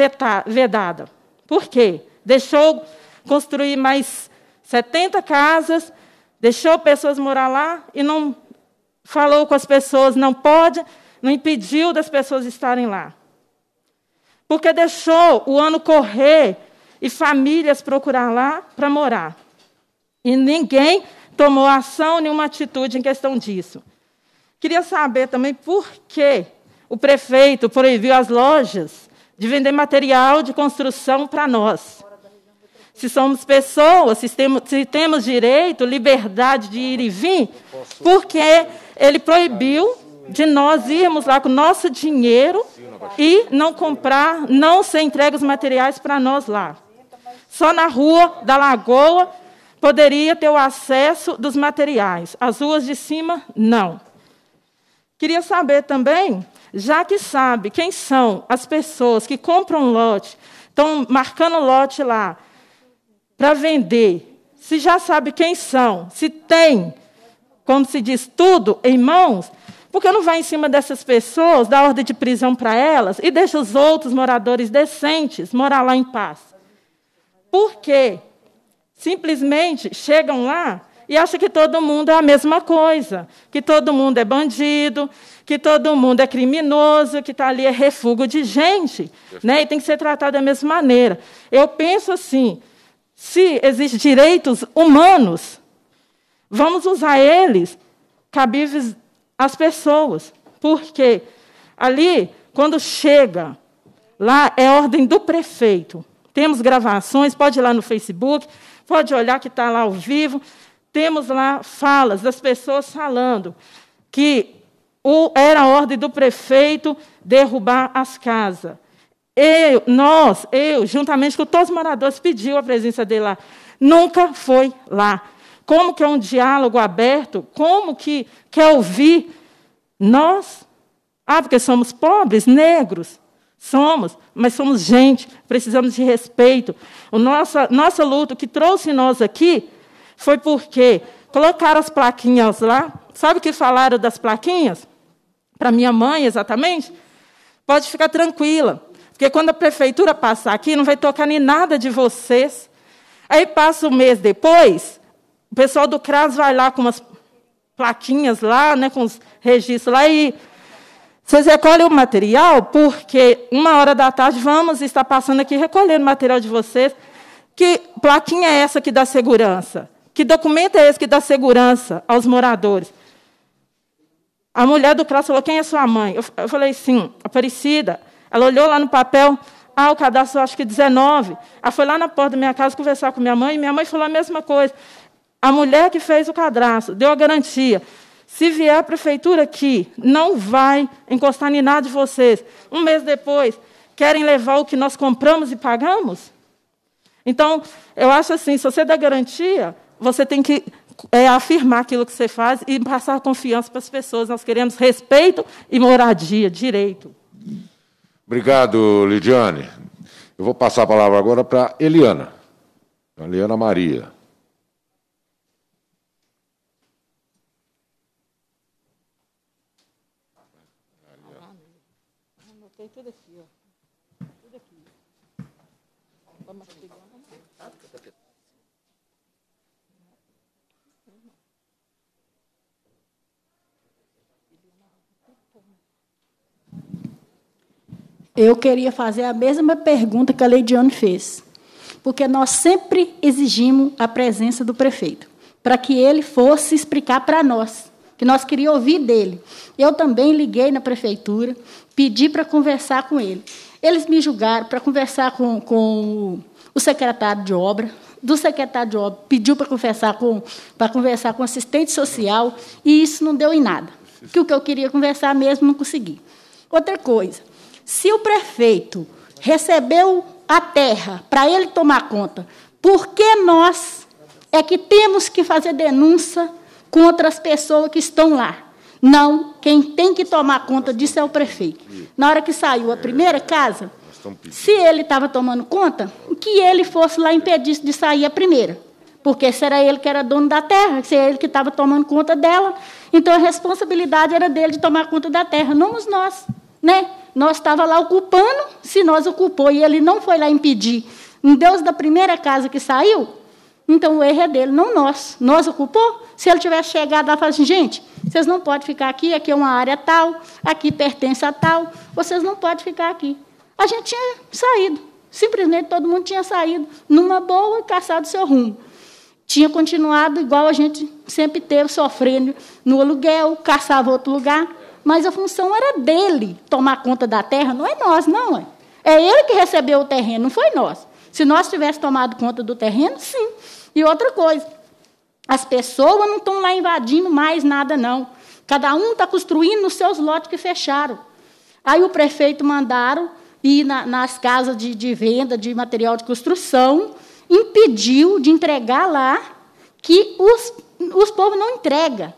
vedada. Por quê? Deixou construir mais 70 casas, deixou pessoas morar lá e não falou com as pessoas, não pode, não impediu das pessoas estarem lá. Porque deixou o ano correr e famílias procurar lá para morar. E ninguém tomou ação, nenhuma atitude em questão disso. Queria saber também por que o prefeito proibiu as lojas de vender material de construção para nós. Se somos pessoas, se temos, se temos direito, liberdade de ir e vir, por que ele proibiu de nós irmos lá com nosso dinheiro e não comprar, não ser entregue os materiais para nós lá. Só na rua da Lagoa poderia ter o acesso dos materiais. As ruas de cima, não. Queria saber também, já que sabe quem são as pessoas que compram lote, estão marcando lote lá para vender, se já sabe quem são, se tem, como se diz, tudo em mãos, por que não vai em cima dessas pessoas, dá ordem de prisão para elas e deixa os outros moradores decentes morar lá em paz? Por quê? Simplesmente chegam lá e acha que todo mundo é a mesma coisa, que todo mundo é bandido, que todo mundo é criminoso, que está ali é refúgio de gente, né? e tem que ser tratado da mesma maneira. Eu penso assim, se existem direitos humanos, vamos usar eles cabíveis às pessoas, porque ali, quando chega, lá é ordem do prefeito. Temos gravações, pode ir lá no Facebook, pode olhar que está lá ao vivo temos lá falas das pessoas falando que o, era a ordem do prefeito derrubar as casas. Eu, nós, eu, juntamente com todos os moradores, pediu a presença dele lá. Nunca foi lá. Como que é um diálogo aberto? Como que quer ouvir nós? Ah, porque somos pobres, negros. Somos, mas somos gente, precisamos de respeito. O nossa, nossa luta, que trouxe nós aqui, foi porque colocaram as plaquinhas lá. Sabe o que falaram das plaquinhas? Para minha mãe, exatamente? Pode ficar tranquila, porque quando a prefeitura passar aqui, não vai tocar nem nada de vocês. Aí passa um mês depois, o pessoal do CRAS vai lá com umas plaquinhas lá, né, com os registros lá e vocês recolhem o material porque uma hora da tarde vamos estar passando aqui recolhendo o material de vocês. Que plaquinha é essa que dá segurança? Que documento é esse que dá segurança aos moradores? A mulher do Cláudio falou: Quem é sua mãe? Eu, eu falei: Sim, Aparecida. Ela olhou lá no papel: Ah, o cadastro acho que 19. Ela foi lá na porta da minha casa conversar com minha mãe e minha mãe falou a mesma coisa. A mulher que fez o cadastro deu a garantia. Se vier a prefeitura aqui, não vai encostar em nada de vocês. Um mês depois, querem levar o que nós compramos e pagamos? Então, eu acho assim: se você dá garantia, você tem que é, afirmar aquilo que você faz e passar confiança para as pessoas. Nós queremos respeito e moradia, direito. Obrigado, Lidiane. Eu vou passar a palavra agora para Eliana. Eliana Maria. Eu queria fazer a mesma pergunta que a Leidiane fez, porque nós sempre exigimos a presença do prefeito, para que ele fosse explicar para nós, que nós queríamos ouvir dele. Eu também liguei na prefeitura, pedi para conversar com ele. Eles me julgaram para conversar com, com o secretário de obra, do secretário de obra pediu para conversar com para conversar com assistente social e isso não deu em nada. Que o que eu queria conversar mesmo não consegui. Outra coisa, se o prefeito recebeu a terra para ele tomar conta, por que nós é que temos que fazer denúncia contra as pessoas que estão lá? Não, quem tem que tomar conta disso é o prefeito. Na hora que saiu a primeira casa, se ele estava tomando conta, que ele fosse lá impedir de sair a primeira. Porque se era ele que era dono da terra, se era é ele que estava tomando conta dela, então a responsabilidade era dele de tomar conta da terra, não os nós né? Nós estava lá ocupando, se nós ocupou e ele não foi lá impedir. Um Deus da primeira casa que saiu, então o erro é dele, não nós. Nós ocupou. Se ele tivesse chegado lá e assim, gente, vocês não podem ficar aqui, aqui é uma área tal, aqui pertence a tal, vocês não podem ficar aqui. A gente tinha saído. Simplesmente todo mundo tinha saído numa boa e caçado seu rumo. Tinha continuado igual a gente sempre teve, sofrendo no aluguel, caçava outro lugar. Mas a função era dele tomar conta da terra, não é nós, não. É, é ele que recebeu o terreno, não foi nós. Se nós tivéssemos tomado conta do terreno, sim. E outra coisa, as pessoas não estão lá invadindo mais nada, não. Cada um está construindo os seus lotes que fecharam. Aí o prefeito mandaram ir na, nas casas de, de venda de material de construção, impediu de entregar lá que os, os povos não entregam.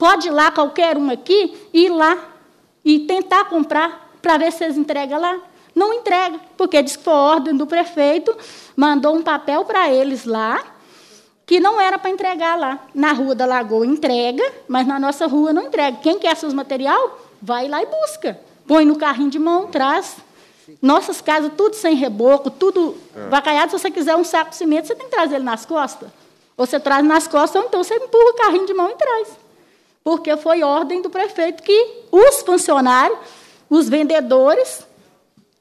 Pode ir lá, qualquer um aqui, ir lá e tentar comprar para ver se eles entregam lá. Não entrega, porque diz que foi ordem do prefeito, mandou um papel para eles lá, que não era para entregar lá. Na rua da Lagoa entrega, mas na nossa rua não entrega. Quem quer seus material, vai lá e busca. Põe no carrinho de mão, traz. Nossas casas, tudo sem reboco, tudo é. vacaiado. Se você quiser um saco de cimento, você tem que trazer ele nas costas. Ou você traz nas costas, ou então você empurra o carrinho de mão e traz porque foi ordem do prefeito que os funcionários, os vendedores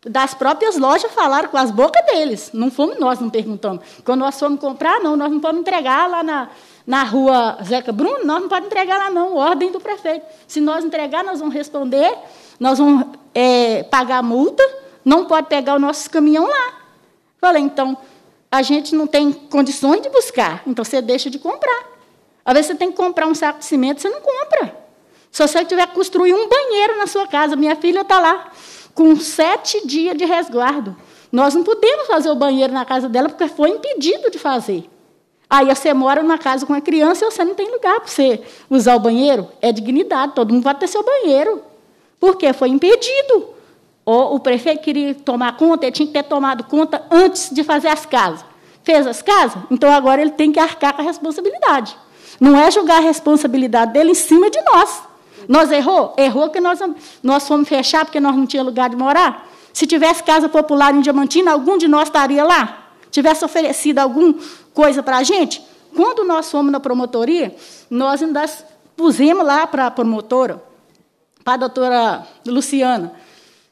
das próprias lojas falaram com as bocas deles. Não fomos nós, não perguntamos. Quando nós fomos comprar, não, nós não podemos entregar lá na, na rua Zeca Bruno, nós não podemos entregar lá, não. Ordem do prefeito. Se nós entregar, nós vamos responder, nós vamos é, pagar multa, não pode pegar o nosso caminhão lá. Falei, então, a gente não tem condições de buscar, então você deixa de comprar. Às vezes você tem que comprar um saco de cimento, você não compra. Se você tiver que construir um banheiro na sua casa, minha filha está lá, com sete dias de resguardo. Nós não podemos fazer o banheiro na casa dela porque foi impedido de fazer. Aí você mora numa casa com a criança e você não tem lugar para você usar o banheiro. É dignidade, todo mundo vai ter seu banheiro. Porque foi impedido. Ou o prefeito queria tomar conta, ele tinha que ter tomado conta antes de fazer as casas. Fez as casas, então agora ele tem que arcar com a responsabilidade. Não é julgar a responsabilidade dele em cima de nós. Nós errou? Errou que nós, nós fomos fechar porque nós não tinha lugar de morar. Se tivesse casa popular em Diamantina, algum de nós estaria lá? Tivesse oferecido alguma coisa para a gente? Quando nós fomos na promotoria, nós ainda pusemos lá para a promotora, para a doutora Luciana,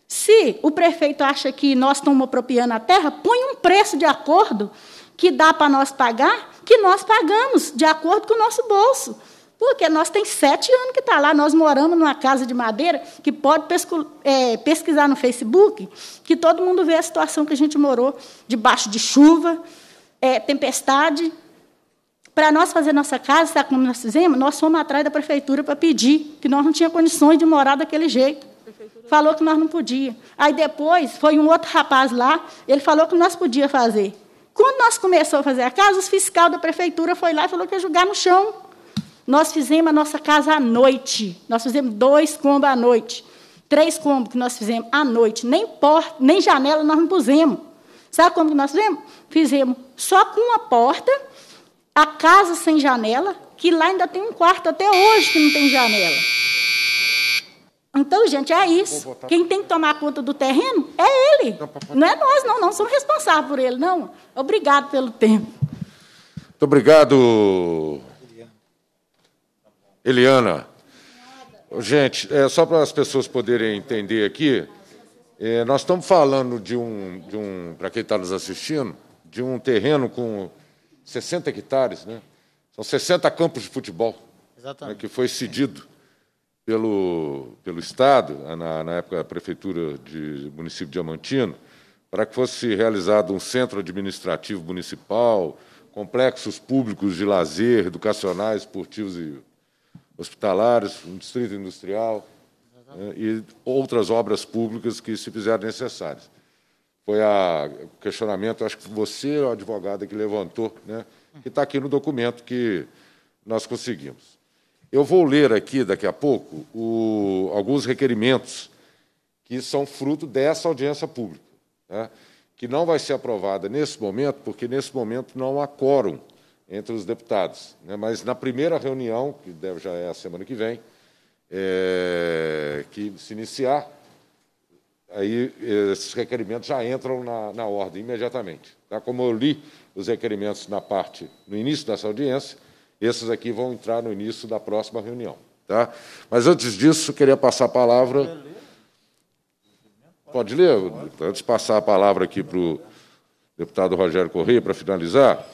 se o prefeito acha que nós estamos apropriando a terra, põe um preço de acordo que dá para nós pagar que nós pagamos de acordo com o nosso bolso. Porque nós tem sete anos que está lá, nós moramos numa casa de madeira que pode é, pesquisar no Facebook, que todo mundo vê a situação que a gente morou, debaixo de chuva, é, tempestade. Para nós fazer nossa casa, sabe como nós fizemos? Nós fomos atrás da prefeitura para pedir, que nós não tínhamos condições de morar daquele jeito. Falou que nós não podíamos. Aí depois foi um outro rapaz lá, ele falou que nós podíamos fazer. Quando nós começamos a fazer a casa, os fiscal da prefeitura foi lá e falou que ia jogar no chão. Nós fizemos a nossa casa à noite. Nós fizemos dois combos à noite. Três combos que nós fizemos à noite. Nem porta, nem janela nós não pusemos. Sabe como que nós fizemos? Fizemos só com uma porta, a casa sem janela, que lá ainda tem um quarto até hoje que não tem janela. Então, gente, é isso. Quem tem que tomar conta do terreno é ele. Não é nós, não. Não somos responsáveis por ele, não. Obrigado pelo tempo. Muito obrigado, Eliana. Gente, é, só para as pessoas poderem entender aqui, é, nós estamos falando de um, de um para quem está nos assistindo, de um terreno com 60 hectares, né? São 60 campos de futebol. Né, Exatamente. Né, que foi cedido pelo, pelo Estado, na, na época a Prefeitura de município de para que fosse realizado um centro administrativo municipal, complexos públicos de lazer, educacionais, esportivos e hospitalares, um distrito industrial né, e outras obras públicas que se fizerem necessárias. Foi o questionamento, acho que você, a advogada, que levantou, né, que está aqui no documento que nós conseguimos. Eu vou ler aqui daqui a pouco o, alguns requerimentos que são fruto dessa audiência pública, né, que não vai ser aprovada nesse momento, porque nesse momento não há quórum entre os deputados. Né, mas na primeira reunião, que deve, já é a semana que vem, é, que se iniciar, aí esses requerimentos já entram na, na ordem imediatamente. Tá? Como eu li os requerimentos na parte, no início dessa audiência, esses aqui vão entrar no início da próxima reunião. Tá? Mas antes disso, queria passar a palavra. Pode ler? Antes de passar a palavra aqui para o deputado Rogério Correia, para finalizar.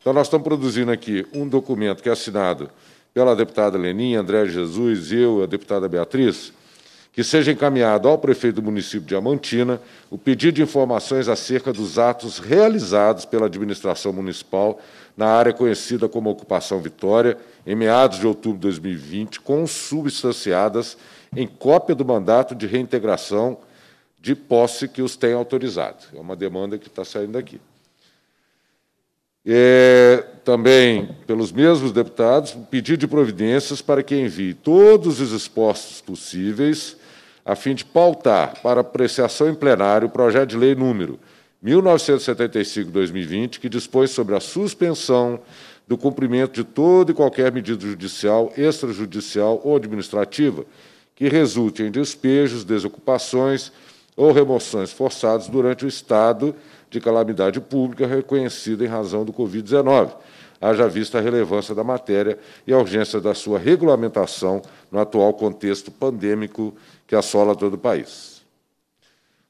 Então, nós estamos produzindo aqui um documento que é assinado pela deputada Leninha, André Jesus, eu, a deputada Beatriz, que seja encaminhado ao prefeito do município de Amantina o pedido de informações acerca dos atos realizados pela administração municipal na área conhecida como Ocupação Vitória, em meados de outubro de 2020, consubstanciadas em cópia do mandato de reintegração de posse que os tem autorizado. É uma demanda que está saindo daqui. É, também, pelos mesmos deputados, pedido de providências para que envie todos os expostos possíveis, a fim de pautar para apreciação em plenário o projeto de lei número 1975-2020, que dispõe sobre a suspensão do cumprimento de toda e qualquer medida judicial, extrajudicial ou administrativa que resulte em despejos, desocupações ou remoções forçadas durante o estado de calamidade pública reconhecida em razão do Covid-19, haja vista a relevância da matéria e a urgência da sua regulamentação no atual contexto pandêmico que assola todo o país.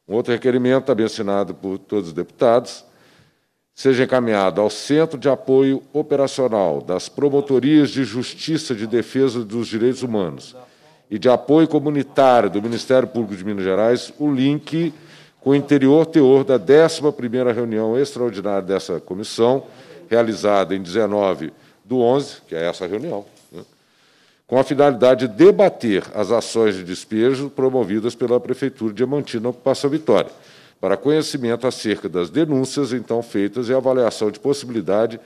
Um outro requerimento, também assinado por todos os deputados, seja encaminhado ao Centro de Apoio Operacional das Promotorias de Justiça de Defesa dos Direitos Humanos e de Apoio Comunitário do Ministério Público de Minas Gerais o link com o interior teor da 11ª reunião extraordinária dessa comissão, realizada em 19 do 11, que é essa reunião, com a finalidade de debater as ações de despejo promovidas pela Prefeitura de Diamantina Ocupação Vitória, para conhecimento acerca das denúncias então feitas e avaliação de possibilidade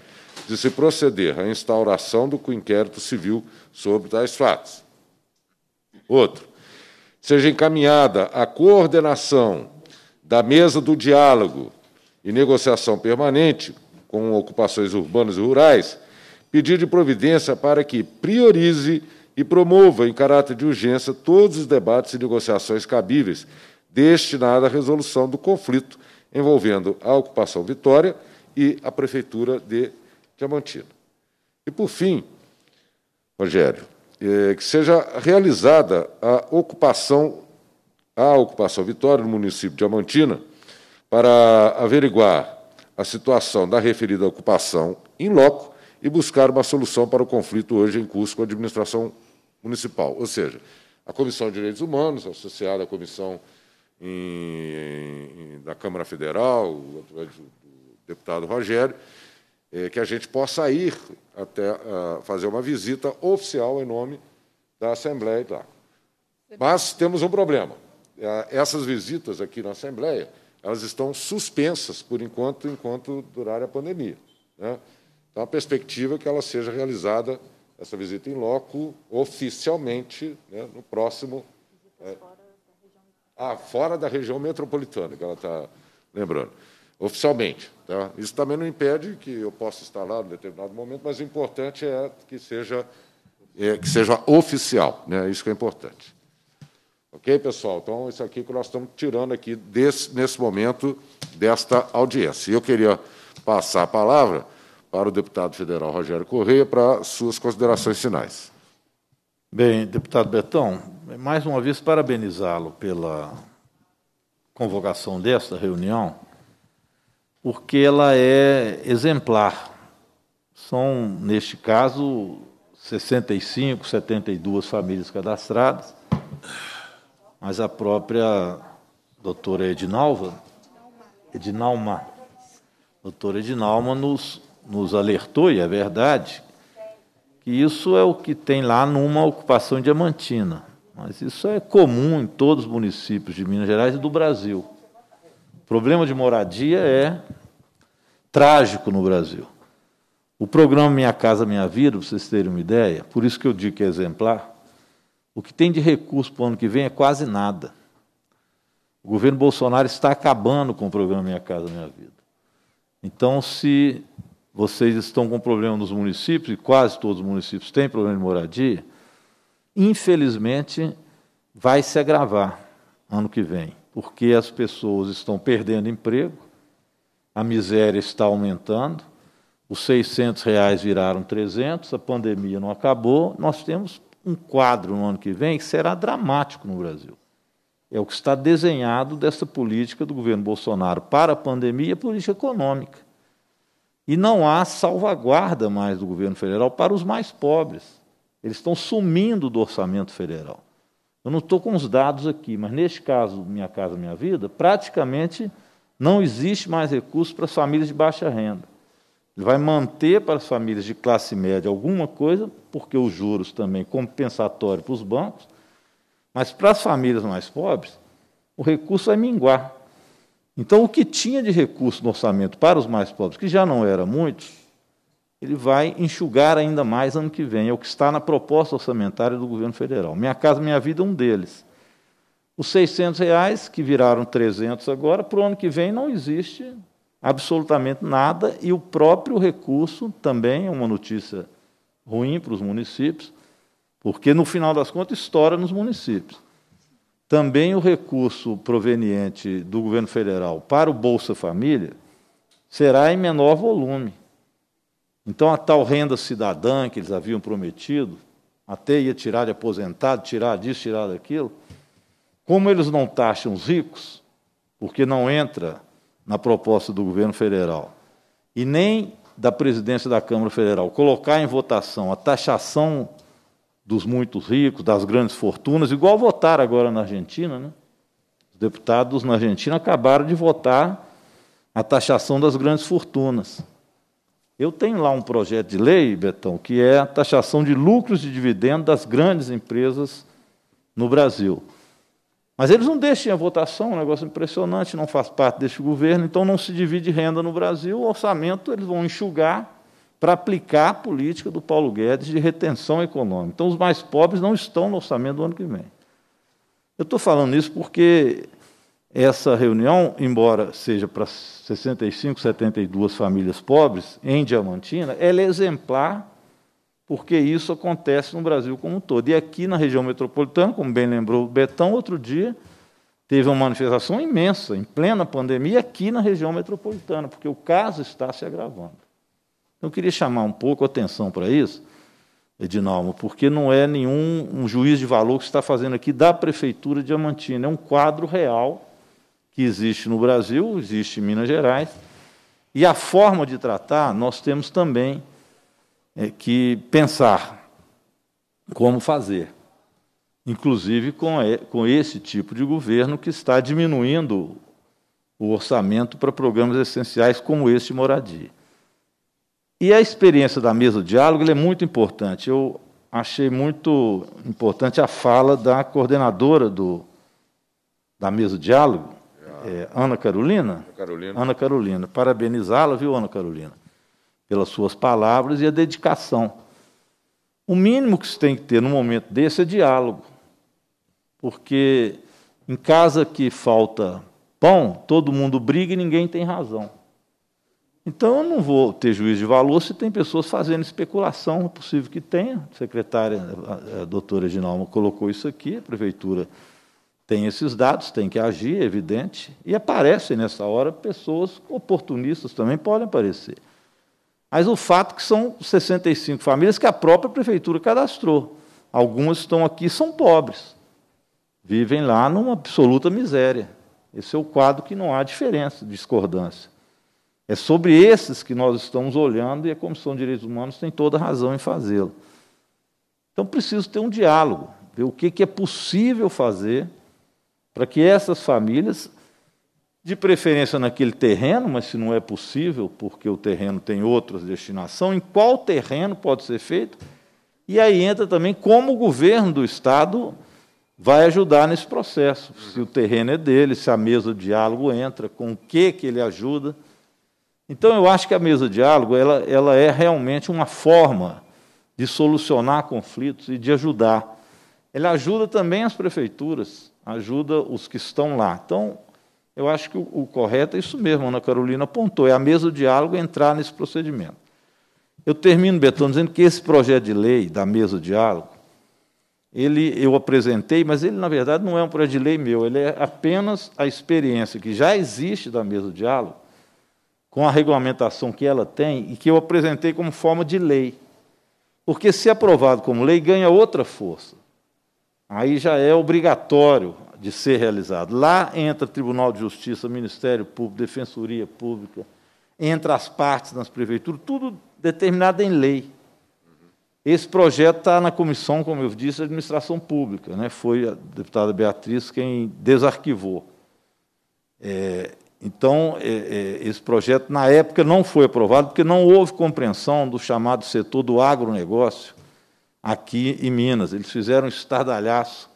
de se proceder à instauração do inquérito civil sobre tais fatos. Outro, seja encaminhada a coordenação da mesa do diálogo e negociação permanente com ocupações urbanas e rurais, pedir de providência para que priorize e promova, em caráter de urgência, todos os debates e negociações cabíveis destinados à resolução do conflito envolvendo a ocupação Vitória e a Prefeitura de Diamantina. E, por fim, Rogério, é, que seja realizada a ocupação, a ocupação Vitória no município de Diamantina para averiguar a situação da referida ocupação em loco e buscar uma solução para o conflito hoje em curso com a administração municipal. Ou seja, a Comissão de Direitos Humanos, associada à Comissão em, em, da Câmara Federal, através do, deputado Rogério, é, que a gente possa ir até a, fazer uma visita oficial em nome da Assembleia e tal. Mas temos um problema. É, essas visitas aqui na Assembleia, elas estão suspensas por enquanto, enquanto durar a pandemia. Né? Então, a perspectiva é que ela seja realizada, essa visita em loco, oficialmente, né, no próximo... É, ah, fora da região metropolitana, que ela está lembrando, oficialmente. Tá? Isso também não impede que eu possa estar lá em determinado momento, mas o importante é que seja, é, que seja oficial, né? isso que é importante. Ok, pessoal? Então, isso aqui que nós estamos tirando aqui desse, nesse momento desta audiência. E eu queria passar a palavra para o deputado federal Rogério Correia para suas considerações finais. Bem, deputado Betão, mais uma vez parabenizá-lo pela convocação desta reunião, porque ela é exemplar. São, neste caso, 65, 72 famílias cadastradas, mas a própria doutora Edinalva, Edinalma, doutora Edinalma nos nos alertou, e é verdade, que isso é o que tem lá numa ocupação diamantina. Mas isso é comum em todos os municípios de Minas Gerais e do Brasil. O problema de moradia é trágico no Brasil. O programa Minha Casa Minha Vida, para vocês terem uma ideia, por isso que eu digo que é exemplar, o que tem de recurso para o ano que vem é quase nada. O governo Bolsonaro está acabando com o programa Minha Casa Minha Vida. Então, se vocês estão com problema nos municípios, e quase todos os municípios têm problema de moradia, infelizmente vai se agravar ano que vem, porque as pessoas estão perdendo emprego, a miséria está aumentando, os 600 reais viraram 300, a pandemia não acabou, nós temos um quadro no ano que vem que será dramático no Brasil. É o que está desenhado dessa política do governo Bolsonaro para a pandemia, a política econômica. E não há salvaguarda mais do governo federal para os mais pobres. Eles estão sumindo do orçamento federal. Eu não estou com os dados aqui, mas neste caso, Minha Casa Minha Vida, praticamente não existe mais recurso para as famílias de baixa renda. Ele vai manter para as famílias de classe média alguma coisa, porque os juros também compensatório para os bancos, mas para as famílias mais pobres, o recurso vai é minguar. Então, o que tinha de recurso no orçamento para os mais pobres, que já não era muitos, ele vai enxugar ainda mais ano que vem. É o que está na proposta orçamentária do governo federal. Minha Casa Minha Vida é um deles. Os 600 reais, que viraram 300 agora, para o ano que vem não existe absolutamente nada, e o próprio recurso também é uma notícia ruim para os municípios, porque no final das contas estoura nos municípios. Também o recurso proveniente do governo federal para o Bolsa Família será em menor volume. Então, a tal renda cidadã que eles haviam prometido, até ia tirar de aposentado, tirar disso, tirar daquilo, como eles não taxam os ricos, porque não entra na proposta do governo federal, e nem da presidência da Câmara Federal, colocar em votação a taxação dos muitos ricos, das grandes fortunas, igual votaram agora na Argentina. Né? Os deputados na Argentina acabaram de votar a taxação das grandes fortunas. Eu tenho lá um projeto de lei, Betão, que é a taxação de lucros e dividendos das grandes empresas no Brasil. Mas eles não deixam a votação, é um negócio impressionante, não faz parte deste governo, então não se divide renda no Brasil, o orçamento eles vão enxugar para aplicar a política do Paulo Guedes de retenção econômica. Então, os mais pobres não estão no orçamento do ano que vem. Eu estou falando isso porque essa reunião, embora seja para 65, 72 famílias pobres em Diamantina, ela é exemplar porque isso acontece no Brasil como um todo. E aqui na região metropolitana, como bem lembrou o Betão, outro dia teve uma manifestação imensa, em plena pandemia, aqui na região metropolitana, porque o caso está se agravando. Eu queria chamar um pouco a atenção para isso, Edinalmo, porque não é nenhum um juiz de valor que está fazendo aqui da Prefeitura de Diamantina. É um quadro real que existe no Brasil, existe em Minas Gerais. E a forma de tratar, nós temos também é, que pensar como fazer, inclusive com, com esse tipo de governo que está diminuindo o orçamento para programas essenciais como este moradia. E a experiência da mesa de diálogo é muito importante. Eu achei muito importante a fala da coordenadora do, da mesa de diálogo, é, é Ana Carolina. Carolina. Ana Carolina. Parabenizá-la, viu, Ana Carolina, pelas suas palavras e a dedicação. O mínimo que se tem que ter num momento desse é diálogo. Porque em casa que falta pão, todo mundo briga e ninguém tem razão. Então, eu não vou ter juízo de valor se tem pessoas fazendo especulação, é possível que tenha. A secretária, a, doutora Ginalma, colocou isso aqui, a prefeitura tem esses dados, tem que agir, é evidente, e aparecem nessa hora pessoas oportunistas também podem aparecer. Mas o fato é que são 65 famílias que a própria prefeitura cadastrou. Algumas estão aqui são pobres, vivem lá numa absoluta miséria. Esse é o quadro que não há diferença, discordância. É sobre esses que nós estamos olhando e a Comissão de Direitos Humanos tem toda razão em fazê-lo. Então, preciso ter um diálogo, ver o que, é possível fazer para que essas famílias, de preferência naquele terreno, mas se não é possível, porque o terreno tem outras destinação, em qual terreno pode ser feito? E aí entra também como o governo do Estado vai ajudar nesse processo. Se o terreno é dele, se a mesa de diálogo entra, com o que, que ele ajuda. Então, eu acho que a mesa diálogo ela, ela é realmente uma forma de solucionar conflitos e de ajudar. Ele ajuda também as prefeituras, ajuda os que estão lá. Então, eu acho que o, o correto é isso mesmo, Ana Carolina apontou, é a mesa diálogo entrar nesse procedimento. Eu termino, Betão, dizendo que esse projeto de lei da mesa diálogo, ele eu apresentei, mas ele, na verdade, não é um projeto de lei meu, ele é apenas a experiência que já existe da mesa diálogo com a regulamentação que ela tem e que eu apresentei como forma de lei. Porque, se aprovado como lei, ganha outra força. Aí já é obrigatório de ser realizado. Lá entra Tribunal de Justiça, Ministério Público, Defensoria Pública, entra as partes nas prefeituras, tudo determinado em lei. Esse projeto está na comissão, como eu disse, de administração pública. Né? Foi a deputada Beatriz quem desarquivou. É, então, é, é, esse projeto, na época, não foi aprovado, porque não houve compreensão do chamado setor do agronegócio aqui em Minas. Eles fizeram um estardalhaço.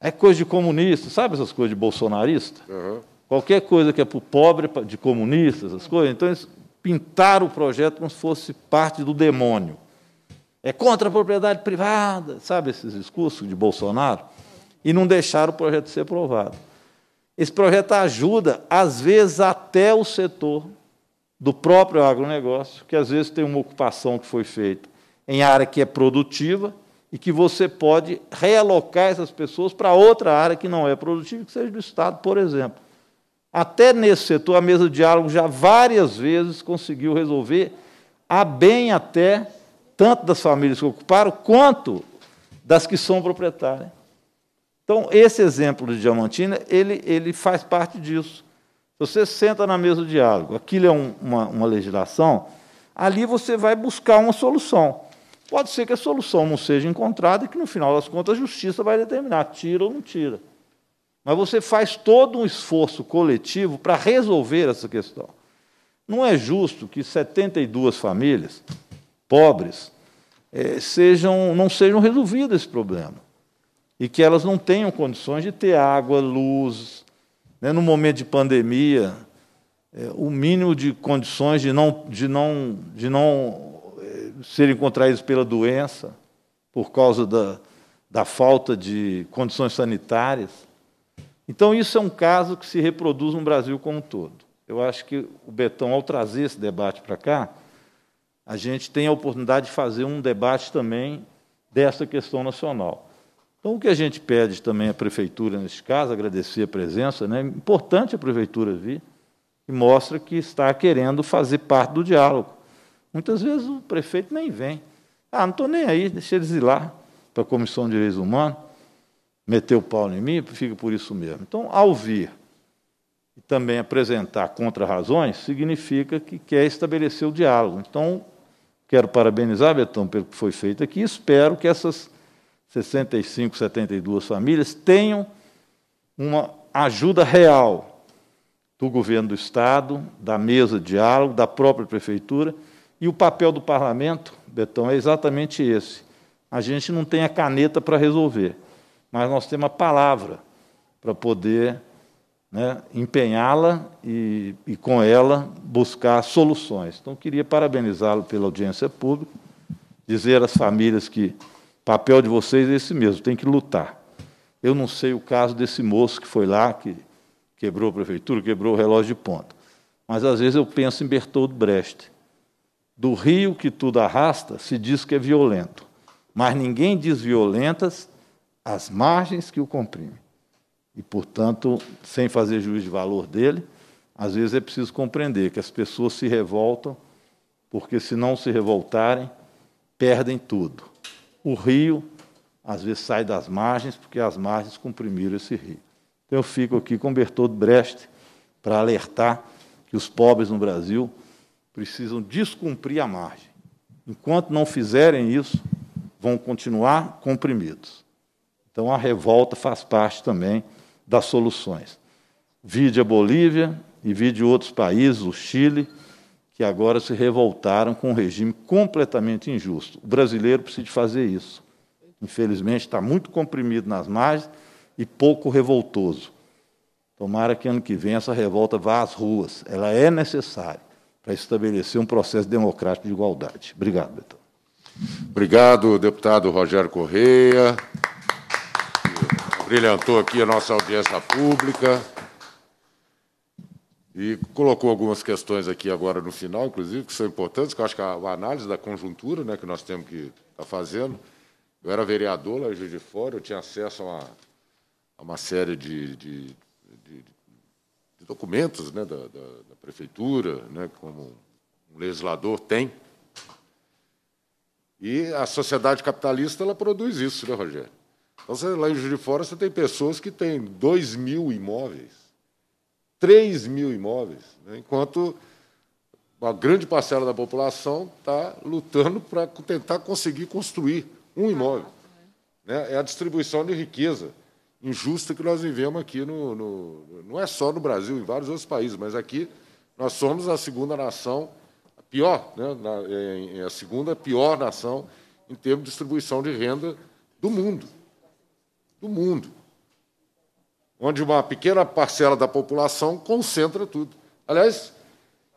É coisa de comunista, sabe essas coisas de bolsonarista? Uhum. Qualquer coisa que é para o pobre, de comunista, essas coisas. Então, eles pintaram o projeto como se fosse parte do demônio. É contra a propriedade privada, sabe esses discursos de Bolsonaro? E não deixaram o projeto ser aprovado. Esse projeto ajuda, às vezes, até o setor do próprio agronegócio, que às vezes tem uma ocupação que foi feita em área que é produtiva e que você pode realocar essas pessoas para outra área que não é produtiva, que seja do Estado, por exemplo. Até nesse setor, a mesa de diálogo já várias vezes conseguiu resolver, a bem até tanto das famílias que ocuparam, quanto das que são proprietárias. Então, esse exemplo de Diamantina, ele, ele faz parte disso. Você senta na mesa do diálogo, aquilo é um, uma, uma legislação, ali você vai buscar uma solução. Pode ser que a solução não seja encontrada e que, no final das contas, a justiça vai determinar, tira ou não tira. Mas você faz todo um esforço coletivo para resolver essa questão. Não é justo que 72 famílias pobres eh, sejam, não sejam resolvidas esse problema e que elas não tenham condições de ter água, luz, né, no momento de pandemia, é, o mínimo de condições de não, de não, de não é, serem contraídos pela doença, por causa da, da falta de condições sanitárias. Então, isso é um caso que se reproduz no Brasil como um todo. Eu acho que o Betão, ao trazer esse debate para cá, a gente tem a oportunidade de fazer um debate também dessa questão nacional. Então, o que a gente pede também à prefeitura, nesse caso, agradecer a presença, né? é importante a prefeitura vir e mostra que está querendo fazer parte do diálogo. Muitas vezes o prefeito nem vem. Ah, não estou nem aí, deixa eles ir lá para a Comissão de Direitos Humanos, meter o pau em mim, fica por isso mesmo. Então, ao vir e também apresentar contra-razões, significa que quer estabelecer o diálogo. Então, quero parabenizar, Betão, pelo que foi feito aqui, espero que essas 65, 72 famílias, tenham uma ajuda real do governo do Estado, da mesa de diálogo, da própria prefeitura. E o papel do parlamento, Betão, é exatamente esse. A gente não tem a caneta para resolver, mas nós temos a palavra para poder né, empenhá-la e, e, com ela, buscar soluções. Então, queria parabenizá-lo pela audiência pública, dizer às famílias que papel de vocês é esse mesmo, tem que lutar. Eu não sei o caso desse moço que foi lá, que quebrou a prefeitura, quebrou o relógio de ponta. Mas às vezes eu penso em Bertoldo Brecht. Do rio que tudo arrasta, se diz que é violento. Mas ninguém diz violentas as margens que o comprimem. E, portanto, sem fazer juízo de valor dele, às vezes é preciso compreender que as pessoas se revoltam, porque se não se revoltarem, perdem tudo o rio às vezes sai das margens, porque as margens comprimiram esse rio. Então eu fico aqui com Bertoldo Brecht para alertar que os pobres no Brasil precisam descumprir a margem. Enquanto não fizerem isso, vão continuar comprimidos. Então a revolta faz parte também das soluções. Vide a Bolívia e vide outros países, o Chile, que agora se revoltaram com um regime completamente injusto. O brasileiro precisa fazer isso. Infelizmente, está muito comprimido nas margens e pouco revoltoso. Tomara que ano que vem essa revolta vá às ruas. Ela é necessária para estabelecer um processo democrático de igualdade. Obrigado, Betão. Obrigado, deputado Rogério Correia. Brilhantou aqui a nossa audiência pública e colocou algumas questões aqui agora no final, inclusive, que são importantes, que eu acho que a, a análise da conjuntura né, que nós temos que estar tá fazendo. Eu era vereador lá em Juiz de Fora, eu tinha acesso a uma, a uma série de, de, de, de documentos né, da, da, da, prefeitura, né, como um legislador tem. E a sociedade capitalista ela produz isso, né, Rogério? Então, você, lá em Juiz de Fora, você tem pessoas que têm 2 mil imóveis 3 mil imóveis, né, enquanto uma grande parcela da população está lutando para tentar conseguir construir um ah, imóvel. Tá. Né? É a distribuição de riqueza injusta que nós vivemos aqui, no, no, não é só no Brasil, em vários outros países, mas aqui nós somos a segunda nação, a pior, né? Na, a segunda pior nação em termos de distribuição de renda do mundo. Do mundo onde uma pequena parcela da população concentra tudo. Aliás,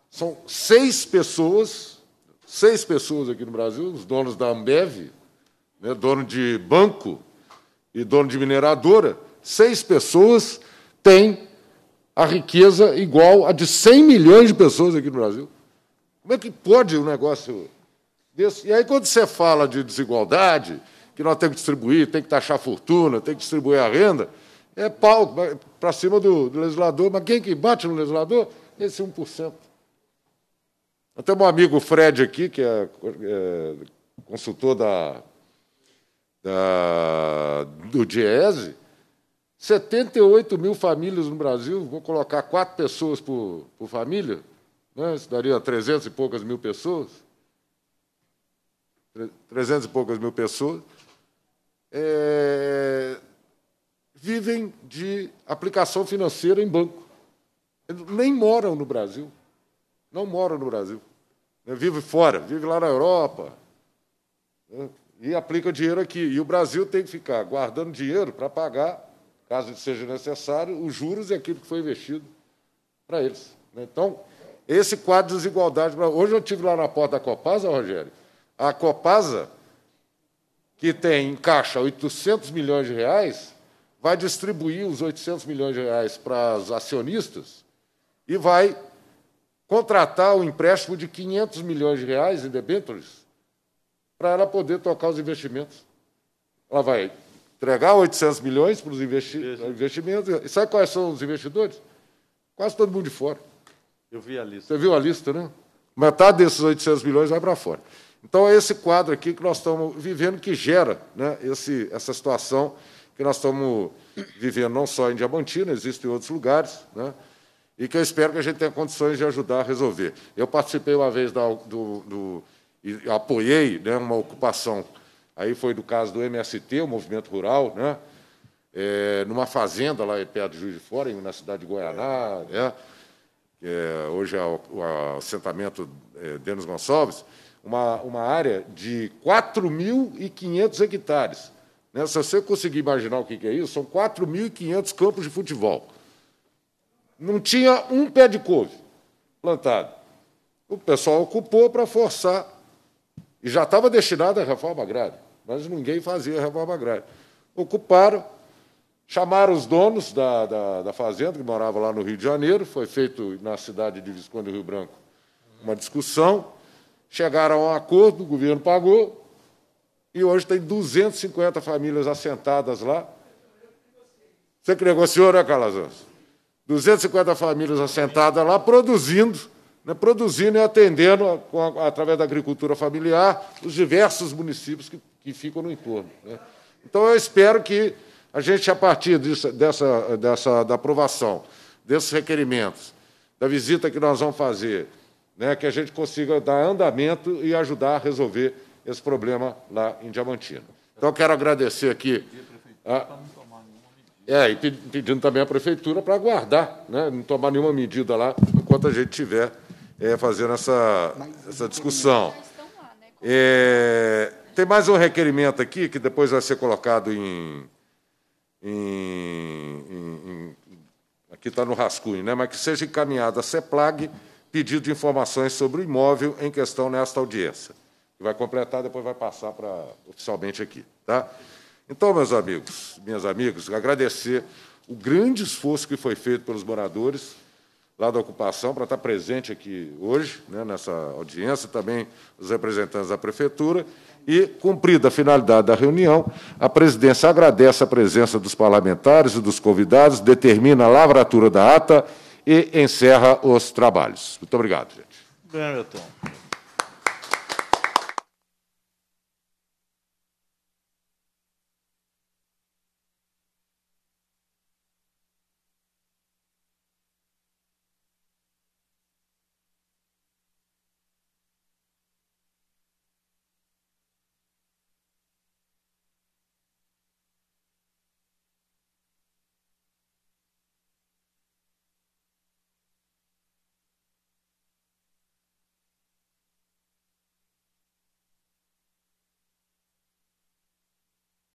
são seis pessoas, seis pessoas aqui no Brasil, os donos da Ambev, né, dono de banco e dono de mineradora, seis pessoas têm a riqueza igual a de 100 milhões de pessoas aqui no Brasil. Como é que pode um negócio desse? E aí, quando você fala de desigualdade, que nós temos que distribuir, tem que taxar a fortuna, tem que distribuir a renda, é pau para cima do, do, legislador, mas quem que bate no legislador? Esse 1%. Até meu amigo Fred aqui, que é, é consultor da, da, do DIESE, 78 mil famílias no Brasil, vou colocar quatro pessoas por, por família, né? isso daria 300 e poucas mil pessoas. 300 e poucas mil pessoas. É, vivem de aplicação financeira em banco. nem moram no Brasil. Não moram no Brasil. Né, vive fora, vive lá na Europa. Né, e aplica dinheiro aqui. E o Brasil tem que ficar guardando dinheiro para pagar, caso seja necessário, os juros e aquilo que foi investido para eles. Né. Então, esse quadro de desigualdade. Hoje eu estive lá na porta da Copasa, Rogério. A Copasa, que tem em caixa 800 milhões de reais, vai distribuir os 800 milhões de reais para os acionistas e vai contratar o um empréstimo de 500 milhões de reais em debêntures para ela poder tocar os investimentos. Ela vai entregar 800 milhões para os investi investimentos. E sabe quais são os investidores? Quase todo mundo de fora. Eu vi a lista. Você viu a lista, né? Metade desses 800 milhões vai para fora. Então, é esse quadro aqui que nós estamos vivendo que gera né, esse, essa situação que nós estamos vivendo não só em Diamantina, existem outros lugares, né? e que eu espero que a gente tenha condições de ajudar a resolver. Eu participei uma vez da, do, do, e apoiei né, uma ocupação, aí foi do caso do MST, o Movimento Rural, né? É, numa fazenda lá perto de Juiz de Fora, na cidade de Goianá, né? É, hoje é o, o assentamento é, Denis Gonçalves, uma, uma área de 4.500 hectares. Né? Se você conseguir imaginar o que é isso, são 4.500 campos de futebol. Não tinha um pé de couve plantado. O pessoal ocupou para forçar. E já estava destinada a reforma agrária, mas ninguém fazia a reforma agrária. Ocuparam, chamaram os donos da, da, da fazenda, que moravam lá no Rio de Janeiro, foi feito na cidade de Visconde do Rio Branco uma discussão, chegaram a um acordo, o governo pagou, e hoje tem 250 famílias assentadas lá. Você que negociou, né, Calazans? 250 famílias assentadas lá, produzindo, né, produzindo e atendendo, a, a, através da agricultura familiar, os diversos municípios que, que ficam no entorno. Né. Então, eu espero que a gente, a partir disso, dessa, dessa, da aprovação desses requerimentos, da visita que nós vamos fazer, né, que a gente consiga dar andamento e ajudar a resolver esse problema lá em Diamantino. Então, eu quero agradecer aqui. A... Ah, é, e pedindo também à prefeitura para aguardar, né? não tomar nenhuma medida lá enquanto a gente tiver é, fazendo essa, essa discussão. É, tem mais um requerimento aqui que depois vai ser colocado em. em, em, em aqui está no rascunho, né? mas que seja encaminhado à CEPLAG pedido de informações sobre o imóvel em questão nesta audiência vai completar, depois vai passar para oficialmente aqui. Tá? Então, meus amigos, minhas amigas, agradecer o grande esforço que foi feito pelos moradores lá da ocupação para estar tá presente aqui hoje, né, nessa audiência, também os representantes da Prefeitura. E, cumprida a finalidade da reunião, a presidência agradece a presença dos parlamentares e dos convidados, determina a lavratura da ata e encerra os trabalhos. Muito obrigado, gente. Bem, Milton.